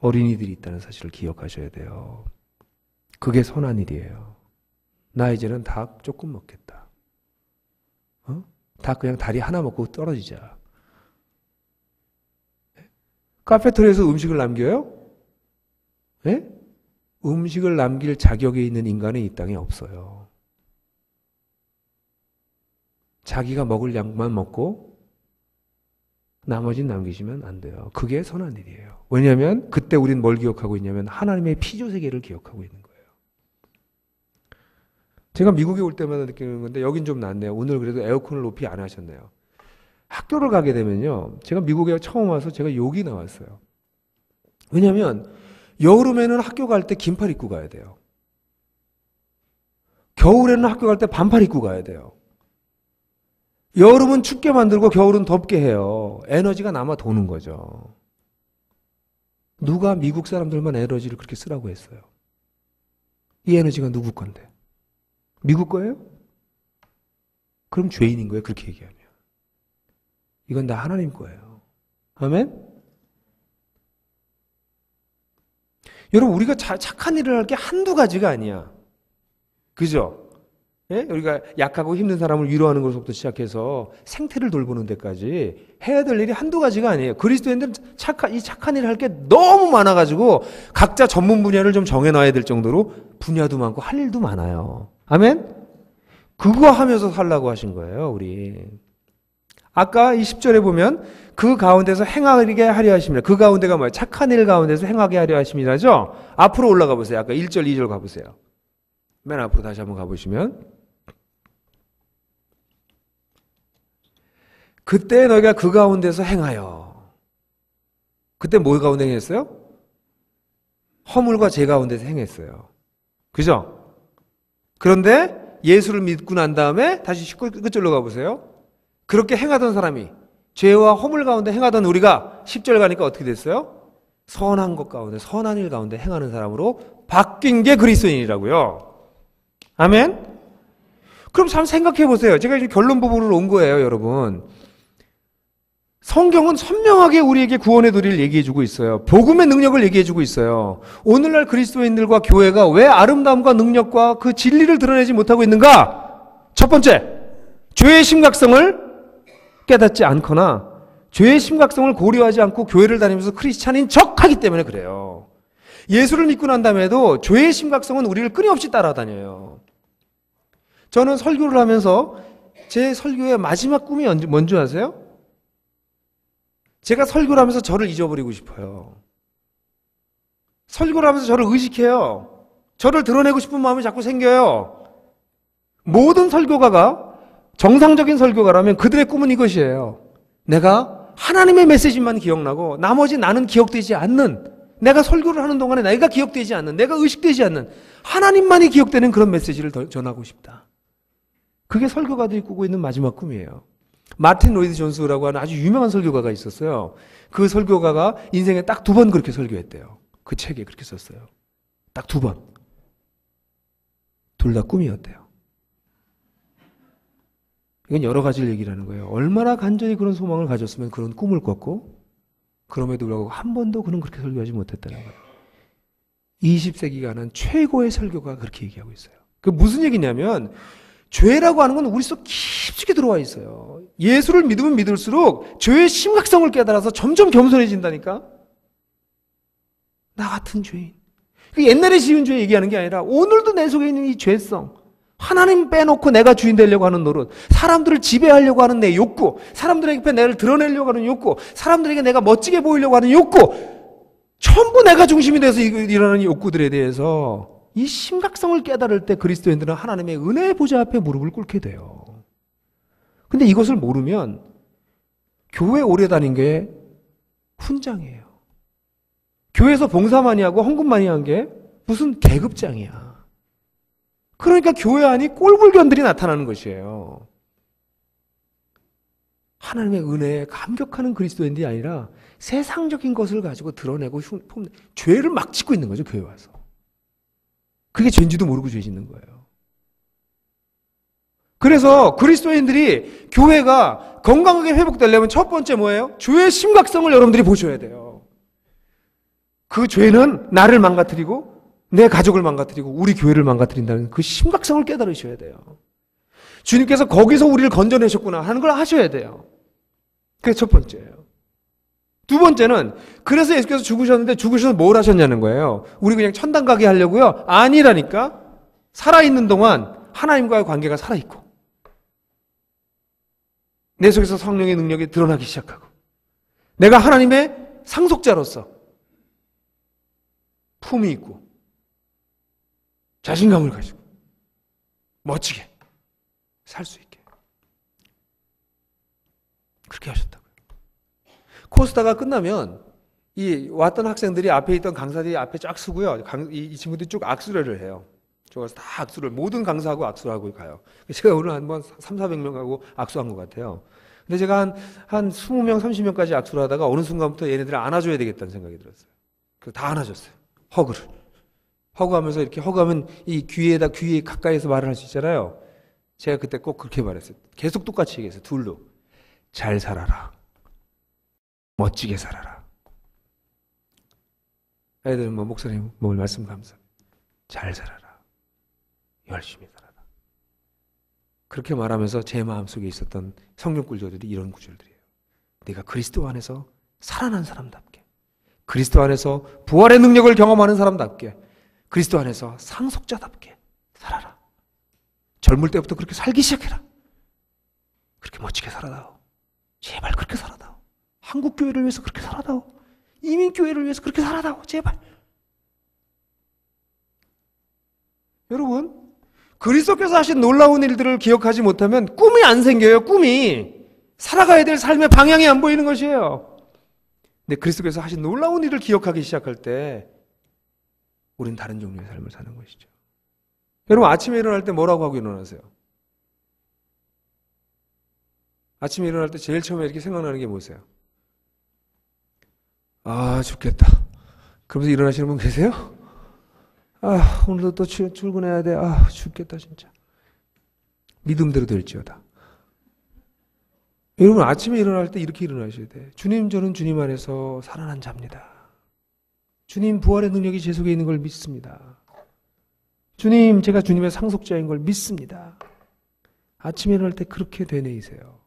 어린이들이 있다는 사실을 기억하셔야 돼요. 그게 선한 일이에요. 나 이제는 닭 조금 먹겠다. 어? 닭 그냥 다리 하나 먹고 떨어지자. 예? 카페테리에서 음식을 남겨요? 예? 음식을 남길 자격이 있는 인간은 이 땅에 없어요. 자기가 먹을 양만 먹고 나머지는 남기시면 안 돼요. 그게 선한 일이에요. 왜냐하면 그때 우린 뭘 기억하고 있냐면 하나님의 피조 세계를 기억하고 있는 거예요. 제가 미국에 올 때마다 느끼는 건데 여긴 좀 낫네요. 오늘 그래도 에어컨을 높이 안 하셨네요. 학교를 가게 되면요. 제가 미국에 처음 와서 제가 욕이 나왔어요. 왜냐하면 여름에는 학교 갈 때 긴팔 입고 가야 돼요. 겨울에는 학교 갈 때 반팔 입고 가야 돼요. 여름은 춥게 만들고 겨울은 덥게 해요. 에너지가 남아 도는 거죠. 누가 미국 사람들만 에너지를 그렇게 쓰라고 했어요? 이 에너지가 누구 건데? 미국 거예요? 그럼 죄인인 거예요. 그렇게 얘기하면. 이건 다 하나님 거예요. 아멘? 여러분, 우리가 자, 착한 일을 할 게 한두 가지가 아니야. 그죠? 예? 우리가 약하고 힘든 사람을 위로하는 것부터 시작해서 생태를 돌보는 데까지 해야 될 일이 한두 가지가 아니에요. 그리스도인들은 착한, 이 착한 일을 할 게 너무 많아가지고 각자 전문 분야를 좀 정해놔야 될 정도로 분야도 많고 할 일도 많아요. 아멘? 그거 하면서 살라고 하신 거예요, 우리. 아까 20절에 보면 그 가운데서 행하게 하려 하십니다. 그 가운데가 뭐예요? 착한 일 가운데서 행하게 하려 하십니다죠? 앞으로 올라가 보세요. 아까 1절, 2절 가보세요. 맨 앞으로 다시 한번 가보시면. 그때 너희가 그 가운데서 행하여. 그때 뭐 가운데 행했어요? 허물과 죄 가운데서 행했어요. 그죠? 그런데 예수를 믿고 난 다음에 다시 19절로 가보세요. 그렇게 행하던 사람이 죄와 허물 가운데 행하던 우리가 10절 가니까 어떻게 됐어요? 선한 것 가운데 선한 일 가운데 행하는 사람으로 바뀐 게그리스인이라고요 아멘. 그럼 참 생각해 보세요. 제가 이제 결론 부분으로 온 거예요, 여러분. 성경은 선명하게 우리에게 구원의 도리를 얘기해주고 있어요. 복음의 능력을 얘기해주고 있어요. 오늘날 그리스도인들과 교회가 왜 아름다움과 능력과 그 진리를 드러내지 못하고 있는가? 첫 번째, 죄의 심각성을 깨닫지 않거나 죄의 심각성을 고려하지 않고 교회를 다니면서 크리스찬인 척 하기 때문에 그래요. 예수를 믿고 난 다음에도 죄의 심각성은 우리를 끊임없이 따라다녀요. 저는 설교를 하면서 제 설교의 마지막 꿈이 뭔지 아세요? 제가 설교를 하면서 저를 잊어버리고 싶어요. 설교를 하면서 저를 의식해요. 저를 드러내고 싶은 마음이 자꾸 생겨요. 모든 설교가가 정상적인 설교가라면 그들의 꿈은 이것이에요. 내가 하나님의 메시지만 기억나고 나머지 나는 기억되지 않는 내가 설교를 하는 동안에 내가 기억되지 않는 내가 의식되지 않는 하나님만이 기억되는 그런 메시지를 전하고 싶다. 그게 설교가들이 꾸고 있는 마지막 꿈이에요. 마틴 로이드 존스라고 하는 아주 유명한 설교가가 있었어요. 그 설교가가 인생에 딱 두 번 그렇게 설교했대요. 그 책에 그렇게 썼어요. 딱 두 번. 둘 다 꿈이었대요. 이건 여러 가지를 얘기하는 거예요. 얼마나 간절히 그런 소망을 가졌으면 그런 꿈을 꿨고, 그럼에도 불구하고 한 번도 그는 그렇게 설교하지 못했다는 거예요. 20세기가 는 최고의 설교가 그렇게 얘기하고 있어요. 그 무슨 얘기냐면, 죄라고 하는 건 우리 속 깊숙이 들어와 있어요. 예수를 믿으면 믿을수록 죄의 심각성을 깨달아서 점점 겸손해진다니까? 나 같은 죄인. 그 옛날에 지은 죄 얘기하는 게 아니라 오늘도 내 속에 있는 이 죄성. 하나님 빼놓고 내가 주인 되려고 하는 노릇, 사람들을 지배하려고 하는 내 욕구, 사람들에게 내를 드러내려고 하는 욕구, 사람들에게 내가 멋지게 보이려고 하는 욕구, 전부 내가 중심이 돼서 일어나는 욕구들에 대해서 이 심각성을 깨달을 때 그리스도인들은 하나님의 은혜의 보좌 앞에 무릎을 꿇게 돼요. 근데 이것을 모르면 교회 오래 다닌 게 훈장이에요. 교회에서 봉사 많이 하고 헌금 많이 한 게 무슨 계급장이야. 그러니까 교회 안이 꼴불견들이 나타나는 것이에요. 하나님의 은혜에 감격하는 그리스도인들이 아니라 세상적인 것을 가지고 드러내고 흉, 죄를 막 짓고 있는 거죠, 교회 와서. 그게 죄인지도 모르고 죄 짓는 거예요. 그래서 그리스도인들이 교회가 건강하게 회복되려면 첫 번째 뭐예요? 죄의 심각성을 여러분들이 보셔야 돼요. 그 죄는 나를 망가뜨리고 내 가족을 망가뜨리고 우리 교회를 망가뜨린다는 그 심각성을 깨달으셔야 돼요. 주님께서 거기서 우리를 건져내셨구나 하는 걸 아셔야 돼요. 그게 첫 번째예요. 두 번째는 그래서 예수께서 죽으셨는데 죽으셔서 뭘 하셨냐는 거예요. 우리 그냥 천당 가게 하려고요? 아니라니까. 살아있는 동안 하나님과의 관계가 살아있고 내 속에서 성령의 능력이 드러나기 시작하고 내가 하나님의 상속자로서 품이 있고 자신감을 가지고 멋지게 살 수 있게 그렇게 하셨다고. 코스다가 끝나면 이 왔던 학생들이 앞에 있던 강사들이 앞에 쫙 서고요. 강, 이, 이, 친구들이 쭉 악수를 해요. 저가서 다 악수를 모든 강사하고 악수하고 를 가요. 제가 오늘 한 번 3, 400명하고 악수한 것 같아요. 근데 제가 한, 한 20명, 30명까지 악수를 하다가 어느 순간부터 얘네들을 안아줘야 되겠다는 생각이 들었어요. 그래다 안아줬어요. 허그를. 허그하면서 이렇게 허그하면 이 귀에다 귀에 가까이서 말을 할 수 있잖아요. 제가 그때 꼭 그렇게 말했어요. 계속 똑같이 얘기했어요. 둘로. 잘 살아라. 멋지게 살아라. 애들 뭐 목사님 뭐 말씀 감사합니다. 잘 살아라. 열심히 살아라. 그렇게 말하면서 제 마음속에 있었던 성령 구절들이 이런 구절들이에요. 내가 그리스도 안에서 살아난 사람답게 그리스도 안에서 부활의 능력을 경험하는 사람답게 그리스도 안에서 상속자답게 살아라. 젊을 때부터 그렇게 살기 시작해라. 그렇게 멋지게 살아다오. 제발 그렇게 살아다오. 한국 교회를 위해서 그렇게 살아다오. 이민 교회를 위해서 그렇게 살아다오. 제발. 여러분, 그리스도께서 하신 놀라운 일들을 기억하지 못하면 꿈이 안 생겨요. 꿈이 살아가야 될 삶의 방향이 안 보이는 것이에요. 근데 그리스도께서 하신 놀라운 일을 기억하기 시작할 때우린 다른 종류의 삶을 사는 것이죠. 여러분 아침에 일어날 때 뭐라고 하고 일어나세요? 아침에 일어날 때 제일 처음에 이렇게 생각나는 게 뭐세요? 아, 죽겠다. 그러면서 일어나시는 분 계세요? 아, 오늘도 또 출, 출근해야 돼. 아, 죽겠다, 진짜. 믿음대로 될지어다. 여러분, 아침에 일어날 때 이렇게 일어나셔야 돼. 주님, 저는 주님 안에서 살아난 자입니다. 주님 부활의 능력이 제 속에 있는 걸 믿습니다. 주님, 제가 주님의 상속자인 걸 믿습니다. 아침에 일어날 때 그렇게 되뇌이세요.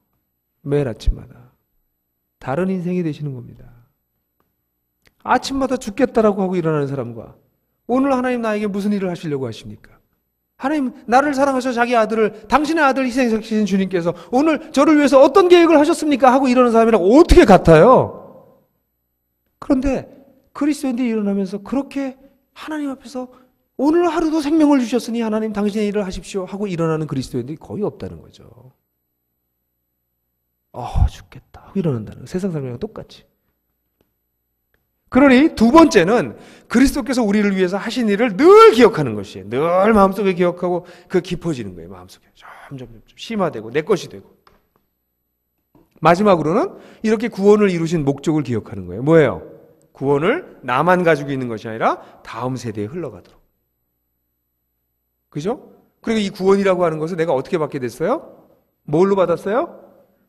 매일 아침마다. 다른 인생이 되시는 겁니다. 아침마다 죽겠다라고 하고 일어나는 사람과 오늘 하나님 나에게 무슨 일을 하시려고 하십니까? 하나님 나를 사랑하셔 자기 아들을 당신의 아들 희생시키신 주님께서 오늘 저를 위해서 어떤 계획을 하셨습니까? 하고 일어나는 사람이랑 어떻게 같아요? 그런데 그리스도인들이 일어나면서 그렇게 하나님 앞에서 오늘 하루도 생명을 주셨으니 하나님 당신의 일을 하십시오 하고 일어나는 그리스도인들이 거의 없다는 거죠. 아 어, 죽겠다 하고 일어난다는 거예요. 세상 사람이랑 똑같이. 그러니 두 번째는 그리스도께서 우리를 위해서 하신 일을 늘 기억하는 것이에요. 늘 마음속에 기억하고 그 깊어지는 거예요. 마음속에 점점, 점점 심화되고 내 것이 되고. 마지막으로는 이렇게 구원을 이루신 목적을 기억하는 거예요. 뭐예요? 구원을 나만 가지고 있는 것이 아니라 다음 세대에 흘러가도록. 그죠? 그리고 이 구원이라고 하는 것을 내가 어떻게 받게 됐어요? 뭘로 받았어요?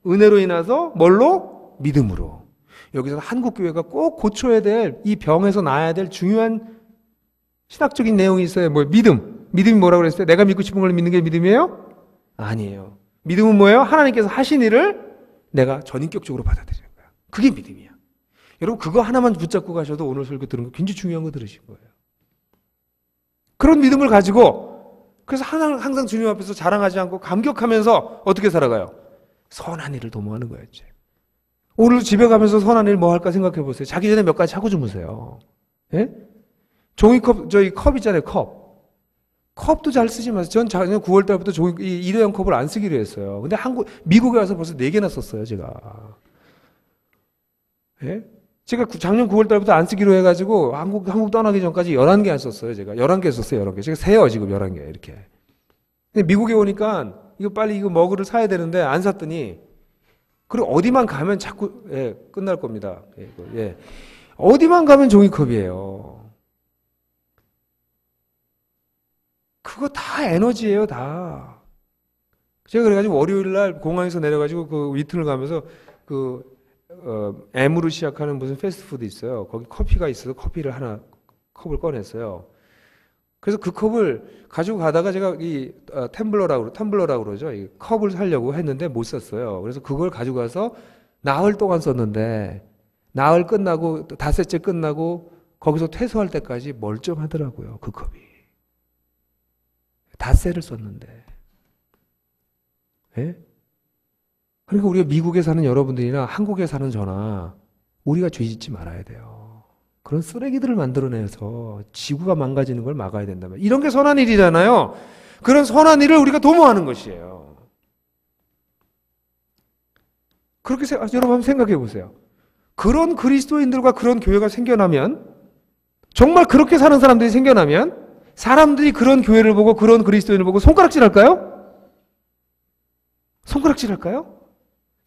은혜로 인해서 뭘로? 믿음으로. 여기서 한국 교회가 꼭 고쳐야 될 이 병에서 나아야 될 중요한 신학적인 내용이 있어요. 뭐 믿음. 믿음이 뭐라고 그랬어요? 내가 믿고 싶은 걸 믿는 게 믿음이에요? 아니에요. 믿음은 뭐예요? 하나님께서 하신 일을 내가 전인격적으로 받아들이는 거야. 그게 믿음이야. 여러분 그거 하나만 붙잡고 가셔도 오늘 설교 들은 거 굉장히 중요한 거 들으신 거예요. 그런 믿음을 가지고 그래서 항상, 항상 주님 앞에서 자랑하지 않고 감격하면서 어떻게 살아가요? 선한 일을 도모하는 거예요. 오늘 집에 가면서 선한 일 뭐 할까 생각해 보세요. 자기 전에 몇 가지 하고 주무세요. 예? 종이컵, 저희 컵 있잖아요, 컵. 컵도 잘 쓰지 마세요. 전 작년 9월 달부터 종이, 이 일회용 컵을 안 쓰기로 했어요. 근데 한국, 미국에 와서 벌써 4개나 썼어요, 제가. 예? 제가 작년 9월 달부터 안 쓰기로 해가지고 한국, 한국 떠나기 전까지 11개 안 썼어요, 제가. 11개 썼어요, 11개. 제가 세요, 지금 11개, 이렇게. 근데 미국에 오니까 이거 빨리 이거 머그를 사야 되는데 안 샀더니 그리고 어디만 가면 자꾸 예, 끝날 겁니다. 예, 예. 어디만 가면 종이컵이에요. 그거 다 에너지예요, 다. 제가 그래가지고 월요일 날 공항에서 내려가지고 그 위튼을 가면서 그 어, M으로 시작하는 무슨 패스트푸드 있어요. 거기 커피가 있어서 커피를 하나 컵을 꺼냈어요. 그래서 그 컵을 가지고 가다가 제가 이 어, 텀블러라고 텀블러라고 그러죠. 이 컵을 살려고 했는데 못썼어요 그래서 그걸 가지고 가서 나흘 동안 썼는데 나흘 끝나고 다섯째 끝나고 거기서 퇴소할 때까지 멀쩡하더라고요. 그 컵이. 다새를 썼는데. 예? 그러니까 우리가 미국에 사는 여러분들이나 한국에 사는 저나 우리가 죄 짓지 말아야 돼요. 그런 쓰레기들을 만들어내서 지구가 망가지는 걸 막아야 된다면 이런 게 선한 일이잖아요. 그런 선한 일을 우리가 도모하는 것이에요. 그렇게 세, 아, 여러분 한번 생각해 보세요. 그런 그리스도인들과 그런 교회가 생겨나면 정말 그렇게 사는 사람들이 생겨나면 사람들이 그런 교회를 보고 그런 그리스도인을 보고 손가락질 할까요? 손가락질 할까요?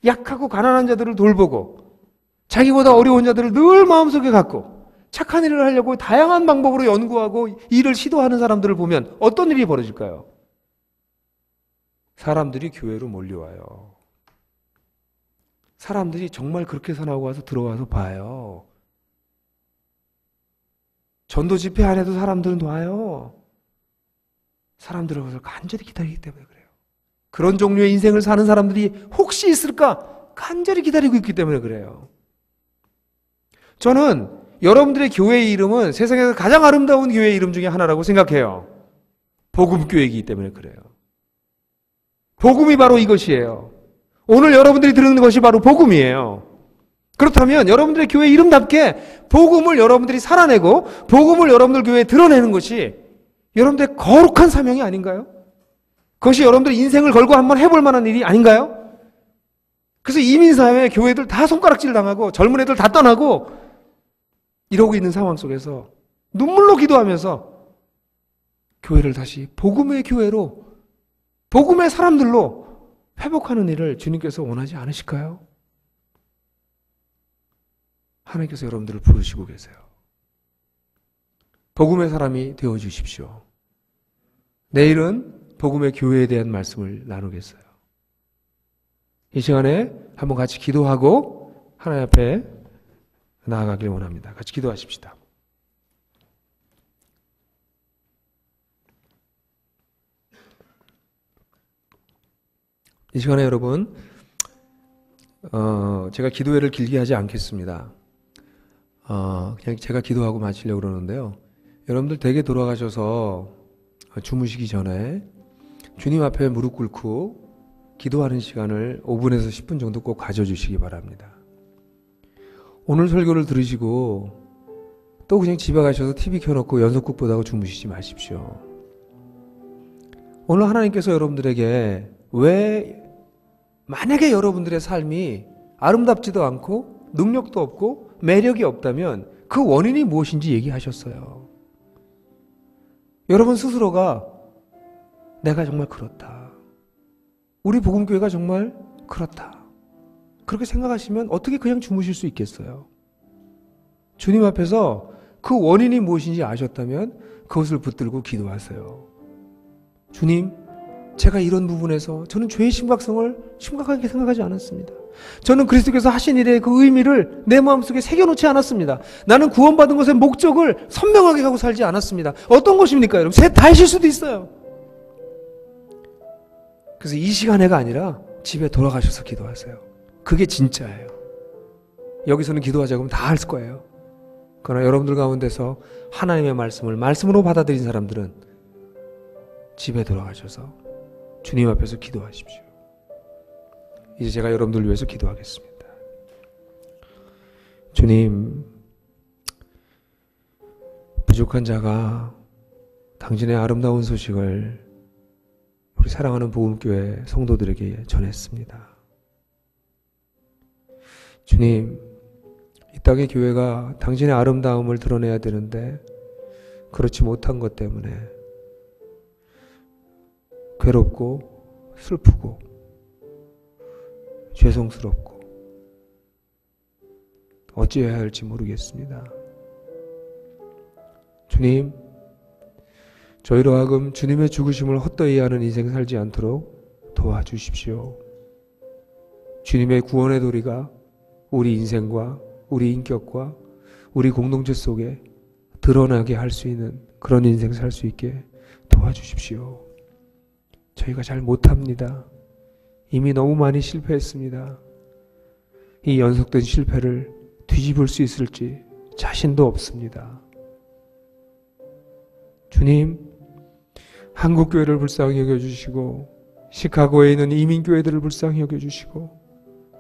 약하고 가난한 자들을 돌보고 자기보다 어려운 자들을 늘 마음속에 갖고 착한 일을 하려고 다양한 방법으로 연구하고 일을 시도하는 사람들을 보면 어떤 일이 벌어질까요? 사람들이 교회로 몰려와요. 사람들이 정말 그렇게 살아고 와서 들어와서 봐요. 전도 집회 안에도 사람들은 와요. 사람들의 것을 간절히 기다리기 때문에 그래요. 그런 종류의 인생을 사는 사람들이 혹시 있을까? 간절히 기다리고 있기 때문에 그래요. 저는 여러분들의 교회의 이름은 세상에서 가장 아름다운 교회의 이름 중에 하나라고 생각해요. 복음교회이기 때문에 그래요. 복음이 바로 이것이에요. 오늘 여러분들이 들은 것이 바로 복음이에요. 그렇다면 여러분들의 교회 이름답게 복음을 여러분들이 살아내고 복음을 여러분들 교회에 드러내는 것이 여러분들의 거룩한 사명이 아닌가요? 그것이 여러분들 의 인생을 걸고 한번 해볼 만한 일이 아닌가요? 그래서 이민사회 교회들 다 손가락질 당하고 젊은 애들 다 떠나고 이러고 있는 상황 속에서 눈물로 기도하면서 교회를 다시 복음의 교회로 복음의 사람들로 회복하는 일을 주님께서 원하지 않으실까요? 하나님께서 여러분들을 부르시고 계세요. 복음의 사람이 되어 주십시오. 내일은 복음의 교회에 대한 말씀을 나누겠어요. 이 시간에 한번 같이 기도하고 하나님 앞에 나아가길 원합니다. 같이 기도하십시다. 이 시간에 여러분, 어, 제가 기도회를 길게 하지 않겠습니다. 어, 그냥 제가 기도하고 마치려고 그러는데요. 여러분들 댁에 돌아가셔서 주무시기 전에 주님 앞에 무릎 꿇고 기도하는 시간을 5분에서 10분 정도 꼭 가져주시기 바랍니다. 오늘 설교를 들으시고 또 그냥 집에 가셔서 TV 켜놓고 연속극 보다가 주무시지 마십시오. 오늘 하나님께서 여러분들에게 왜 만약에 여러분들의 삶이 아름답지도 않고 능력도 없고 매력이 없다면 그 원인이 무엇인지 얘기하셨어요. 여러분 스스로가 내가 정말 그렇다. 우리 복음교회가 정말 그렇다. 그렇게 생각하시면 어떻게 그냥 주무실 수 있겠어요? 주님 앞에서 그 원인이 무엇인지 아셨다면 그것을 붙들고 기도하세요. 주님, 제가 이런 부분에서 저는 죄의 심각성을 심각하게 생각하지 않았습니다. 저는 그리스도께서 하신 일의 그 의미를 내 마음속에 새겨놓지 않았습니다. 나는 구원받은 것의 목적을 선명하게 하고 살지 않았습니다. 어떤 것입니까, 여러분? 제 다이실 수도 있어요. 그래서 이 시간에가 아니라 집에 돌아가셔서 기도하세요. 그게 진짜예요. 여기서는 기도하자고 하면 다 할 거예요. 그러나 여러분들 가운데서 하나님의 말씀을 말씀으로 받아들인 사람들은 집에 돌아가셔서 주님 앞에서 기도하십시오. 이제 제가 여러분들 위해서 기도하겠습니다. 주님, 부족한 자가 당신의 아름다운 소식을 우리 사랑하는 보음교회 성도들에게 전했습니다. 주님, 이 땅의 교회가 당신의 아름다움을 드러내야 되는데 그렇지 못한 것 때문에 괴롭고 슬프고 죄송스럽고 어찌해야 할지 모르겠습니다. 주님, 저희로 하금 주님의 죽으심을 헛되이 하는 인생 살지 않도록 도와주십시오. 주님의 구원의 도리가 우리 인생과 우리 인격과 우리 공동체 속에 드러나게 할 수 있는 그런 인생 살 수 있게 도와주십시오. 저희가 잘 못합니다. 이미 너무 많이 실패했습니다. 이 연속된 실패를 뒤집을 수 있을지 자신도 없습니다. 주님, 한국교회를 불쌍히 여겨주시고, 시카고에 있는 이민교회들을 불쌍히 여겨주시고,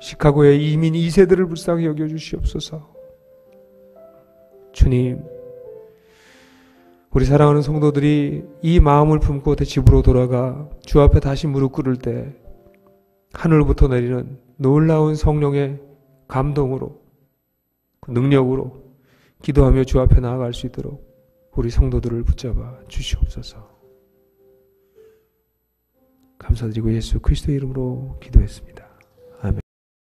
시카고의 이민 2세들을 불쌍히 여겨 주시옵소서. 주님, 우리 사랑하는 성도들이 이 마음을 품고 대 집으로 돌아가 주 앞에 다시 무릎 꿇을 때 하늘부터 내리는 놀라운 성령의 감동으로 능력으로 기도하며 주 앞에 나아갈 수 있도록 우리 성도들을 붙잡아 주시옵소서. 감사드리고 예수 그리스도 이름으로 기도했습니다.